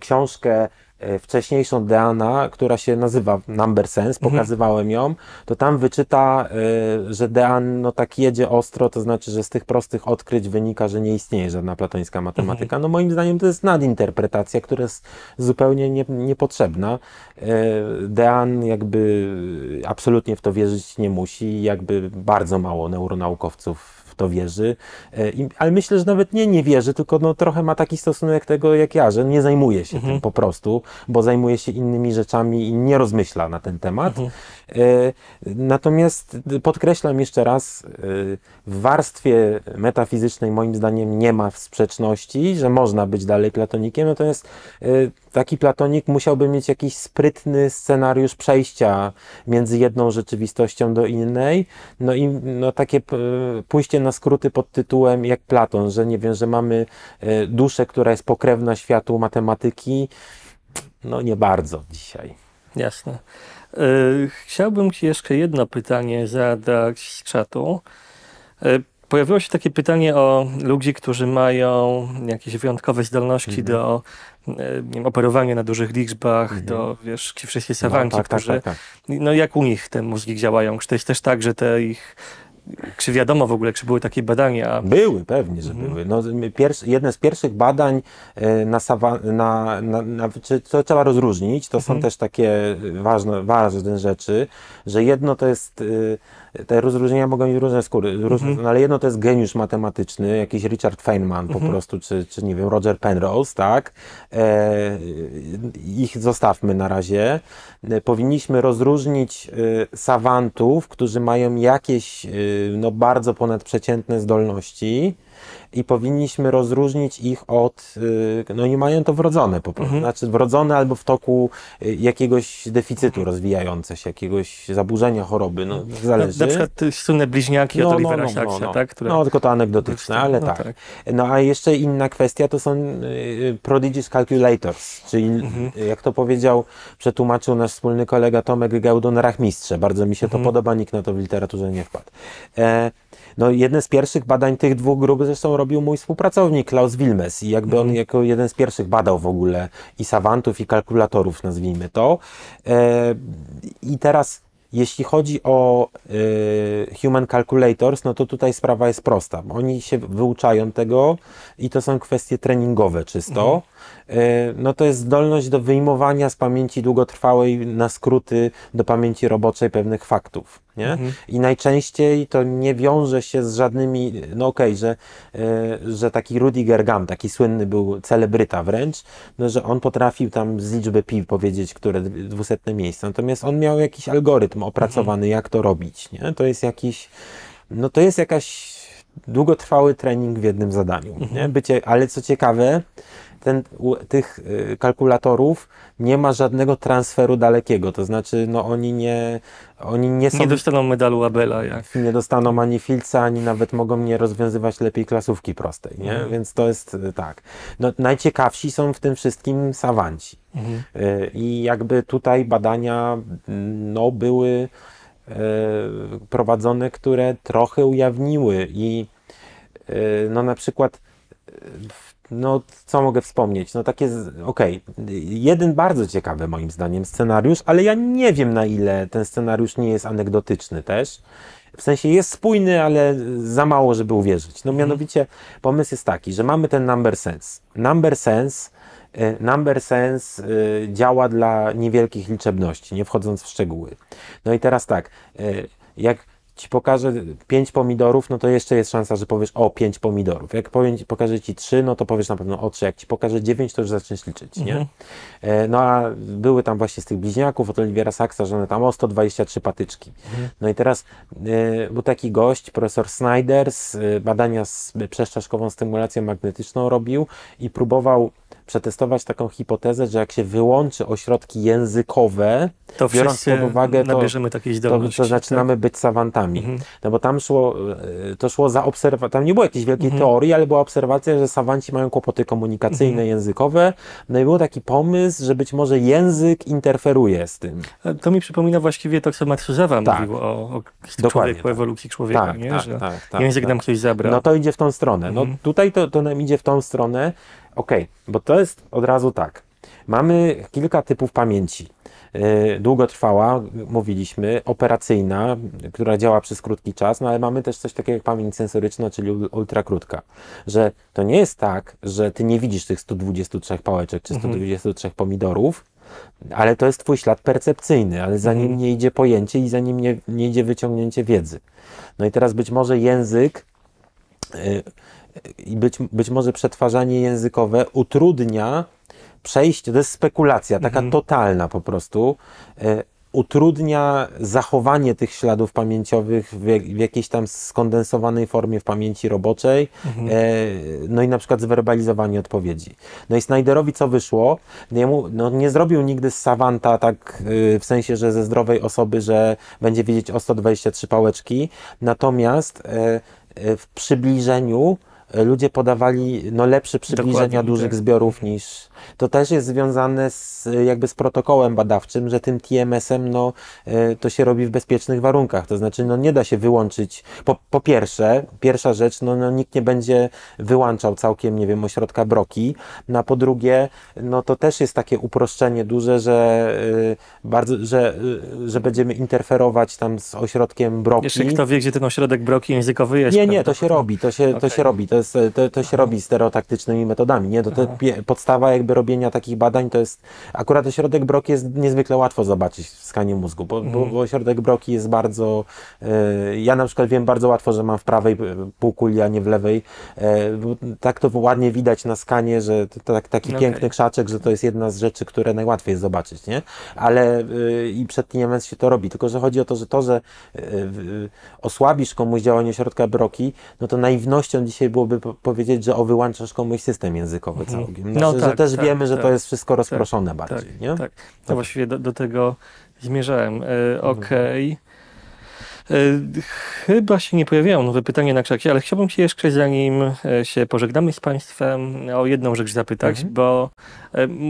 książkę E, wcześniejszą Deana, która się nazywa Number Sense, mhm. pokazywałem ją, to tam wyczyta, e, że Dean no tak jedzie ostro, to znaczy, że z tych prostych odkryć wynika, że nie istnieje żadna platońska matematyka. Mhm. No moim zdaniem to jest nadinterpretacja, która jest zupełnie nie, niepotrzebna. E, Dean jakby absolutnie w to wierzyć nie musi, jakby bardzo mało neuronaukowców to wierzy, e, ale myślę, że nawet nie nie wierzy, tylko no, trochę ma taki stosunek tego jak ja, że nie zajmuje się mhm. tym po prostu, bo zajmuje się innymi rzeczami i nie rozmyśla na ten temat. Mhm. E, natomiast podkreślam jeszcze raz, e, w warstwie metafizycznej moim zdaniem nie ma sprzeczności, że można być dalej platonikiem, natomiast Taki platonik musiałby mieć jakiś sprytny scenariusz przejścia między jedną rzeczywistością do innej. No i no, takie e, pójście na skróty pod tytułem jak Platon, że nie wiem, że mamy e, duszę, która jest pokrewna światu matematyki. No nie bardzo dzisiaj. Jasne. E, chciałbym Ci jeszcze jedno pytanie zadać z czatu. Pojawiło się takie pytanie o ludzi, którzy mają jakieś wyjątkowe zdolności mhm. do wiem, e, operowanie na dużych liczbach, mhm. do wiesz, ci wszystkie sawanki, no, tak, tak, którzy, tak, tak, no jak u nich te mózgi działają, czy to jest też tak, że te ich czy wiadomo w ogóle, czy były takie badania? Były, pewnie, że mhm. były. No, jedne z pierwszych badań e, na, sawa, na, na, na to trzeba rozróżnić, to mhm. są też takie ważne, ważne rzeczy, że jedno to jest y, te rozróżnienia mogą mieć różne skóry, mm -hmm. no ale jedno to jest geniusz matematyczny, jakiś Richard Feynman po mm -hmm. prostu, czy, czy nie wiem, Roger Penrose, tak? E, ich zostawmy na razie. E, powinniśmy rozróżnić e, savantów, którzy mają jakieś e, no, bardzo ponadprzeciętne zdolności, i powinniśmy rozróżnić ich od, y, no nie mają to wrodzone po prostu, mhm. znaczy wrodzone albo w toku y, jakiegoś deficytu mhm. rozwijające się, jakiegoś zaburzenia, choroby, no mhm. zależy. Na, na przykład słynne bliźniaki no, od no, Olivera no, no, no, tak? Które... No, tylko to anegdotyczne, ale no, tak. tak. No a jeszcze inna kwestia to są y, Prodigious Calculators, czyli mhm. jak to powiedział, przetłumaczył nasz wspólny kolega Tomek Geudon, rachmistrze. Bardzo mi się to mhm. podoba, nikt na to w literaturze nie wpadł. E, no, jedne z pierwszych badań tych dwóch grup zresztą robił mój współpracownik Klaus Wilmes i jakby on mhm. jako jeden z pierwszych badał w ogóle i savantów, i kalkulatorów, nazwijmy to. E, I teraz jeśli chodzi o y, human calculators, no to tutaj sprawa jest prosta. Oni się wyuczają tego i to są kwestie treningowe czysto. Mhm. E, no to jest zdolność do wyjmowania z pamięci długotrwałej na skróty do pamięci roboczej pewnych faktów. Nie? Mhm. I najczęściej to nie wiąże się z żadnymi, no okej, okay, że, e, że taki Rudy Gergam, taki słynny był celebryta wręcz, no, że on potrafił tam z liczby pi powiedzieć, które dwusetne miejsce. Natomiast on miał jakiś algorytm opracowany, mhm. jak to robić. Nie? To jest jakiś, no to jest jakaś długotrwały trening w jednym zadaniu. Mhm. Nie? Bycie, ale co ciekawe, ten, u, tych y, kalkulatorów nie ma żadnego transferu dalekiego, to znaczy no oni nie, oni nie są... Nie dostaną medalu Abela. Jak... Nie dostaną ani Filca, ani nawet mogą nie rozwiązywać lepiej klasówki prostej, nie? Mhm. Więc to jest y, tak. No, najciekawsi są w tym wszystkim sawanci. Mhm. Y, I jakby tutaj badania mm, no, były prowadzone, które trochę ujawniły i no na przykład no co mogę wspomnieć? No takie, okej, okay. jeden bardzo ciekawy moim zdaniem scenariusz, ale ja nie wiem na ile ten scenariusz nie jest anegdotyczny też. W sensie jest spójny, ale za mało, żeby uwierzyć. No mhm. mianowicie pomysł jest taki, że mamy ten number sense. Number sense y, Number Sense y, działa dla niewielkich liczebności, nie wchodząc w szczegóły. No i teraz tak, y, jak ci pokażę 5 pomidorów, no to jeszcze jest szansa, że powiesz o 5 pomidorów. Jak powiem, pokażę ci 3, no to powiesz na pewno o 3. Jak ci pokażę 9, to już zaczniesz liczyć, nie? Mhm. E, no a były tam właśnie z tych bliźniaków od Oliwiera Saksa, że one tam o 123 patyczki. Mhm. No i teraz e, był taki gość, profesor Snyder, e, badania z przeszczaszkową stymulacją magnetyczną robił i próbował przetestować taką hipotezę, że jak się wyłączy ośrodki językowe, to biorąc pod uwagę to, to, to tak? zaczynamy tak? być sawantami. Mhm. No bo tam szło, e, to szło za obserwacją, tam nie było jakiejś wielkiej mhm. teorii, ale była obserwacja, że sawanci mają kłopoty komunikacyjne, mhm. językowe. No i był taki pomysł, że być może język interferuje z tym. E, to mi przypomina właściwie to, co Matsuzawa tak. mówił o, o człowieku, tak. ewolucji człowieka, tak, nie? Tak, że tak, język nam ktoś zabrał. No to idzie w tą stronę. No mhm. tutaj to, to nam idzie w tą stronę, Ok, bo to jest od razu tak. Mamy kilka typów pamięci. Y, długotrwała, mówiliśmy, operacyjna, która działa przez krótki czas, no ale mamy też coś takiego jak pamięć sensoryczna, czyli ultrakrótka. Że to nie jest tak, że ty nie widzisz tych 123 pałeczek czy 123 mhm. pomidorów, ale to jest twój ślad percepcyjny, ale za mhm. nim nie idzie pojęcie i za nim nie, nie idzie wyciągnięcie wiedzy. No i teraz być może język. Yy, i być, być może przetwarzanie językowe utrudnia przejście, to jest spekulacja, taka mhm. totalna po prostu, e, utrudnia zachowanie tych śladów pamięciowych w, w, jakiejś tam skondensowanej formie w pamięci roboczej, mhm. E, no i na przykład zwerbalizowanie odpowiedzi. No i Snyderowi co wyszło? No Jemu, no, nie zrobił nigdy z Savanta tak y, w sensie, że ze zdrowej osoby, że będzie wiedzieć o 123 pałeczki, natomiast w przybliżeniu ludzie podawali no, lepsze przybliżenia Dokładnie, dużych tak. zbiorów niż, to też jest związane z, jakby z protokołem badawczym, że tym TMS-em no, e, to się robi w bezpiecznych warunkach. To znaczy, no, nie da się wyłączyć. Po, po pierwsze, pierwsza rzecz, no, no, nikt nie będzie wyłączał całkiem, nie wiem, ośrodka broki. No, a po drugie, no, to też jest takie uproszczenie duże, że, y, bardzo, że, y, że będziemy interferować tam z ośrodkiem broki. Jeszcze kto wie, gdzie ten ośrodek broki językowy jest. Nie, nie, to się robi, to się, okay. to się robi. To, jest, to, to się robi stereotaktycznymi metodami. Nie? To, to podstawa jakby robienia takich badań to jest, akurat ośrodek Broki jest niezwykle łatwo zobaczyć w skanie mózgu, bo, mm. bo ośrodek Broki jest bardzo, e, ja na przykład wiem bardzo łatwo, że mam w prawej półkuli, a nie w lewej, e, tak to ładnie widać na skanie, że to, to, tak, taki okay. piękny krzaczek, że to jest jedna z rzeczy, które najłatwiej jest zobaczyć, nie? Ale e, i przed TMS się to robi, tylko że chodzi o to, że to, że e, e, osłabisz komuś działanie ośrodka Broki, no to naiwnością dzisiaj byłoby powiedzieć, że o wyłączasz komuś system językowy mhm. całkiem. No, no że, tak, że też tak. Tak, wiemy, że tak, to jest wszystko tak, rozproszone tak, bardziej. Tak, nie? tak. To no właściwie do, do, tego zmierzałem. Yy, Okej. Okay. E, chyba się nie pojawiają nowe pytania na krzakie. ale chciałbym się jeszcze, zanim e, się pożegnamy z Państwem, o jedną rzecz zapytać, mhm. bo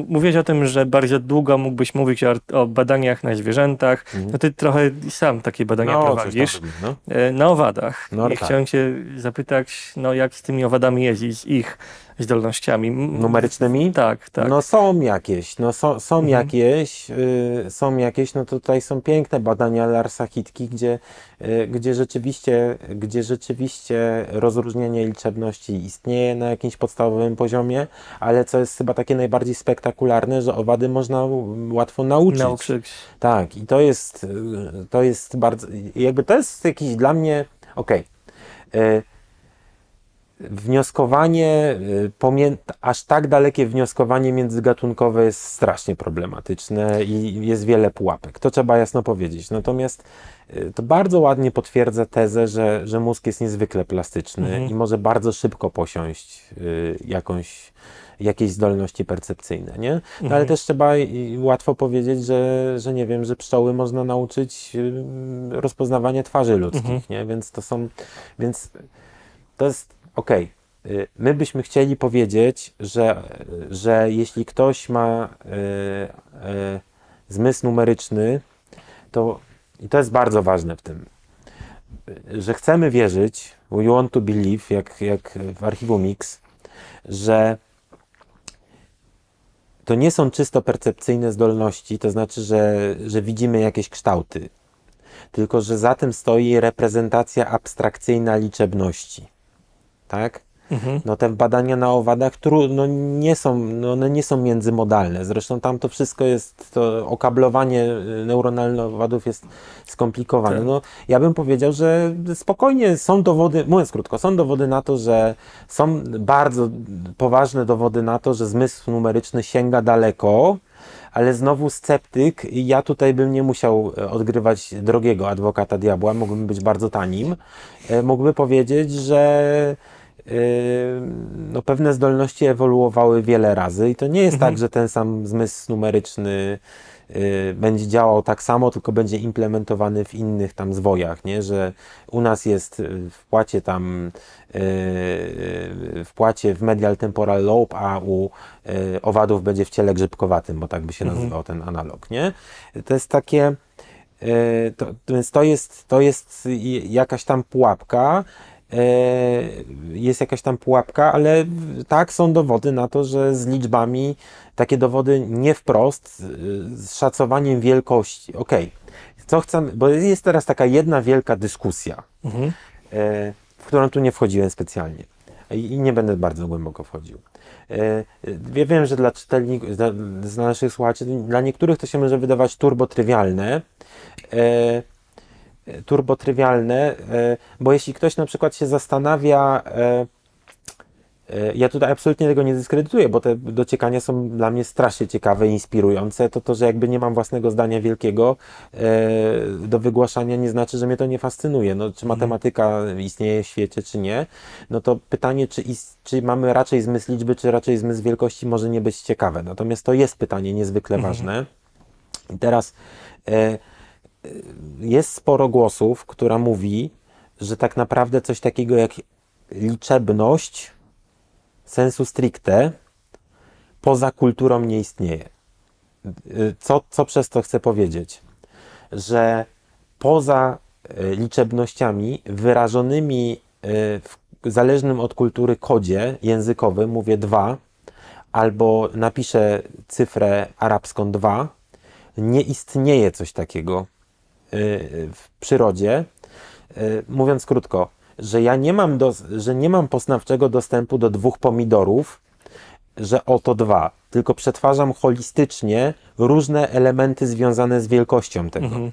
mówiłeś o tym, że bardzo długo mógłbyś mówić o, o badaniach na zwierzętach. Mhm. No ty trochę sam takie badania no, prowadzisz no. na owadach. No, I tak. chciałem cię zapytać, no jak z tymi owadami jeździć z ich zdolnościami. Numerycznymi? Tak, tak. No są jakieś, no są są mhm. jakieś, y, są jakieś, no tutaj są piękne badania Larsa Hitki, gdzie, y, gdzie, rzeczywiście, gdzie rzeczywiście rozróżnienie liczebności istnieje na jakimś podstawowym poziomie, ale co jest chyba takie najbardziej spektakularne, że owady można łatwo nauczyć. Nauczyć. Tak, i to jest, y, to jest bardzo, jakby to jest jakiś dla mnie, okej, okay. y, wnioskowanie, y, aż tak dalekie wnioskowanie międzygatunkowe jest strasznie problematyczne i jest wiele pułapek. To trzeba jasno powiedzieć. Natomiast y, to bardzo ładnie potwierdza tezę, że, że mózg jest niezwykle plastyczny mhm. i może bardzo szybko posiąść y, jakąś jakieś zdolności percepcyjne, nie? No, ale mhm. też trzeba łatwo powiedzieć, że, że nie wiem, że pszczoły można nauczyć rozpoznawania twarzy ludzkich, mhm. nie? Więc to są, więc to jest okej, okay, my byśmy chcieli powiedzieć, że, że jeśli ktoś ma y, y, zmysł numeryczny, to i to jest bardzo ważne w tym, y, że chcemy wierzyć, we want to believe, jak, jak w archiwum Mix, że to nie są czysto percepcyjne zdolności, to znaczy, że, że widzimy jakieś kształty, tylko że za tym stoi reprezentacja abstrakcyjna liczebności tak? Mhm. No te badania na owadach no, nie są, no one nie są międzymodalne. Zresztą tam to wszystko jest, to okablowanie y, neuronalne owadów jest skomplikowane. Tak. No, ja bym powiedział, że spokojnie są dowody, mówiąc krótko, są dowody na to, że są bardzo poważne dowody na to, że zmysł numeryczny sięga daleko ale znowu sceptyk, ja tutaj bym nie musiał e, odgrywać drogiego adwokata diabła, mógłbym być bardzo tanim, e, mógłby powiedzieć, że Yy, no, pewne zdolności ewoluowały wiele razy i to nie jest tak, mhm. tak, że ten sam zmysł numeryczny yy, będzie działał tak samo, tylko będzie implementowany w innych tam zwojach, nie? że u nas jest yy, w płacie tam w płacie w medial temporal lobe, a u owadów będzie w ciele grzybkowatym, bo tak by się mhm. nazywał mhm. ten analog. Nie? To jest takie to, więc to jest, to jest jakaś tam pułapka E, jest jakaś tam pułapka, ale tak, są dowody na to, że z liczbami takie dowody nie wprost, z szacowaniem wielkości. Okej, okay. co chcę? bo jest teraz taka jedna wielka dyskusja, mhm. E, w którą tu nie wchodziłem specjalnie i nie będę bardzo głęboko wchodził. E, ja wiem, że dla czytelników, dla, dla naszych słuchaczy, dla niektórych to się może wydawać turbo trywialne, E, turbotrywialne, e, bo jeśli ktoś na przykład się zastanawia, e, ja tutaj absolutnie tego nie dyskredytuję, bo te dociekania są dla mnie strasznie ciekawe, inspirujące. To to, że jakby nie mam własnego zdania wielkiego do wygłaszania, nie znaczy, że mnie to nie fascynuje. No, czy mhm. matematyka istnieje w świecie, czy nie? No to pytanie, czy, ist, czy mamy raczej zmysł liczby, czy raczej zmysł wielkości, może nie być ciekawe. Natomiast to jest pytanie niezwykle mhm. ważne. I teraz jest sporo głosów, która mówi, że tak naprawdę coś takiego jak liczebność sensu stricte poza kulturą nie istnieje. Co, co przez to chcę powiedzieć? Że poza e, liczebnościami wyrażonymi e, w zależnym od kultury kodzie językowym, mówię dwa, albo napiszę cyfrę arabską dwa, nie istnieje coś takiego Y, w przyrodzie, y, mówiąc krótko, że ja nie mam, do, że nie mam poznawczego dostępu do dwóch pomidorów, że oto dwa, tylko przetwarzam holistycznie różne elementy związane z wielkością tego. Mhm.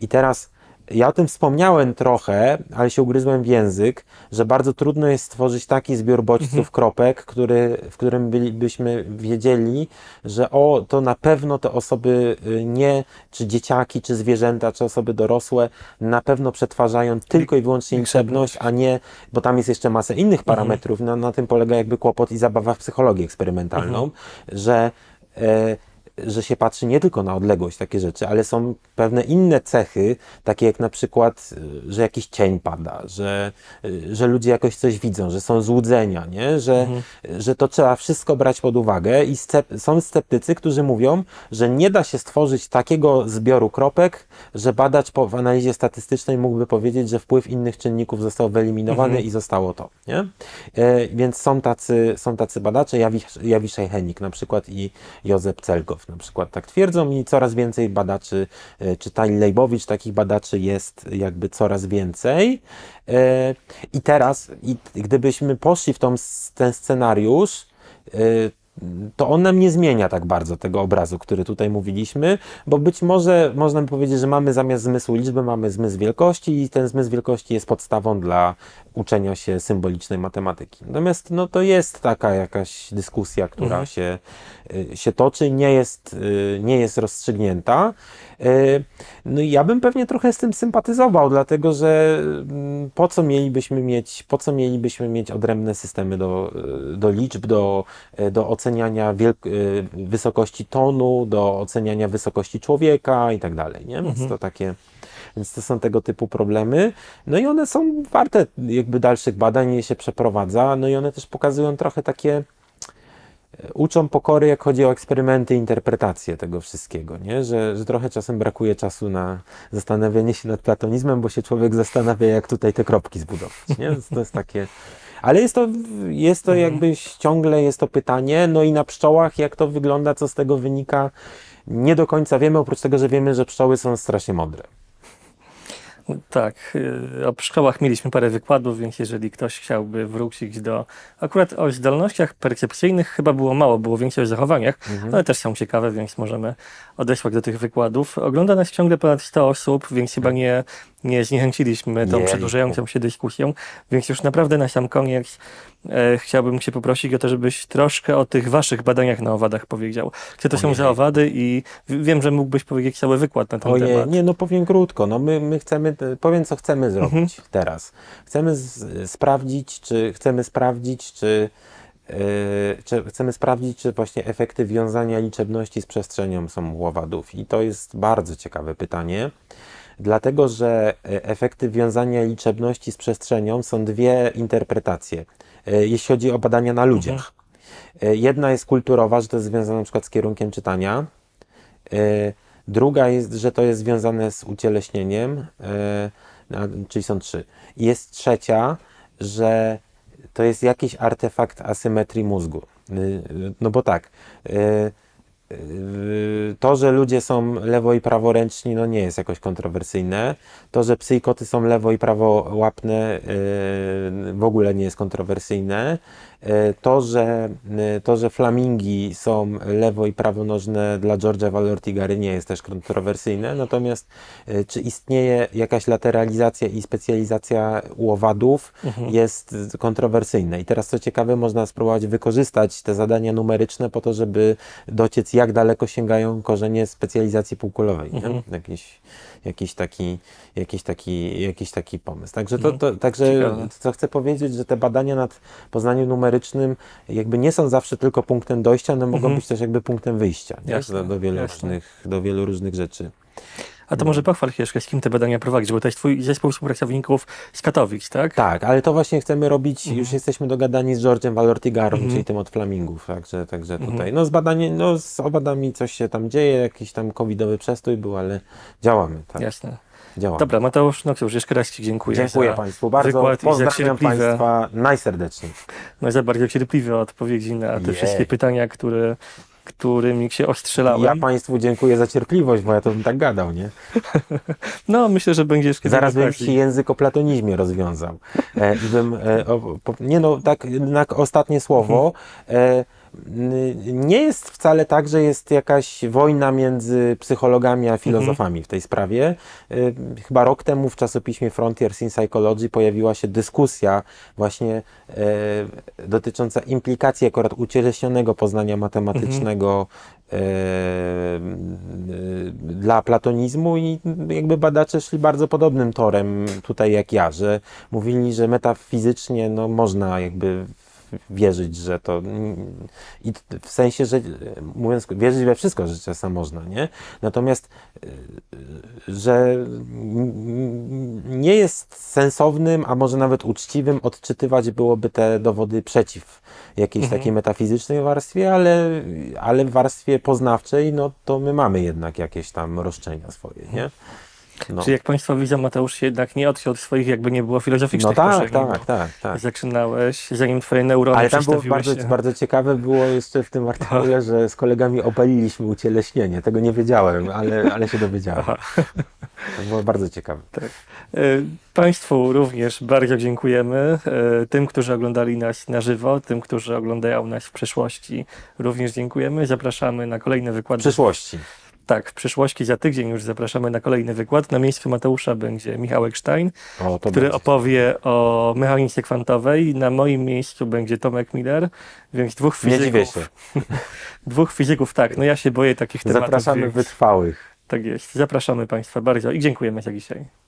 I teraz ja o tym wspomniałem trochę, ale się ugryzłem w język, że bardzo trudno jest stworzyć taki zbiór bodźców, mhm. kropek, który, w którym bylibyśmy wiedzieli, że o, to na pewno te osoby y, nie, czy dzieciaki, czy zwierzęta, czy osoby dorosłe na pewno przetwarzają tylko i wyłącznie liczebność, a nie, bo tam jest jeszcze masa innych mhm. parametrów, mhm. na, na tym polega jakby kłopot i zabawa w psychologię eksperymentalną, mhm. że e, że się patrzy nie tylko na odległość, takie rzeczy, ale są pewne inne cechy, takie jak na przykład, y, że jakiś cień pada, że, y, że ludzie jakoś coś widzą, że są złudzenia, nie? Że, mhm. że to trzeba wszystko brać pod uwagę i są sceptycy, którzy mówią, że nie da się stworzyć takiego zbioru kropek, że badacz po, w analizie statystycznej mógłby powiedzieć, że wpływ innych czynników został wyeliminowany mhm. i zostało to, nie? E, więc są tacy, są tacy badacze, Jawisz, Jawiszej Henik na przykład i Józef Celgow na przykład tak twierdzą i coraz więcej badaczy, e, czy Lejbowicz takich badaczy jest jakby coraz więcej. E, I teraz, i gdybyśmy poszli w tą, ten scenariusz, e, to on nam nie zmienia tak bardzo tego obrazu, który tutaj mówiliśmy, bo być może można by powiedzieć, że mamy zamiast zmysłu liczby, mamy zmysł wielkości i ten zmysł wielkości jest podstawą dla uczenia się symbolicznej matematyki. Natomiast no, to jest taka jakaś dyskusja, która mhm. się, y, się toczy, nie jest, y, nie jest rozstrzygnięta. Y, no ja bym pewnie trochę z tym sympatyzował, dlatego że mm, po co mielibyśmy mieć, po co mielibyśmy mieć odrębne systemy do, do liczb, do, do oceniania wysokości tonu, do oceniania wysokości człowieka i tak dalej. Nie? Więc mhm. to takie. Więc to są tego typu problemy. No i one są warte jakby dalszych badań, je się przeprowadza. No i one też pokazują trochę takie e, uczą pokory, jak chodzi o eksperymenty, interpretację tego wszystkiego, nie? Że, że trochę czasem brakuje czasu na zastanawianie się nad platonizmem, bo się człowiek zastanawia, jak tutaj te kropki zbudować, nie? To jest takie... Ale jest to, jest to mhm. jakby ciągle jest to pytanie, no i na pszczołach jak to wygląda, co z tego wynika, nie do końca wiemy, oprócz tego, że wiemy, że pszczoły są strasznie mądre. Tak, y, o szkołach mieliśmy parę wykładów, więc jeżeli ktoś chciałby wrócić do... Akurat o zdolnościach percepcyjnych chyba było mało, było więcej o zachowaniach, mhm. ale też są ciekawe, więc możemy odesłać do tych wykładów. Ogląda nas ciągle ponad 100 osób, więc chyba nie, nie zniechęciliśmy tą Jej. przedłużającą się dyskusją, więc już naprawdę na sam koniec E, chciałbym Cię poprosić o to, żebyś troszkę o tych Waszych badaniach na owadach powiedział. Gdzie to o są za owady i wiem, że mógłbyś powiedzieć cały wykład na ten Ojej, temat. Nie, no powiem krótko. No my, my chcemy, e, powiem co chcemy mhm. zrobić mhm. teraz. Chcemy z, sprawdzić, czy chcemy sprawdzić, e, czy chcemy sprawdzić, czy właśnie efekty wiązania liczebności z przestrzenią są u owadów. I to jest bardzo ciekawe pytanie. Dlatego, że e, efekty wiązania liczebności z przestrzenią są dwie interpretacje, e, jeśli chodzi o badania na ludziach. Mhm. E, jedna jest kulturowa, że to jest związane np. z kierunkiem czytania. Druga jest, że to jest związane z ucieleśnieniem, czyli są trzy. Jest trzecia, że to jest jakiś artefakt asymetrii mózgu. No bo tak, Yy, to, że ludzie są lewo i praworęczni, no nie jest jakoś kontrowersyjne. To, że psy i koty są lewo i prawołapne, yy, w ogóle nie jest kontrowersyjne. E, to że, e, to, że flamingi są lewo i prawonożne dla Georgia Valortigary nie jest też kontrowersyjne, natomiast e, czy istnieje jakaś lateralizacja i specjalizacja łowadów mhm. jest kontrowersyjne. I teraz co ciekawe, można spróbować wykorzystać te zadania numeryczne po to, żeby dociec jak daleko sięgają korzenie specjalizacji półkulowej. Mhm. Jakieś jakiś taki, jakiś taki, jakiś taki pomysł. Także, to, no, to także co chcę powiedzieć, że te badania nad poznaniem numerycznym jakby nie są zawsze tylko punktem dojścia, one mogą mhm. być też jakby punktem wyjścia do, do, wielu różnych, do wielu różnych rzeczy. A to no. może pochwal jeszcze z kim te badania prowadzisz, bo to jest twój zespół współpracowników z Katowic, tak? Tak, ale to właśnie chcemy robić, mhm. już jesteśmy dogadani z George'em Valortigarą, mhm. czyli tym od Flamingów, także, także mhm. tutaj, mhm. no z badanie, no z obadami coś się tam dzieje, jakiś tam covidowy przestój był, ale działamy, tak? Jasne. Działamy. Dobra, Mateusz, no cóż, jeszcze raz Ci dziękuję. Dziękuję Państwu bardzo. Pozdrawiam Państwa najserdeczniej. No i za bardzo cierpliwe odpowiedzi na te wszystkie pytania, które którymi się ostrzelałem. Ja Państwu dziękuję za cierpliwość, bo ja to bym tak gadał, nie? No, myślę, że będziesz kiedyś... Zaraz bym się język o platonizmie rozwiązał. E, bym, e, o, po, nie no, tak jednak ostatnie słowo. E, nie jest wcale tak, że jest jakaś wojna między psychologami a mhm. filozofami mhm. w tej sprawie. Y, chyba rok temu w czasopiśmie Frontiers in Psychology pojawiła się dyskusja właśnie e, dotycząca implikacji akurat ucieleśnionego poznania matematycznego mhm. e, e, dla platonizmu i jakby badacze szli bardzo podobnym torem tutaj jak ja, że mówili, że metafizycznie no, można jakby wierzyć, że to. I w sensie, że mówiąc, wierzyć we wszystko czasem można, nie? Natomiast, y, y, że nie jest sensownym, a może nawet uczciwym odczytywać byłoby te dowody przeciw jakiejś mhm. takiej metafizycznej warstwie, ale, ale w warstwie poznawczej, no to my mamy jednak jakieś tam roszczenia swoje, nie? Tak, no. Czyli jak Państwo widzą, Mateusz się jednak nie odciął od swoich, jakby nie było filozoficznych No tak, tak, tak, tak. Zaczynałeś, zanim Twoje neurony Ale tam było bardzo, się. bardzo ciekawe było jeszcze w tym artykule, że z kolegami opaliliśmy ucieleśnienie. Tego nie wiedziałem, ale, ale się dowiedziałem. To było bardzo ciekawe. Tak. E, państwu również bardzo dziękujemy. E, tym, którzy oglądali nas na żywo, tym, którzy oglądają nas w przeszłości, również dziękujemy. Zapraszamy na kolejne wykłady. W przyszłości tak, w przyszłości za tydzień już zapraszamy na kolejny wykład. Na miejscu Mateusza będzie Michałek Stein, o, który będzie. opowie o mechanice kwantowej. Na moim miejscu będzie Tomek Miller, więc dwóch fizyków. dwóch fizyków, tak. No ja się boję takich tematów. Zapraszamy wytrwałych. Tak jest. Zapraszamy Państwa bardzo i dziękujemy za dzisiaj.